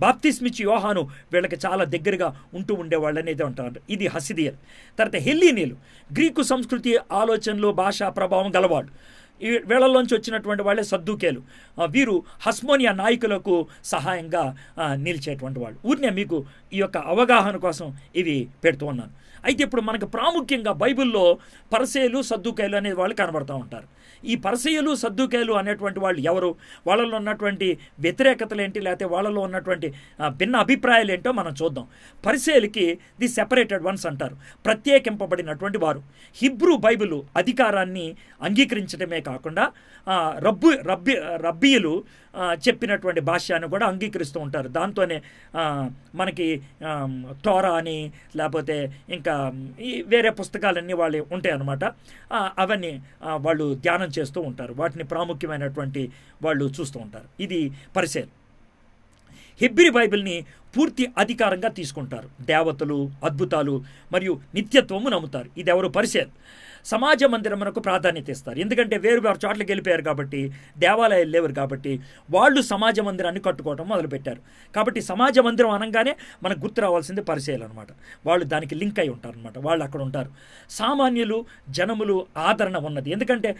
బాప్తిస్మిచ్చి యోహాను వీళ్ళకి చాలా దగ్గరగా ఉంటూ ఉండేవాళ్ళు అనేది అంటారు ఇది హసిదియర్ తర్వాత హెల్లీనీలు గ్రీకు సంస్కృతి ఆలోచనలు భాషా ప్రభావం గలవాడు ఈ వేళల్లోంచి వచ్చినటువంటి వాళ్ళే సర్దుకేలు వీరు హస్మోనియా నాయకులకు సహాయంగా నిలిచేటువంటి వాళ్ళు ఊరినే మీకు ఈ యొక్క అవగాహన కోసం ఇవి పెడుతూ ఉన్నాను అయితే ఇప్పుడు మనకు ప్రాముఖ్యంగా బైబిల్లో పరసేలు సద్దుకేలు అనే వాళ్ళు కనబడుతూ ఉంటారు ఈ పరిసయులు సర్దుకాయలు అనేటువంటి వాళ్ళు ఎవరు వాళ్ళలో ఉన్నటువంటి వ్యతిరేకతలు ఏంటి లేకపోతే వాళ్ళలో ఉన్నటువంటి భిన్న అభిప్రాయాలు ఏంటో మనం చూద్దాం పరిసయలకి ది సెపరేటెడ్ వన్స్ అంటారు ప్రత్యేకింపబడినటువంటి వారు హిబ్రూ బైబిల్ అధికారాన్ని అంగీకరించడమే కాకుండా రబ్బు రబ్బి రబ్బీయులు చెప్పినటువంటి అని కూడా అంగీకరిస్తూ ఉంటారు దాంతోనే మనకి తోర అని లేకపోతే ఇంకా ఈ వేరే పుస్తకాలన్నీ వాళ్ళు ఉంటాయి అన్నమాట అవన్నీ వాళ్ళు ధ్యానం చేస్తూ ఉంటారు వాటిని ప్రాముఖ్యమైనటువంటి వాళ్ళు చూస్తూ ఉంటారు ఇది పరిశీలన హిబ్రి బైబిల్ని పూర్తి అధికారంగా తీసుకుంటారు దేవతలు అద్భుతాలు మరియు నిత్యత్వము నమ్ముతారు ఇది ఎవరు పరిశీలన సమాజ మందిరమునకు ప్రాధాన్యత ఇస్తారు ఎందుకంటే వేరు వేరు చోట్లకి వెళ్ళిపోయారు కాబట్టి దేవాలయాలు లేవరు కాబట్టి వాళ్ళు సమాజ మందిరాన్ని కట్టుకోవడం మొదలుపెట్టారు కాబట్టి సమాజ మందిరం అనగానే మనకు గుర్తు రావాల్సింది పరిశీలన అనమాట వాళ్ళు దానికి లింక్ అయి ఉంటారు అనమాట వాళ్ళు అక్కడ ఉంటారు సామాన్యులు జనములు ఆదరణ ఉన్నది ఎందుకంటే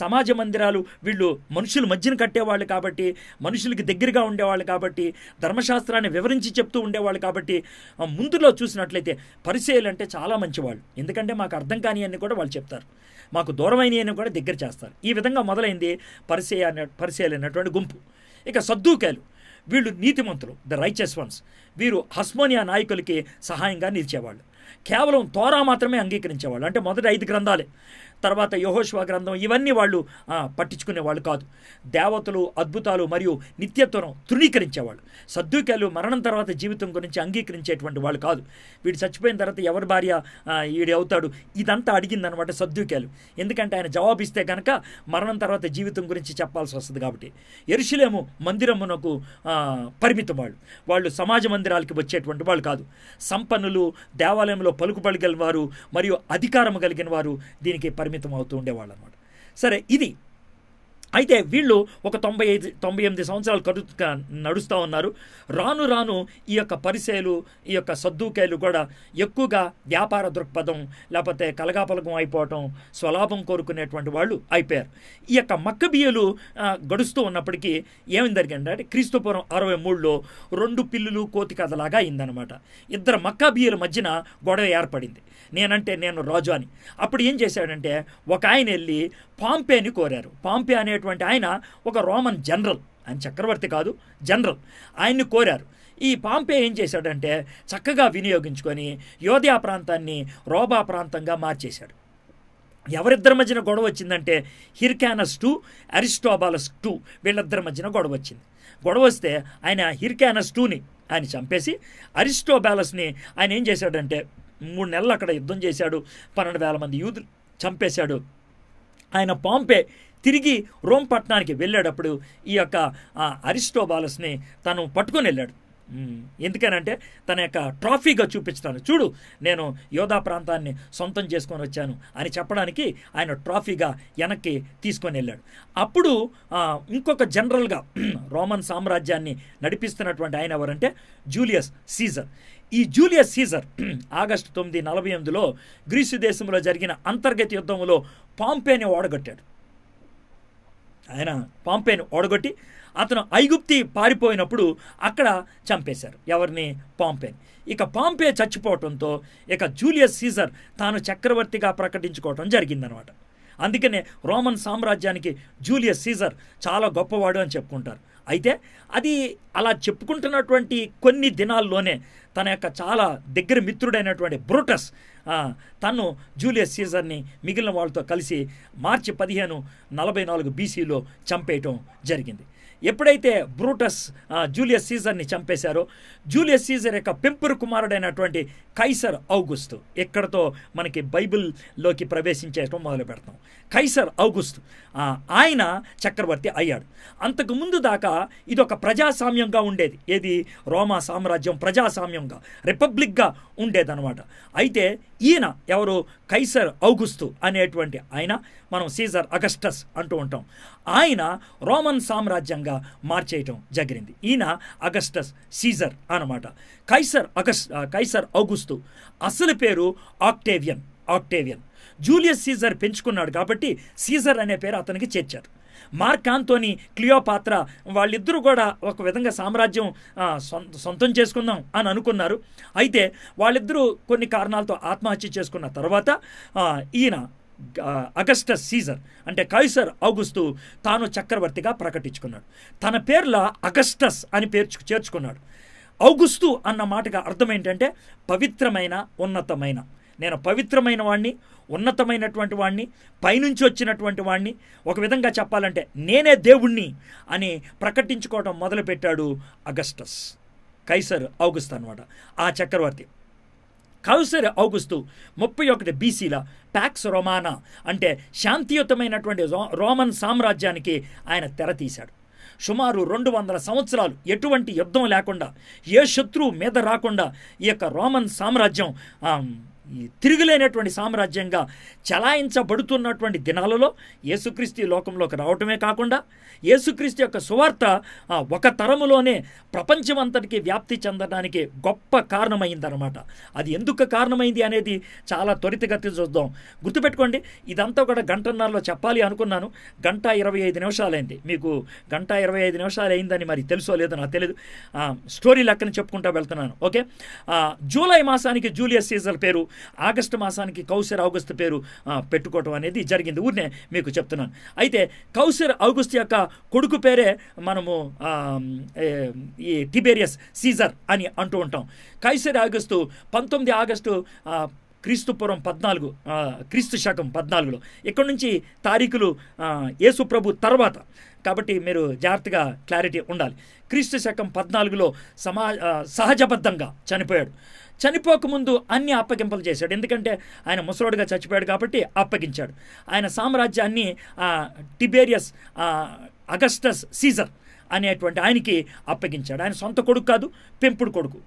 సమాజ మందిరాలు వీళ్ళు మనుషుల మధ్యన కట్టేవాళ్ళు కాబట్టి మనుషులకి దగ్గరగా ఉండేవాళ్ళు కాబట్టి ధర్మశాస్త్రాన్ని వివరించి చెప్తూ ఉండేవాళ్ళు కాబట్టి ముందులో చూసినట్లయితే పరిశీలంటే అంటే చాలా మంచివాళ్ళు ఎందుకంటే మాకు అర్థం కాని అన్ని కూడా వాళ్ళు చెప్తారు మాకు దూరమైనవి కూడా దగ్గర చేస్తారు ఈ విధంగా మొదలైంది పరిచయ అనే గుంపు ఇక సద్దూకాలు వీళ్ళు నీతిమంతులు ద రైచస్ వన్స్ వీరు హస్మోనియా నాయకులకి సహాయంగా నిలిచేవాళ్ళు కేవలం తోరా మాత్రమే అంగీకరించేవాళ్ళు అంటే మొదటి ఐదు గ్రంథాలే తర్వాత యహోశ్వ గ్రంథం ఇవన్నీ వాళ్ళు పట్టించుకునే వాళ్ళు కాదు దేవతలు అద్భుతాలు మరియు నిత్యత్వం తృణీకరించేవాళ్ళు సద్దుకాలు మరణం తర్వాత జీవితం గురించి అంగీకరించేటువంటి వాళ్ళు కాదు వీడు చచ్చిపోయిన తర్వాత ఎవరి భార్య వీడి అవుతాడు ఇదంతా అడిగిందనమాట సద్దుకాలు ఎందుకంటే ఆయన జవాబిస్తే కనుక మరణం తర్వాత జీవితం గురించి చెప్పాల్సి వస్తుంది కాబట్టి ఎరుషులేము మందిరమునకు పరిమితం వాళ్ళు వాళ్ళు సమాజ మందిరాలకి వచ్చేటువంటి వాళ్ళు కాదు సంపన్నులు దేవాలయంలో పలుకుబడగలిగిన వారు మరియు అధికారం కలిగిన వారు దీనికి పరిమితం అవుతూ ఉండేవాళ్ళు అనమాట సరే ఇది అయితే వీళ్ళు ఒక తొంభై ఐదు తొంభై ఎనిమిది సంవత్సరాలు కడు నడుస్తూ ఉన్నారు రాను రాను ఈ యొక్క పరిసేలు ఈ యొక్క సద్దుకేలు కూడా ఎక్కువగా వ్యాపార దృక్పథం లేకపోతే కలగాపలకం అయిపోవటం స్వలాభం కోరుకునేటువంటి వాళ్ళు అయిపోయారు ఈ యొక్క బియ్యలు గడుస్తూ ఉన్నప్పటికీ ఏమి జరిగింది అంటే క్రీస్తుపురం అరవై మూడులో రెండు పిల్లులు కోతి కథలాగా అయిందనమాట ఇద్దరు బియ్యల మధ్యన గొడవ ఏర్పడింది నేనంటే నేను రాజు అని అప్పుడు ఏం చేశాడంటే ఒక ఆయన వెళ్ళి పాంపేని కోరారు పాంపే అనే అనేటువంటి ఆయన ఒక రోమన్ జనరల్ ఆయన చక్రవర్తి కాదు జనరల్ ఆయన్ని కోరారు ఈ పాంపే ఏం చేశాడంటే చక్కగా వినియోగించుకొని యోధ్యా ప్రాంతాన్ని రోబా ప్రాంతంగా మార్చేశాడు ఎవరిద్దరి మధ్యన గొడవ వచ్చిందంటే హిర్కానస్ టు అరిస్టోబాలస్ టూ వీళ్ళిద్దరి మధ్యన గొడవ వచ్చింది గొడవ వస్తే ఆయన హిర్కానస్ టూని ఆయన చంపేసి అరిస్టోబాలస్ని ఆయన ఏం చేశాడంటే మూడు నెలలు అక్కడ యుద్ధం చేశాడు పన్నెండు వేల మంది యూదులు చంపేశాడు ఆయన పాంపే తిరిగి రోమ్ పట్టణానికి వెళ్ళేటప్పుడు ఈ యొక్క అరిస్టోబాలస్ని తను పట్టుకొని వెళ్ళాడు ఎందుకనంటే తన యొక్క ట్రాఫీగా చూపించాను చూడు నేను యోధా ప్రాంతాన్ని సొంతం చేసుకొని వచ్చాను అని చెప్పడానికి ఆయన ట్రాఫీగా వెనక్కి తీసుకొని వెళ్ళాడు అప్పుడు ఇంకొక జనరల్గా రోమన్ సామ్రాజ్యాన్ని నడిపిస్తున్నటువంటి ఆయన ఎవరంటే జూలియస్ సీజర్ ఈ జూలియస్ సీజర్ ఆగస్టు తొమ్మిది నలభై ఎనిమిదిలో గ్రీసు దేశంలో జరిగిన అంతర్గత యుద్ధంలో పాంపేని ఓడగొట్టాడు ఆయన పాంపేను ఓడగొట్టి అతను ఐగుప్తి పారిపోయినప్పుడు అక్కడ చంపేశారు ఎవరిని పాంపేన్ ఇక పాంపే చచ్చిపోవటంతో ఇక జూలియస్ సీజర్ తాను చక్రవర్తిగా ప్రకటించుకోవటం జరిగిందనమాట అందుకనే రోమన్ సామ్రాజ్యానికి జూలియస్ సీజర్ చాలా గొప్పవాడు అని చెప్పుకుంటారు అయితే అది అలా చెప్పుకుంటున్నటువంటి కొన్ని దినాల్లోనే తన యొక్క చాలా దగ్గర మిత్రుడైనటువంటి బ్రూటస్ తను జూలియస్ సీజర్ని మిగిలిన వాళ్ళతో కలిసి మార్చి పదిహేను నలభై నాలుగు బీసీలో చంపేయటం జరిగింది ఎప్పుడైతే బ్రూటస్ జూలియస్ సీజర్ని చంపేశారో జూలియస్ సీజర్ యొక్క పెంపురు కుమారుడైనటువంటి కైసర్ ఔగుస్తు ఎక్కడతో మనకి బైబిల్లోకి ప్రవేశించేయటం మొదలు పెడతాం కైసర్ ఔగుస్తు ఆయన చక్రవర్తి అయ్యాడు అంతకుముందు దాకా ఇది ఒక ప్రజాస్వామ్యంగా ఉండేది ఏది రోమా సామ్రాజ్యం ప్రజాస్వామ్యంగా రిపబ్లిక్గా ఉండేదన్నమాట అయితే ఈయన ఎవరు కైసర్ ఔగుస్తు అనేటువంటి ఆయన మనం సీజర్ అగస్టస్ అంటూ ఉంటాం ఆయన రోమన్ సామ్రాజ్యంగా మార్చేయటం జరిగింది ఈయన అగస్టస్ సీజర్ అనమాట కైసర్ అగస్ కైసర్ ఔగుస్తు అసలు పేరు ఆక్టేవియన్ ఆక్టేవియన్ జూలియస్ సీజర్ పెంచుకున్నాడు కాబట్టి సీజర్ అనే పేరు అతనికి చేర్చారు మార్క్ ఆంతోని క్లియోపాత్ర వాళ్ళిద్దరూ కూడా ఒక విధంగా సామ్రాజ్యం సొంతం చేసుకుందాం అని అనుకున్నారు అయితే వాళ్ళిద్దరూ కొన్ని కారణాలతో ఆత్మహత్య చేసుకున్న తర్వాత ఈయన అగస్ట సీజర్ అంటే కైసర్ ఆగుస్తు తాను చక్రవర్తిగా ప్రకటించుకున్నాడు తన పేర్ల అగస్టస్ అని పేర్చు చేర్చుకున్నాడు ఔగుస్తు అన్న మాటగా అర్థం ఏంటంటే పవిత్రమైన ఉన్నతమైన నేను పవిత్రమైన వాడిని ఉన్నతమైనటువంటి వాడిని పైనుంచి వచ్చినటువంటి వాడిని ఒక విధంగా చెప్పాలంటే నేనే దేవుణ్ణి అని ప్రకటించుకోవడం మొదలుపెట్టాడు అగస్టస్ కైసర్ ఆగుస్తు అనమాట ఆ చక్రవర్తి కౌసర్ ఆగుస్తు ముప్పై ఒకటి బీసీల ప్యాక్స్ రొమానా అంటే శాంతియుతమైనటువంటి రోమన్ సామ్రాజ్యానికి ఆయన తెరతీశాడు సుమారు రెండు వందల సంవత్సరాలు ఎటువంటి యుద్ధం లేకుండా ఏ శత్రువు మీద రాకుండా ఈ యొక్క రోమన్ సామ్రాజ్యం తిరుగులేనటువంటి సామ్రాజ్యంగా చలాయించబడుతున్నటువంటి దినాలలో యేసుక్రీస్తు లోకంలోకి రావటమే కాకుండా యేసుక్రీస్తు యొక్క సువార్త ఒక తరములోనే ప్రపంచమంతటికి వ్యాప్తి చెందడానికి గొప్ప కారణమైందనమాట అది ఎందుకు కారణమైంది అనేది చాలా త్వరితగతి చూద్దాం గుర్తుపెట్టుకోండి ఇదంతా కూడా గంటన్నరలో చెప్పాలి అనుకున్నాను గంట ఇరవై ఐదు నిమిషాలైంది మీకు గంట ఇరవై ఐదు నిమిషాలు అయిందని మరి తెలుసో లేదో నాకు తెలియదు స్టోరీ లెక్కన చెప్పుకుంటా వెళ్తున్నాను ఓకే జూలై మాసానికి జూలియస్ సీజర్ పేరు ఆగస్టు మాసానికి కౌశర్ ఆగస్టు పేరు పెట్టుకోవటం అనేది జరిగింది ఊరినే మీకు చెప్తున్నాను అయితే కౌశర్ ఆగస్ట్ యొక్క కొడుకు పేరే మనము ఈ టిబేరియస్ సీజర్ అని అంటూ ఉంటాం కైసర్ ఆగస్టు పంతొమ్మిది ఆగస్టు క్రీస్తుపురం పద్నాలుగు క్రీస్తు శకం పద్నాలుగులో ఇక్కడ నుంచి తారీఖులు యేసు ప్రభు తర్వాత కాబట్టి మీరు జాగ్రత్తగా క్లారిటీ ఉండాలి క్రీస్తు శకం పద్నాలుగులో సమా సహజబద్ధంగా చనిపోయాడు చనిపోకముందు అన్ని అప్పగింపలు చేశాడు ఎందుకంటే ఆయన ముసలోడుగా చచ్చిపోయాడు కాబట్టి అప్పగించాడు ఆయన సామ్రాజ్యాన్ని టిబేరియస్ అగస్టస్ సీజర్ అనేటువంటి ఆయనకి అప్పగించాడు ఆయన సొంత కొడుకు కాదు పెంపుడు కొడుకు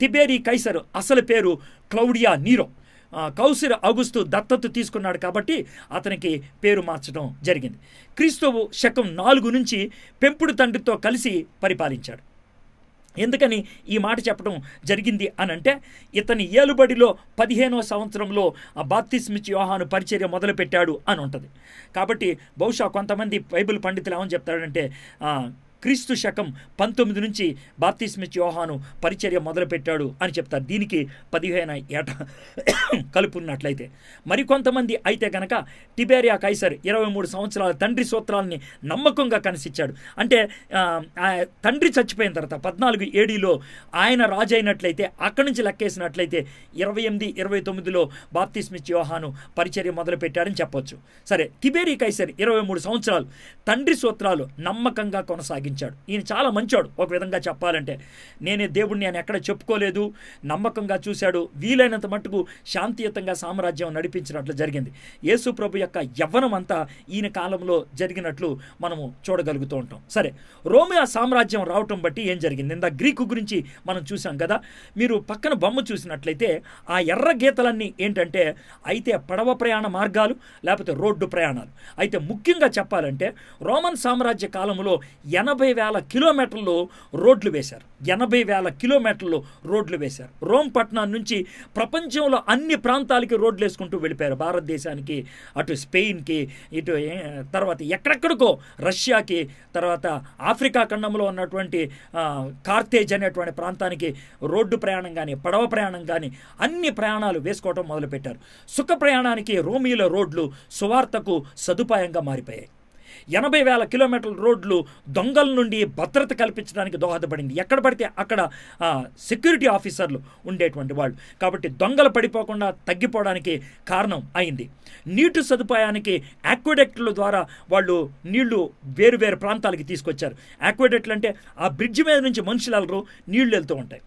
తిబేరి కైసర్ అసలు పేరు క్లౌడియా నీరో కౌసిర్ అగుస్తు దత్తత్తు తీసుకున్నాడు కాబట్టి అతనికి పేరు మార్చడం జరిగింది క్రీస్తువు శకం నాలుగు నుంచి పెంపుడు తండ్రితో కలిసి పరిపాలించాడు ఎందుకని ఈ మాట చెప్పడం జరిగింది అనంటే ఇతని ఏలుబడిలో పదిహేనో సంవత్సరంలో ఆ మిచ్ యోహాను పరిచర్య మొదలుపెట్టాడు అని ఉంటుంది కాబట్టి బహుశా కొంతమంది బైబిల్ పండితులు ఏమని చెప్తాడంటే క్రీస్తు శకం పంతొమ్మిది నుంచి బాప్తిస్మిచ్ యోహాను పరిచర్య మొదలుపెట్టాడు అని చెప్తారు దీనికి పదిహేను ఏట కలుపున్నట్లయితే మరికొంతమంది అయితే గనక టిబేరియా కైసర్ ఇరవై మూడు సంవత్సరాల తండ్రి సూత్రాలని నమ్మకంగా కనిసిచ్చాడు అంటే తండ్రి చచ్చిపోయిన తర్వాత పద్నాలుగు ఏడీలో ఆయన రాజు అయినట్లయితే అక్కడి నుంచి లెక్కేసినట్లయితే ఇరవై ఎనిమిది ఇరవై తొమ్మిదిలో బాప్తిస్మిచ్ యోహాను పరిచర్య మొదలుపెట్టాడని చెప్పొచ్చు సరే తిబేరి కైసర్ ఇరవై మూడు సంవత్సరాలు తండ్రి సూత్రాలు నమ్మకంగా కొనసాగి కొనసాగించాడు ఈయన చాలా మంచాడు ఒక విధంగా చెప్పాలంటే నేనే దేవుడిని ఆయన ఎక్కడ చెప్పుకోలేదు నమ్మకంగా చూశాడు వీలైనంత మట్టుకు శాంతియుతంగా సామ్రాజ్యం నడిపించినట్లు జరిగింది యేసు ప్రభు యొక్క యవ్వనం అంతా ఈయన కాలంలో జరిగినట్లు మనము చూడగలుగుతూ ఉంటాం సరే రోమియా సామ్రాజ్యం రావటం బట్టి ఏం జరిగింది ఇందా గ్రీకు గురించి మనం చూసాం కదా మీరు పక్కన బొమ్మ చూసినట్లయితే ఆ ఎర్ర గీతలన్నీ ఏంటంటే అయితే పడవ ప్రయాణ మార్గాలు లేకపోతే రోడ్డు ప్రయాణాలు అయితే ముఖ్యంగా చెప్పాలంటే రోమన్ సామ్రాజ్య కాలంలో ఎన ఎనభై వేల కిలోమీటర్లు రోడ్లు వేశారు ఎనభై వేల కిలోమీటర్లు రోడ్లు వేశారు రోమ్ పట్టణం నుంచి ప్రపంచంలో అన్ని ప్రాంతాలకి రోడ్లు వేసుకుంటూ వెళ్ళిపోయారు భారతదేశానికి అటు స్పెయిన్కి ఇటు తర్వాత ఎక్కడెక్కడికో రష్యాకి తర్వాత ఆఫ్రికా ఖండంలో ఉన్నటువంటి కార్తేజ్ అనేటువంటి ప్రాంతానికి రోడ్డు ప్రయాణం కానీ పడవ ప్రయాణం కానీ అన్ని ప్రయాణాలు వేసుకోవడం మొదలుపెట్టారు సుఖ ప్రయాణానికి రోమీల రోడ్లు సువార్తకు సదుపాయంగా మారిపోయాయి ఎనభై వేల కిలోమీటర్ల రోడ్లు దొంగల నుండి భద్రత కల్పించడానికి దోహదపడింది ఎక్కడ పడితే అక్కడ సెక్యూరిటీ ఆఫీసర్లు ఉండేటువంటి వాళ్ళు కాబట్టి దొంగలు పడిపోకుండా తగ్గిపోవడానికి కారణం అయింది నీటి సదుపాయానికి యాక్వెడెక్ట్ల ద్వారా వాళ్ళు నీళ్లు వేరు వేరు ప్రాంతాలకి తీసుకొచ్చారు యాక్వెడెక్ట్లు అంటే ఆ బ్రిడ్జ్ మీద నుంచి మనుషులు వెళ్ళరు నీళ్లు వెళ్తూ ఉంటాయి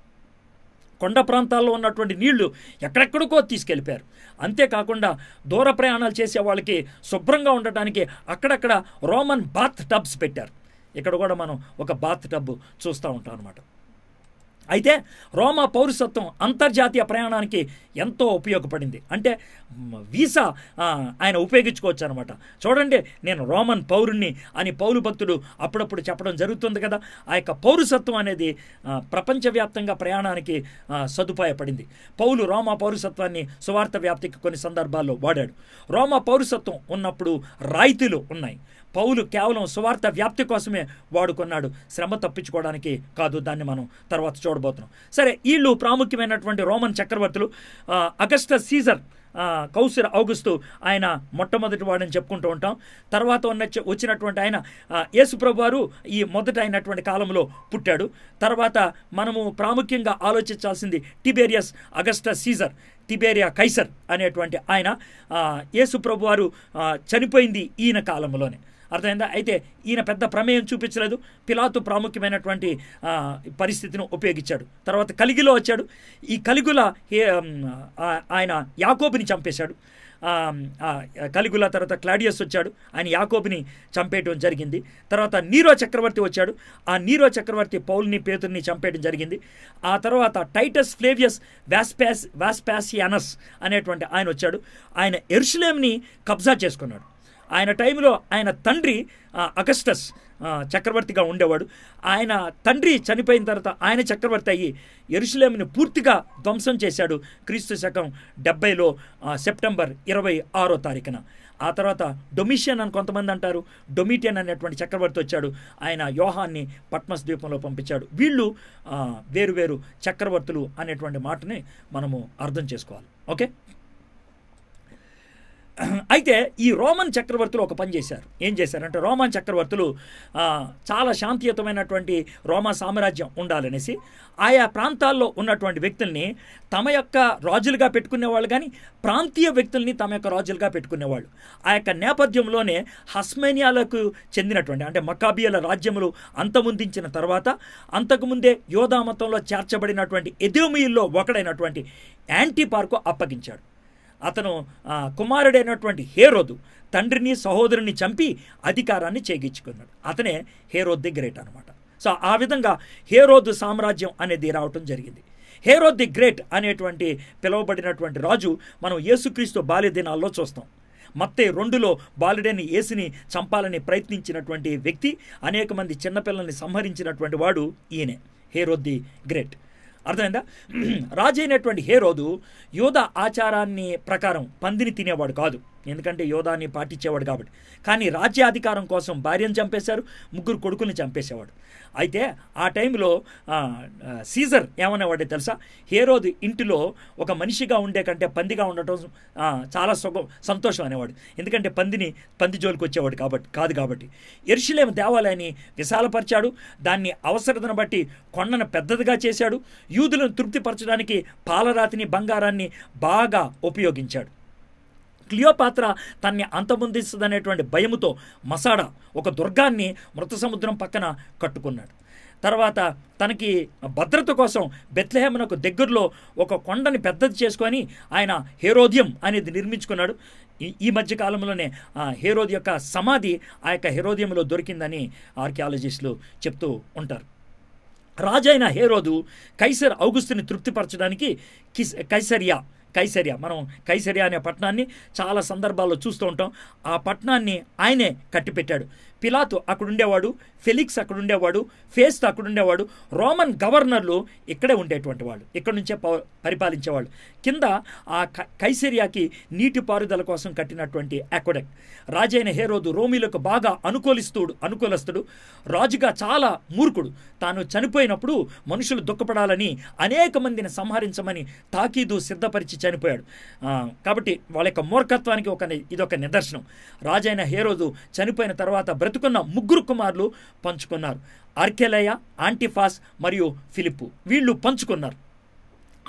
కొండ ప్రాంతాల్లో ఉన్నటువంటి నీళ్లు ఎక్కడెక్కడికో తీసుకెళ్లిపారు అంతేకాకుండా దూర ప్రయాణాలు చేసే వాళ్ళకి శుభ్రంగా ఉండటానికి అక్కడక్కడ రోమన్ బాత్ టబ్స్ పెట్టారు ఇక్కడ కూడా మనం ఒక బాత్ టబ్ చూస్తూ ఉంటాం అనమాట అయితే రోమా పౌరసత్వం అంతర్జాతీయ ప్రయాణానికి ఎంతో ఉపయోగపడింది అంటే వీసా ఆయన ఉపయోగించుకోవచ్చు అనమాట చూడండి నేను రోమన్ పౌరుణ్ణి అని పౌరు భక్తుడు అప్పుడప్పుడు చెప్పడం జరుగుతుంది కదా ఆ యొక్క పౌరసత్వం అనేది ప్రపంచవ్యాప్తంగా ప్రయాణానికి సదుపాయపడింది పౌలు రోమా పౌరసత్వాన్ని సువార్త వ్యాప్తికి కొన్ని సందర్భాల్లో వాడాడు రోమా పౌరసత్వం ఉన్నప్పుడు రాయితీలు ఉన్నాయి పౌలు కేవలం సువార్త వ్యాప్తి కోసమే వాడుకున్నాడు శ్రమ తప్పించుకోవడానికి కాదు దాన్ని మనం తర్వాత చూడబోతున్నాం సరే వీళ్ళు ప్రాముఖ్యమైనటువంటి రోమన్ చక్రవర్తులు అగస్ట సీజర్ కౌసర్ ఆగుస్తూ ఆయన మొట్టమొదటి వాడని చెప్పుకుంటూ ఉంటాం తర్వాత ఉన్న వచ్చినటువంటి ఆయన యేసుప్రభువారు వారు ఈ మొదట అయినటువంటి కాలంలో పుట్టాడు తర్వాత మనము ప్రాముఖ్యంగా ఆలోచించాల్సింది టిబేరియస్ అగస్ట సీజర్ టిబేరియా కైసర్ అనేటువంటి ఆయన యేసుప్రభు వారు చనిపోయింది ఈయన కాలంలోనే అర్థమైందా అయితే ఈయన పెద్ద ప్రమేయం చూపించలేదు పిలాతు ప్రాముఖ్యమైనటువంటి పరిస్థితిని ఉపయోగించాడు తర్వాత కలిగిలో వచ్చాడు ఈ కలిగుల ఆయన యాకోబిని చంపేశాడు కలిగుల తర్వాత క్లాడియస్ వచ్చాడు ఆయన యాకోబిని చంపేయడం జరిగింది తర్వాత నీరో చక్రవర్తి వచ్చాడు ఆ నీరో చక్రవర్తి పౌల్ని పేతుర్ని చంపేయడం జరిగింది ఆ తర్వాత టైటస్ ఫ్లేవియస్ వ్యాస్పాస్ వ్యాస్పాసియానస్ అనేటువంటి ఆయన వచ్చాడు ఆయన ఎరుషులేమ్ని కబ్జా చేసుకున్నాడు ఆయన టైంలో ఆయన తండ్రి అగస్టస్ చక్రవర్తిగా ఉండేవాడు ఆయన తండ్రి చనిపోయిన తర్వాత ఆయన చక్రవర్తి అయ్యి ఎరుసలేమిని పూర్తిగా ధ్వంసం చేశాడు క్రీస్తు శకం డెబ్బైలో సెప్టెంబర్ ఇరవై ఆరో తారీఖున ఆ తర్వాత డొమిషియన్ అని కొంతమంది అంటారు డొమిటియన్ అనేటువంటి చక్రవర్తి వచ్చాడు ఆయన యోహాన్ని పట్మస్ ద్వీపంలో పంపించాడు వీళ్ళు వేరు వేరు చక్రవర్తులు అనేటువంటి మాటని మనము అర్థం చేసుకోవాలి ఓకే అయితే ఈ రోమన్ చక్రవర్తులు ఒక పని చేశారు ఏం చేశారంటే రోమన్ చక్రవర్తులు చాలా శాంతియుతమైనటువంటి రోమా సామ్రాజ్యం ఉండాలనేసి ఆయా ప్రాంతాల్లో ఉన్నటువంటి వ్యక్తుల్ని తమ యొక్క రాజులుగా పెట్టుకునేవాళ్ళు కానీ ప్రాంతీయ వ్యక్తుల్ని తమ యొక్క రాజులుగా పెట్టుకునేవాళ్ళు ఆ యొక్క నేపథ్యంలోనే హస్మేనియాలకు చెందినటువంటి అంటే మకాబియాల రాజ్యములు అంతమొందించిన తర్వాత అంతకుముందే యోధా మతంలో చేర్చబడినటువంటి ఎదేమియుల్లో ఒకడైనటువంటి యాంటీ పార్కు అప్పగించాడు అతను కుమారుడైనటువంటి హేరోదు తండ్రిని సహోదరుని చంపి అధికారాన్ని చేగించుకున్నాడు అతనే హేరోద్ ది గ్రేట్ అనమాట సో ఆ విధంగా హేరోదు సామ్రాజ్యం అనేది రావటం జరిగింది హేరో ది గ్రేట్ అనేటువంటి పిలువబడినటువంటి రాజు మనం యేసుక్రీస్తు బాల్య దినాల్లో చూస్తాం మత్తే రెండులో బాలుడని ఏసిని చంపాలని ప్రయత్నించినటువంటి వ్యక్తి అనేక మంది చిన్నపిల్లల్ని సంహరించినటువంటి వాడు ఈయనే హేరో ది గ్రేట్ అర్థమైందా రాజు అయినటువంటి హేరోదు యోధ ఆచారాన్ని ప్రకారం పందిని తినేవాడు కాదు ఎందుకంటే యోధాన్ని పాటించేవాడు కాబట్టి కానీ రాజ్యాధికారం కోసం భార్యను చంపేశారు ముగ్గురు కొడుకుని చంపేసేవాడు అయితే ఆ టైంలో సీజర్ ఏమనేవాడే తెలుసా హేరోది ఇంటిలో ఒక మనిషిగా ఉండే కంటే పందిగా ఉండటం చాలా సుఖం సంతోషం అనేవాడు ఎందుకంటే పందిని పంది జోలికి వచ్చేవాడు కాబట్టి కాదు కాబట్టి ఎరుషులేమ దేవాలయాన్ని విశాలపరిచాడు దాన్ని అవసరతను బట్టి కొండను పెద్దదిగా చేశాడు యూదులను తృప్తిపరచడానికి పాలరాతిని బంగారాన్ని బాగా ఉపయోగించాడు క్లియోపాత్ర తన్ని అంతమొందిస్తుందనేటువంటి భయముతో మసాడా ఒక దుర్గాన్ని మృత సముద్రం పక్కన కట్టుకున్నాడు తర్వాత తనకి భద్రత కోసం బెత్లహేమునకు దగ్గరలో ఒక కొండని పెద్దది చేసుకొని ఆయన హేరోద్యం అనేది నిర్మించుకున్నాడు ఈ మధ్య కాలంలోనే హేరోద్ యొక్క సమాధి ఆ యొక్క హేరోద్యంలో దొరికిందని ఆర్కియాలజిస్టులు చెప్తూ ఉంటారు రాజైన హేరోదు కైసర్ ఔగుస్తుని తృప్తిపరచడానికి కిస్ కైసరియా కైసరియా మనం కైసరియా అనే పట్టణాన్ని చాలా సందర్భాల్లో చూస్తూ ఉంటాం ఆ పట్టణాన్ని ఆయనే కట్టిపెట్టాడు పిలాతు అక్కడుండేవాడు ఫెలిక్స్ అక్కడుండేవాడు ఫేస్ట్ అక్కడుండేవాడు రోమన్ గవర్నర్లు ఇక్కడే ఉండేటువంటి వాళ్ళు ఇక్కడ నుంచే పరిపాలించేవాళ్ళు కింద ఆ కైసేరియాకి పారుదల కోసం కట్టినటువంటి అకోడెక్ రాజైన హేరోదు రోమిలకు బాగా అనుకూలిస్తుడు అనుకూలస్తుడు రాజుగా చాలా మూర్ఖుడు తాను చనిపోయినప్పుడు మనుషులు దుఃఖపడాలని అనేక మందిని సంహరించమని తాకీదు సిద్ధపరిచి చనిపోయాడు కాబట్టి వాళ్ళ యొక్క మూర్ఖత్వానికి ఒక ఇదొక నిదర్శనం రాజైన హేరోదు చనిపోయిన తర్వాత బ్రతుకున్న ముగ్గురు కుమారులు పంచుకున్నారు ఆర్కెలయ ఆంటిఫాస్ మరియు ఫిలిప్పు వీళ్ళు పంచుకున్నారు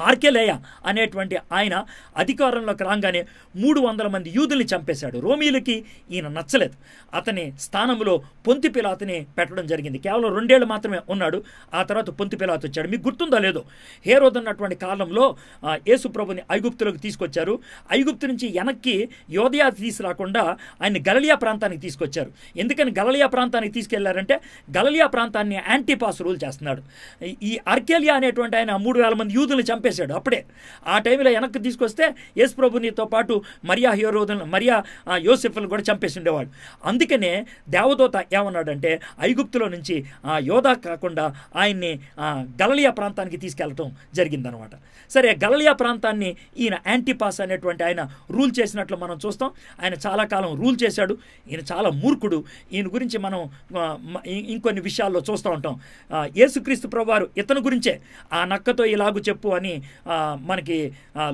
ఆర్కెలేయ అనేటువంటి ఆయన అధికారంలోకి రాగానే మూడు వందల మంది యూదుల్ని చంపేశాడు రోమీలకి ఈయన నచ్చలేదు అతని స్థానంలో పొంతి పిలాతని పెట్టడం జరిగింది కేవలం రెండేళ్లు మాత్రమే ఉన్నాడు ఆ తర్వాత పొంతి పిలాత్ వచ్చాడు మీకు గుర్తుందో లేదో హేరోద్ అన్నటువంటి కాలంలో యేసు ప్రభుని ఐగుప్తులకు తీసుకొచ్చారు ఐగుప్తు నుంచి వెనక్కి యోధయా తీసుకురాకుండా ఆయన గలలియా ప్రాంతానికి తీసుకొచ్చారు ఎందుకని గలలియా ప్రాంతానికి తీసుకెళ్లారంటే గలలియా ప్రాంతాన్ని యాంటీపాస్ రూల్ చేస్తున్నాడు ఈ అర్కేలియా అనేటువంటి ఆయన మూడు వేల మంది యూదుల్ని చంపి చంపేశాడు అప్పుడే ఆ టైంలో వెనక్కి తీసుకొస్తే యేసు ప్రభునితో పాటు మరియా హీరోధులను మరియా యోసెఫ్ను కూడా చంపేసి ఉండేవాడు అందుకనే దేవదూత ఏమన్నాడంటే ఐగుప్తులో నుంచి ఆ యోధా కాకుండా ఆయన్ని గలలియా ప్రాంతానికి తీసుకెళ్లటం జరిగిందనమాట సరే గలలియా ప్రాంతాన్ని ఈయన యాంటీపాస్ అనేటువంటి ఆయన రూల్ చేసినట్లు మనం చూస్తాం ఆయన చాలా కాలం రూల్ చేశాడు ఈయన చాలా మూర్ఖుడు ఈయన గురించి మనం ఇంకొన్ని విషయాల్లో చూస్తూ ఉంటాం యేసుక్రీస్తు ప్రభువారు ఇతని గురించే ఆ నక్కతో ఇలాగు చెప్పు అని మనకి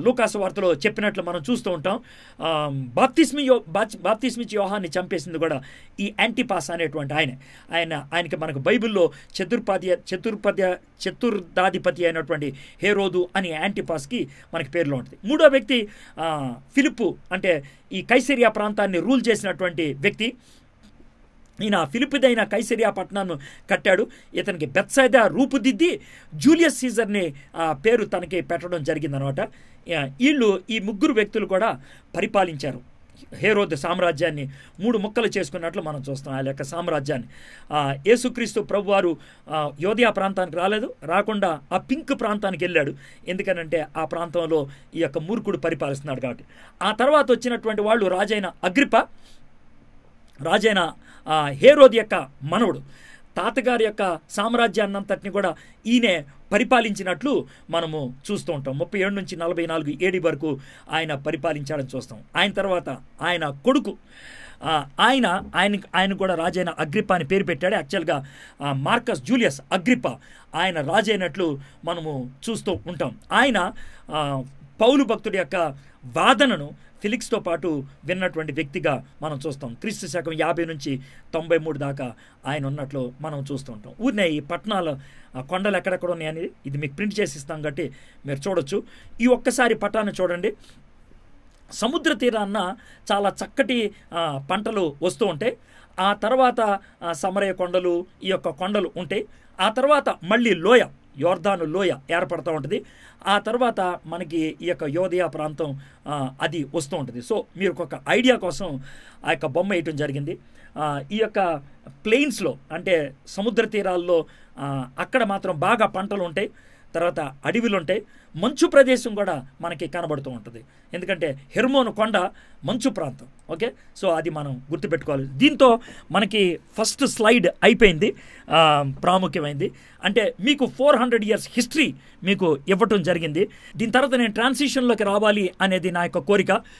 లూకాసు వార్తలో చెప్పినట్లు మనం చూస్తూ ఉంటాం బాప్తిస్మి యో బాప్తిస్మిచ్ యోహాన్ని చంపేసింది కూడా ఈ యాంటీపాస్ అనేటువంటి ఆయన ఆయన ఆయనకి మనకు బైబిల్లో చతుర్పాద్య చతుర్పద్య చతుర్దాధిపతి అయినటువంటి హేరోదు అని యాంటీపాస్కి మనకి పేరులో ఉంటుంది మూడో వ్యక్తి ఫిలిప్పు అంటే ఈ కైసేరియా ప్రాంతాన్ని రూల్ చేసినటువంటి వ్యక్తి ఈయన ఫిలిపిదైన కైసరియా పట్టణాన్ని కట్టాడు ఇతనికి బెత్సైదా రూపుదిద్ది జూలియస్ సీజర్ని పేరు తనకి పెట్టడం జరిగిందనమాట వీళ్ళు ఈ ముగ్గురు వ్యక్తులు కూడా పరిపాలించారు హేరోద్ సామ్రాజ్యాన్ని మూడు ముక్కలు చేసుకున్నట్లు మనం చూస్తాం ఆ యొక్క సామ్రాజ్యాన్ని యేసుక్రీస్తు ప్రభు వారు యోధయా ప్రాంతానికి రాలేదు రాకుండా ఆ పింక్ ప్రాంతానికి వెళ్ళాడు ఎందుకనంటే ఆ ప్రాంతంలో ఈ యొక్క మూర్ఖుడు పరిపాలిస్తున్నాడు కాబట్టి ఆ తర్వాత వచ్చినటువంటి వాళ్ళు రాజైన అగ్రిప రాజైన హేరోద్ యొక్క మనవడు తాతగారి యొక్క సామ్రాజ్యాన్నంతటిని కూడా ఈయనే పరిపాలించినట్లు మనము చూస్తూ ఉంటాం ముప్పై ఏడు నుంచి నలభై నాలుగు ఏడి వరకు ఆయన పరిపాలించాడని చూస్తాం ఆయన తర్వాత ఆయన కొడుకు ఆయన ఆయన ఆయన కూడా రాజైన అగ్రిప్ప అని పేరు పెట్టాడు యాక్చువల్గా మార్కస్ జూలియస్ అగ్రిప్ప ఆయన రాజైనట్లు మనము చూస్తూ ఉంటాం ఆయన పౌలు భక్తుడి యొక్క వాదనను ఫిలిక్స్తో పాటు విన్నటువంటి వ్యక్తిగా మనం చూస్తాం క్రీస్తు శకం యాభై నుంచి తొంభై మూడు దాకా ఆయన ఉన్నట్లు మనం చూస్తుంటాం ఊరినే ఈ పట్టణాలు కొండలు ఎక్కడెక్కడ ఉన్నాయని ఇది మీకు ప్రింట్ చేసి ఇస్తాం కాబట్టి మీరు చూడొచ్చు ఈ ఒక్కసారి పట్టాన్ని చూడండి సముద్ర తీరాన్న చాలా చక్కటి పంటలు వస్తూ ఉంటాయి ఆ తర్వాత సమరయ కొండలు ఈ యొక్క కొండలు ఉంటాయి ఆ తర్వాత మళ్ళీ లోయ యోర్ధాను లోయ ఏర్పడుతూ ఉంటుంది ఆ తర్వాత మనకి ఈ యొక్క యోధయా ప్రాంతం అది వస్తూ ఉంటుంది సో మీరు ఒక ఐడియా కోసం ఆ యొక్క బొమ్మ వేయటం జరిగింది ఈ యొక్క ప్లెయిన్స్లో అంటే సముద్ర తీరాల్లో అక్కడ మాత్రం బాగా పంటలు ఉంటాయి తర్వాత అడవిలుంటాయి మంచు ప్రదేశం కూడా మనకి కనబడుతూ ఉంటుంది ఎందుకంటే హెర్మోన్ కొండ మంచు ప్రాంతం ఓకే సో అది మనం గుర్తుపెట్టుకోవాలి దీంతో మనకి ఫస్ట్ స్లైడ్ అయిపోయింది ప్రాముఖ్యమైంది అంటే మీకు ఫోర్ హండ్రెడ్ ఇయర్స్ హిస్టరీ మీకు ఇవ్వటం జరిగింది దీని తర్వాత నేను ట్రాన్సిషన్లోకి రావాలి అనేది నా యొక్క కోరిక